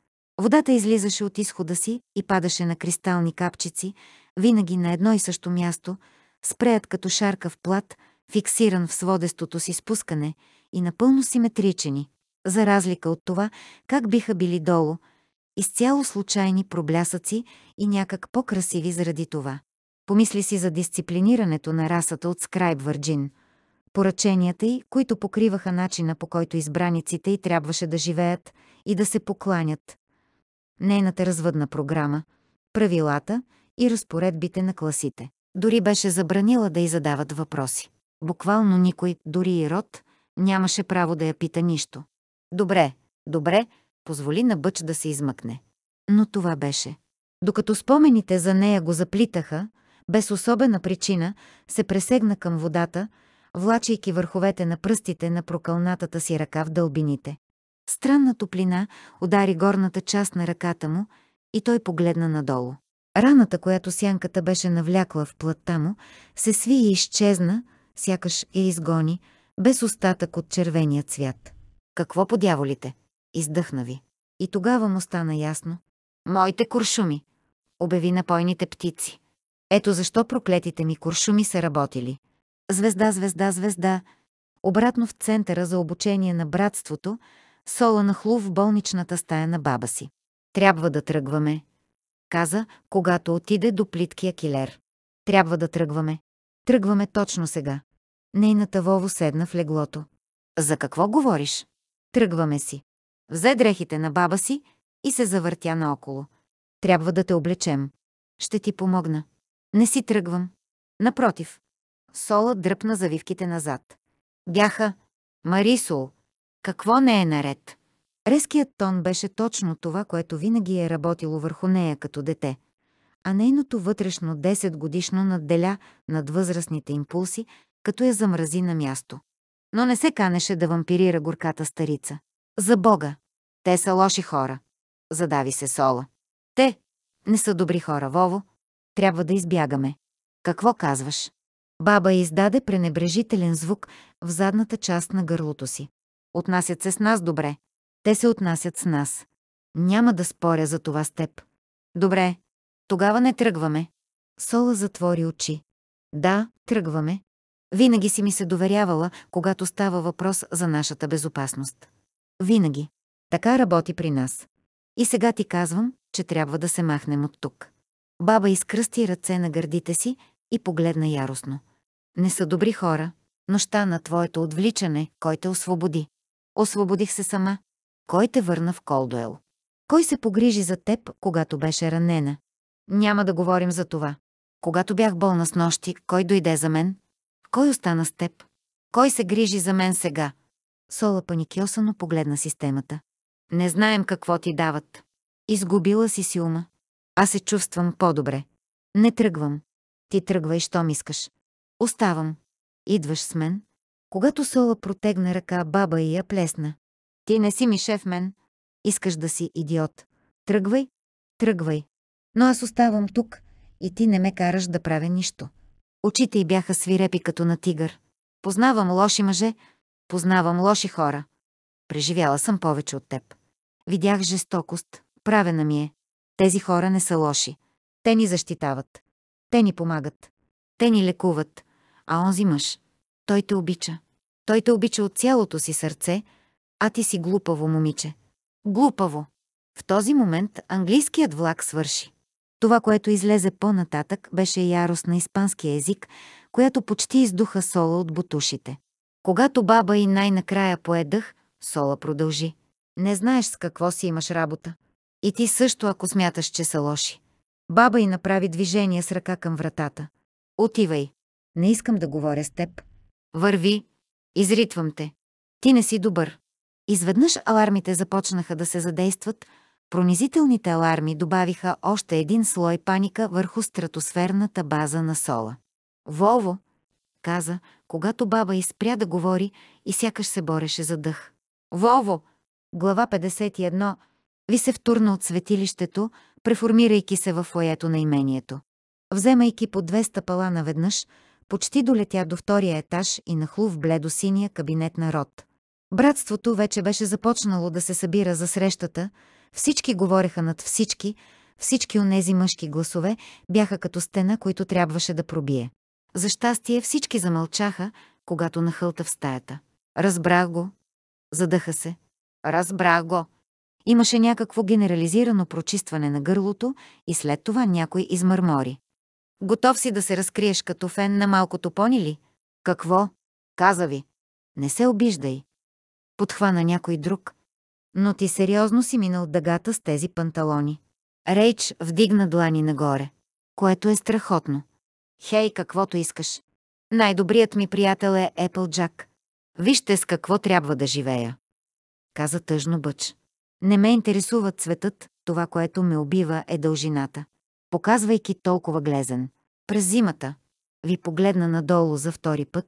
Водата излизаше от изхода си и падаше на кристални капчици, винаги на едно и също място, спреят като шарка в плат, фиксиран в сводестото си спускане и напълно симетричени, за разлика от това как биха били долу, изцяло случайни проблясъци и някак по-красиви заради това. Помисли си за дисциплинирането на расата от Скрайб Върджин. Поръченията й, които покриваха начина по който избраниците й трябваше да живеят и да се покланят. Нейната развъдна програма, правилата и разпоредбите на класите. Дори беше забранила да й задават въпроси. Буквално никой, дори и род, нямаше право да я пита нищо. Добре, добре, позволи на Бъч да се измъкне. Но това беше. Докато спомените за нея го заплитаха, без особена причина, се пресегна към водата, влачайки върховете на пръстите на прокълнатата си ръка в дълбините. Странна топлина удари горната част на ръката му и той погледна надолу. Раната, която сянката беше навлякла в плътта му, се сви и изчезна, сякаш я изгони, без остатък от червения цвят. Какво подяволите? Издъхна ви. И тогава му стана ясно. Моите куршуми, обяви напойните птици. Ето защо проклетите ми куршуми са работили. Звезда, звезда, звезда. Обратно в центъра за обучение на братството, Сола нахлу в болничната стая на баба си. Трябва да тръгваме, каза, когато отиде до плиткия килер. Трябва да тръгваме. Тръгваме точно сега. Нейната Вово седна в леглото. За какво говориш? Тръгваме си. Взе дрехите на баба си и се завъртя наоколо. Трябва да те облечем. Ще ти помогна. Не си тръгвам. Напротив. Сола дръпна завивките назад. Бяха. Марисол, какво не е наред? Резкият тон беше точно това, което винаги е работило върху нея като дете. А нейното вътрешно 10-годишно надделя над възрастните импулси, като я замрази на място. Но не се канеше да вампирира горката старица. За Бога! Те са лоши хора. Задави се Сола. Те не са добри хора, Вово. Трябва да избягаме. Какво казваш? Баба издаде пренебрежителен звук в задната част на гърлото си. Отнасят се с нас добре. Те се отнасят с нас. Няма да споря за това с теб. Добре, тогава не тръгваме. Сола затвори очи. Да, тръгваме. Винаги си ми се доверявала, когато става въпрос за нашата безопасност. Винаги. Така работи при нас. И сега ти казвам, че трябва да се махнем от тук. Баба изкръсти ръце на гърдите си и погледна яростно. Не са добри хора. Нощта на твоето отвличане, кой те освободи? Освободих се сама. Кой те върна в Колдуел? Кой се погрижи за теб, когато беше ранена? Няма да говорим за това. Когато бях болна с нощи, кой дойде за мен? Кой остана с теб? Кой се грижи за мен сега? Сола паникьосано погледна системата. Не знаем какво ти дават. Изгубила си Силма. ума. Аз се чувствам по-добре. Не тръгвам. Ти тръгвай, щом искаш. Оставам. Идваш с мен. Когато Сола протегна ръка, баба и я плесна. Ти не си ми шеф мен. Искаш да си идиот. Тръгвай. Тръгвай. Но аз оставам тук и ти не ме караш да правя нищо. Очите й бяха свирепи като на тигър. Познавам лоши мъже, познавам лоши хора. Преживяла съм повече от теб. Видях жестокост, правена ми е. Тези хора не са лоши. Те ни защитават. Те ни помагат. Те ни лекуват. А онзи мъж, той те обича. Той те обича от цялото си сърце, а ти си глупаво, момиче. Глупаво. В този момент английският влак свърши. Това, което излезе по-нататък, беше ярост на испански език, която почти издуха Сола от бутушите. Когато баба и най-накрая поедах, Сола продължи. Не знаеш с какво си имаш работа. И ти също, ако смяташ, че са лоши. Баба и направи движение с ръка към вратата. Отивай. Не искам да говоря с теб. Върви. Изритвам те. Ти не си добър. Изведнъж алармите започнаха да се задействат, пронизителните аларми добавиха още един слой паника върху стратосферната база на Сола. Вово, каза, когато баба изпря да говори и сякаш се бореше за дъх. Вово! Глава 51 ви се втурна от светилището, преформирайки се в лоето на имението. Вземайки по две стъпала наведнъж, почти долетя до втория етаж и нахлу в бледо-синия кабинет на Род. Братството вече беше започнало да се събира за срещата, всички говореха над всички, всички онези мъжки гласове бяха като стена, които трябваше да пробие. За щастие всички замълчаха, когато нахълта в стаята. Разбрах го. Задъха се. Разбрах го. Имаше някакво генерализирано прочистване на гърлото и след това някой измърмори. Готов си да се разкриеш като фен на малкото пони ли? Какво? Каза ви. Не се обиждай. Подхвана някой друг. Но ти сериозно си минал дъгата с тези панталони. Рейч вдигна длани нагоре, което е страхотно. Хей, каквото искаш. Най-добрият ми приятел е Джак. Вижте с какво трябва да живея. Каза тъжно Бъч. Не ме интересува цветът, това, което ме убива, е дължината. Показвайки толкова глезен, през зимата, ви погледна надолу за втори път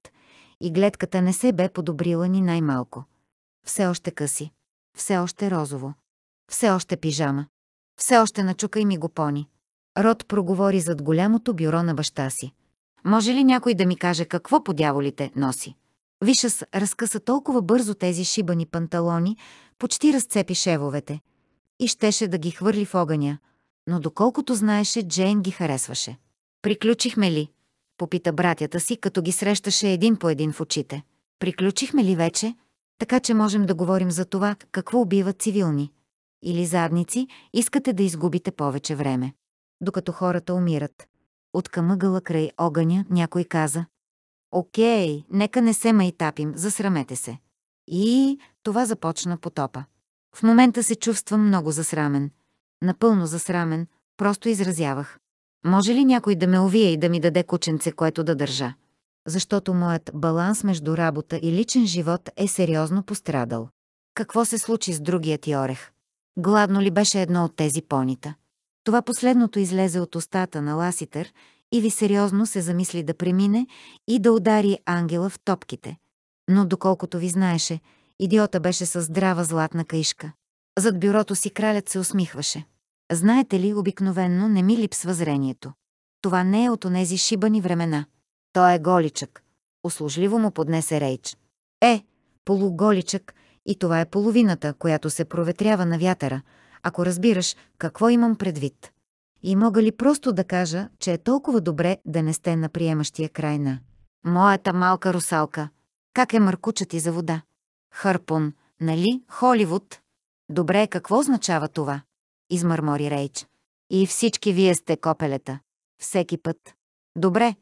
и гледката не се бе подобрила ни най-малко. Все още къси, все още розово, все още пижама, все още начукай ми го пони. Род проговори зад голямото бюро на баща си. Може ли някой да ми каже какво по дяволите носи? Вишас разкъса толкова бързо тези шибани панталони, почти разцепи шевовете и щеше да ги хвърли в огъня, но доколкото знаеше, Джейн ги харесваше. Приключихме ли? Попита братята си, като ги срещаше един по един в очите. Приключихме ли вече? Така че можем да говорим за това, какво убиват цивилни. Или задници, искате да изгубите повече време. Докато хората умират. От къмъгъла край огъня някой каза. Окей, нека не се майтапим, засрамете се. И това започна потопа. В момента се чувствам много засрамен. Напълно засрамен, просто изразявах. Може ли някой да ме увие и да ми даде кученце, което да държа? Защото моят баланс между работа и личен живот е сериозно пострадал. Какво се случи с другия ти орех? Гладно ли беше едно от тези понита? Това последното излезе от устата на Ласитър и ви сериозно се замисли да премине и да удари ангела в топките – но доколкото ви знаеше, идиота беше със здрава златна каишка. Зад бюрото си кралят се усмихваше. Знаете ли, обикновенно не ми липсва зрението. Това не е от онези шибани времена. Той е голичък. Услужливо му поднесе Рейч. Е, полуголичък, и това е половината, която се проветрява на вятъра, ако разбираш какво имам предвид. И мога ли просто да кажа, че е толкова добре да не сте на приемащия край на... Моята малка русалка, как е мъркучът и за вода? Харпун, нали, Холивуд? Добре, какво означава това? Измърмори Рейч. И всички вие сте копелета. Всеки път. Добре,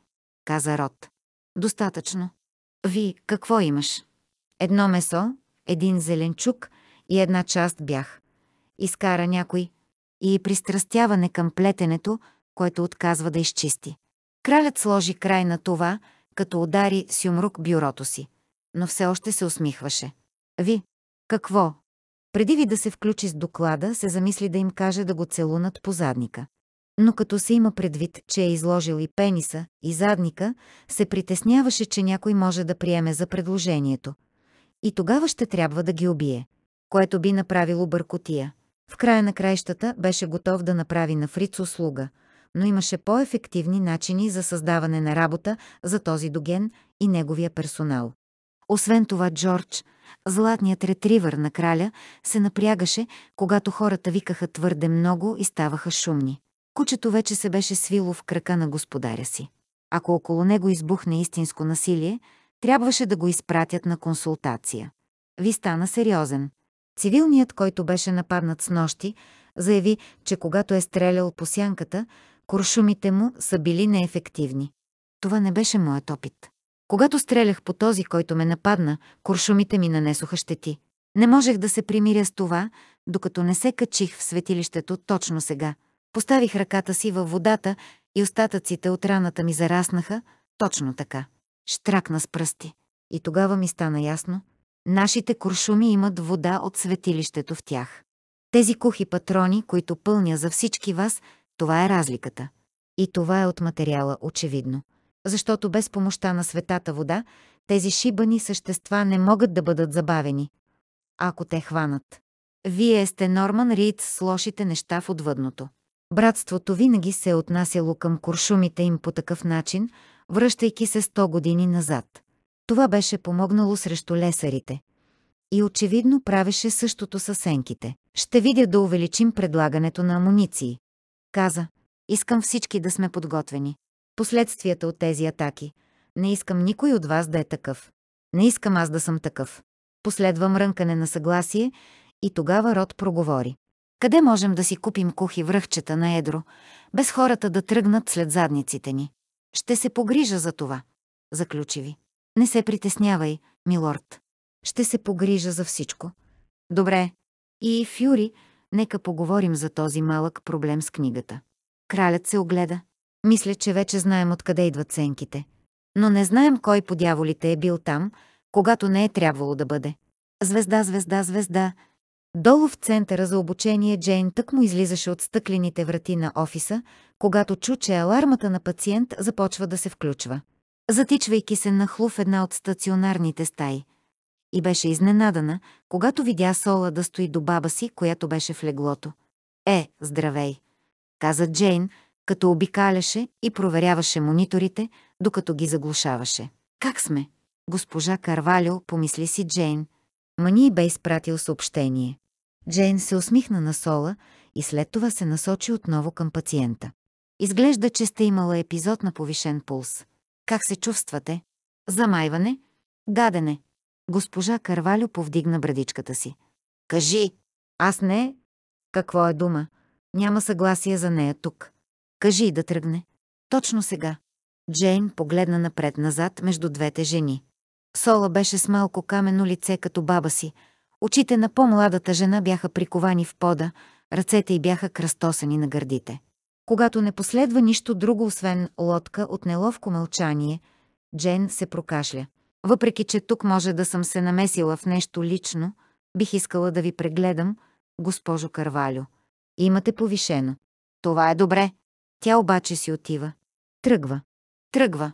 каза Рот. Достатъчно. Ви, какво имаш? Едно месо, един зеленчук и една част бях. Изкара някой. И пристрастяване към плетенето, което отказва да изчисти. Кралят сложи край на това, като удари с юмрук бюрото си но все още се усмихваше. Ви, какво? Преди ви да се включи с доклада, се замисли да им каже да го целунат по задника. Но като се има предвид, че е изложил и пениса, и задника, се притесняваше, че някой може да приеме за предложението. И тогава ще трябва да ги убие, което би направило бъркотия. В края на краищата беше готов да направи на Фриц услуга, но имаше по-ефективни начини за създаване на работа за този доген и неговия персонал. Освен това Джордж, златният ретривър на краля, се напрягаше, когато хората викаха твърде много и ставаха шумни. Кучето вече се беше свило в крака на господаря си. Ако около него избухне истинско насилие, трябваше да го изпратят на консултация. Ви стана сериозен. Цивилният, който беше нападнат с нощи, заяви, че когато е стрелял по сянката, куршумите му са били неефективни. Това не беше моят опит. Когато стрелях по този, който ме нападна, куршумите ми нанесоха щети. Не можех да се примиря с това, докато не се качих в светилището точно сега. Поставих ръката си във водата и остатъците от раната ми зараснаха, точно така. Штракна с пръсти. И тогава ми стана ясно. Нашите куршуми имат вода от светилището в тях. Тези кухи патрони, които пълня за всички вас, това е разликата. И това е от материала, очевидно защото без помощта на светата вода тези шибани същества не могат да бъдат забавени, ако те хванат. Вие сте Норман Рид с лошите неща в отвъдното. Братството винаги се е отнасяло към куршумите им по такъв начин, връщайки се 100 години назад. Това беше помогнало срещу лесарите. И очевидно правеше същото с сенките. Ще видя да увеличим предлагането на амуниции. Каза, искам всички да сме подготвени последствията от тези атаки. Не искам никой от вас да е такъв. Не искам аз да съм такъв. Последвам рънкане на съгласие и тогава Род проговори. Къде можем да си купим кухи връхчета на едро, без хората да тръгнат след задниците ни? Ще се погрижа за това, заключи ви. Не се притеснявай, милорд. Ще се погрижа за всичко. Добре. И, Фюри, нека поговорим за този малък проблем с книгата. Кралят се огледа. Мисля, че вече знаем откъде идват сенките. Но не знаем кой по дяволите е бил там, когато не е трябвало да бъде. Звезда, звезда, звезда. Долу в центъра за обучение Джейн тък му излизаше от стъклените врати на офиса, когато чу, че алармата на пациент започва да се включва. Затичвайки се хлу в една от стационарните стаи. И беше изненадана, когато видя Сола да стои до баба си, която беше в леглото. Е, здравей! Каза Джейн, като обикаляше и проверяваше мониторите, докато ги заглушаваше. «Как сме?» Госпожа Карвалио помисли си Джейн. Мани бе изпратил съобщение. Джейн се усмихна на Сола и след това се насочи отново към пациента. Изглежда, че сте имала епизод на повишен пулс. Как се чувствате? Замайване? Гадене. Госпожа Карвалю повдигна брадичката си. Кажи! Аз не. Какво е дума? Няма съгласие за нея тук. Кажи и да тръгне. Точно сега. Джейн погледна напред-назад между двете жени. Сола беше с малко камено лице като баба си. Очите на по-младата жена бяха приковани в пода, ръцете й бяха кръстосани на гърдите. Когато не последва нищо друго, освен лодка от неловко мълчание, Джен се прокашля. Въпреки, че тук може да съм се намесила в нещо лично, бих искала да ви прегледам, госпожо Карвалю. Имате повишено. Това е добре, тя обаче си отива. Тръгва. Тръгва.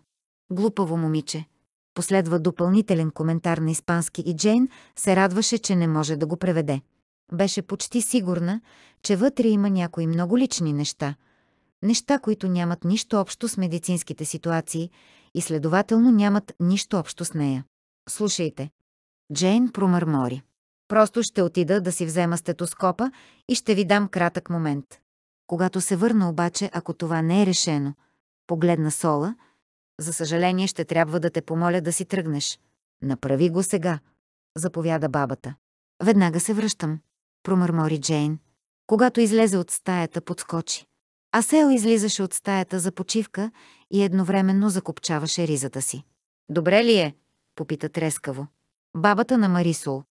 Глупаво момиче. Последва допълнителен коментар на испански и Джейн се радваше, че не може да го преведе. Беше почти сигурна, че вътре има някои много лични неща. Неща, които нямат нищо общо с медицинските ситуации и следователно нямат нищо общо с нея. Слушайте. Джейн промърмори. Просто ще отида да си взема стетоскопа и ще ви дам кратък момент. Когато се върна обаче, ако това не е решено, погледна Сола, за съжаление ще трябва да те помоля да си тръгнеш. Направи го сега, заповяда бабата. Веднага се връщам, промърмори Джейн. Когато излезе от стаята, подскочи. Сел излизаше от стаята за почивка и едновременно закопчаваше ризата си. «Добре ли е?» – попита трескаво. Бабата на Марисол.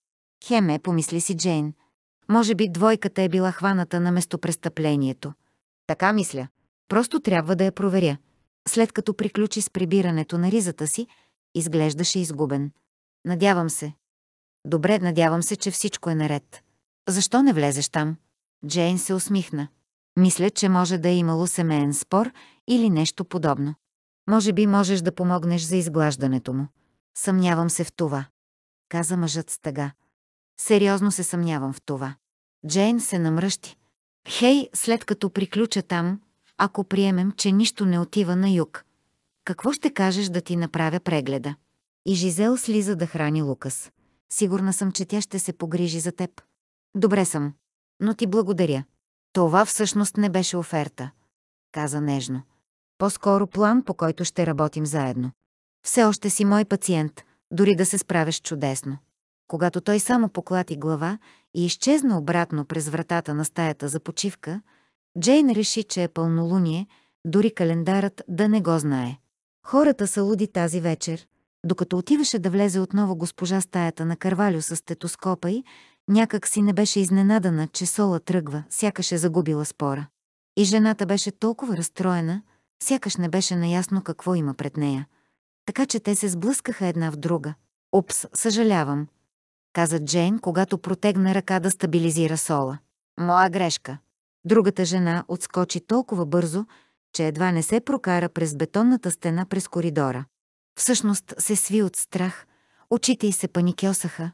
Хеме, помисли си Джейн – може би двойката е била хваната на местопрестъплението. Така мисля. Просто трябва да я проверя. След като приключи с прибирането на ризата си, изглеждаше изгубен. Надявам се. Добре, надявам се, че всичко е наред. Защо не влезеш там? Джейн се усмихна. Мисля, че може да е имало семейен спор или нещо подобно. Може би можеш да помогнеш за изглаждането му. Съмнявам се в това. Каза мъжът с тъга. Сериозно се съмнявам в това. Джейн се намръщи. Хей, след като приключа там, ако приемем, че нищо не отива на юг, какво ще кажеш да ти направя прегледа? И Жизел слиза да храни Лукас. Сигурна съм, че тя ще се погрижи за теб. Добре съм, но ти благодаря. Това всъщност не беше оферта, каза нежно. По-скоро план, по който ще работим заедно. Все още си мой пациент, дори да се справиш чудесно. Когато той само поклати глава и изчезна обратно през вратата на стаята за почивка, Джейн реши, че е пълнолуние, дори календарът да не го знае. Хората са луди тази вечер. Докато отиваше да влезе отново госпожа стаята на Карвалю с стетоскопа и някак си не беше изненадана, че Сола тръгва, сякаш е загубила спора. И жената беше толкова разстроена, сякаш не беше наясно какво има пред нея. Така че те се сблъскаха една в друга. Опс, съжалявам, каза Джейн, когато протегна ръка да стабилизира Сола. Моя грешка. Другата жена отскочи толкова бързо, че едва не се прокара през бетонната стена през коридора. Всъщност се сви от страх, очите й се паникьосаха,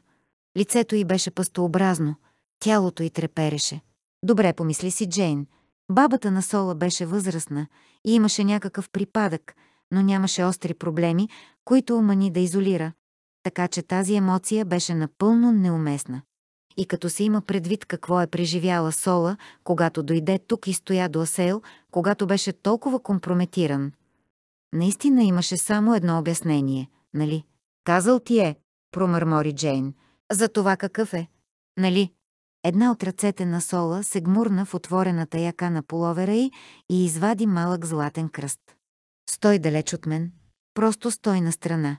лицето й беше пъстообразно. тялото й трепереше. Добре помисли си Джейн. Бабата на Сола беше възрастна и имаше някакъв припадък, но нямаше остри проблеми, които умани да изолира, така че тази емоция беше напълно неуместна. И като се има предвид какво е преживяла Сола, когато дойде тук и стоя до Асейл, когато беше толкова компрометиран. Наистина имаше само едно обяснение, нали? Казал ти е, промърмори Джейн. За това какъв е, нали? Една от ръцете на Сола се гмурна в отворената яка на половера й и извади малък златен кръст. Стой далеч от мен. Просто стой на страна.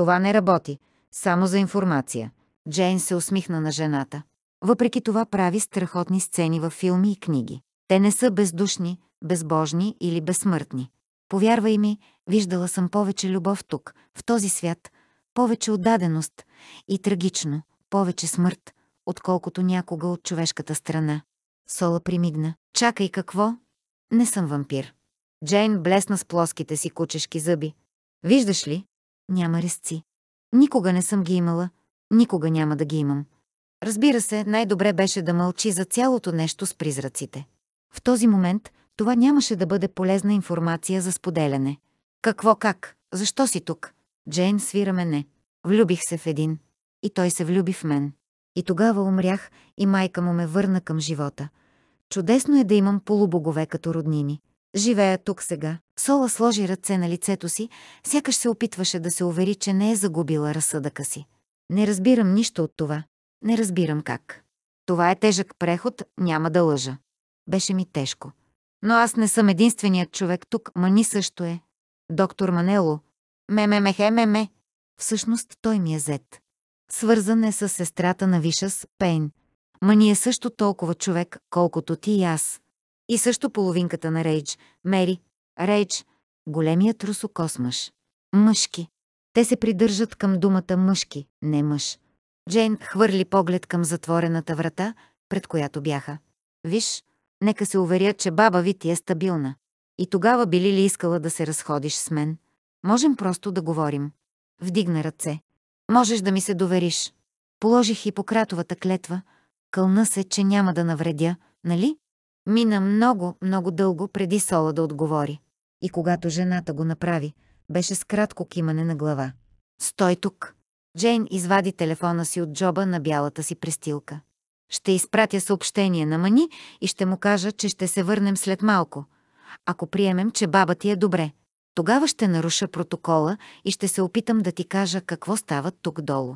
Това не работи. Само за информация. Джейн се усмихна на жената. Въпреки това прави страхотни сцени във филми и книги. Те не са бездушни, безбожни или безсмъртни. Повярвай ми, виждала съм повече любов тук, в този свят, повече отдаденост и трагично, повече смърт, отколкото някога от човешката страна. Сола примигна. Чакай какво? Не съм вампир. Джейн блесна с плоските си кучешки зъби. Виждаш ли, няма резци. Никога не съм ги имала, никога няма да ги имам. Разбира се, най-добре беше да мълчи за цялото нещо с призраците. В този момент това нямаше да бъде полезна информация за споделяне. Какво как? Защо си тук? Джейн свира мене. Влюбих се в един. И той се влюби в мен. И тогава умрях и майка му ме върна към живота. Чудесно е да имам полубогове като роднини. Живея тук сега. Сола сложи ръце на лицето си, сякаш се опитваше да се увери, че не е загубила разсъдъка си. Не разбирам нищо от това. Не разбирам как. Това е тежък преход, няма да лъжа. Беше ми тежко. Но аз не съм единственият човек тук, мани също е. Доктор Манело. ме ме ме ме ме Всъщност той ми е зет. Свързан е с сестрата на Вишас, Пейн. Мани е също толкова човек, колкото ти и аз. И също половинката на Рейдж, Мери, Рейдж, големият русокос мъж. Мъжки. Те се придържат към думата мъжки, не мъж. Джейн хвърли поглед към затворената врата, пред която бяха. Виж, нека се уверя, че баба ви ти е стабилна. И тогава били ли искала да се разходиш с мен? Можем просто да говорим. Вдигна ръце. Можеш да ми се довериш. Положих и клетва. Кълна се, че няма да навредя, нали? Мина много, много дълго преди Сола да отговори. И когато жената го направи, беше с кратко кимане на глава. «Стой тук!» Джейн извади телефона си от джоба на бялата си престилка. «Ще изпратя съобщение на Мани и ще му кажа, че ще се върнем след малко. Ако приемем, че баба ти е добре, тогава ще наруша протокола и ще се опитам да ти кажа какво става тук долу.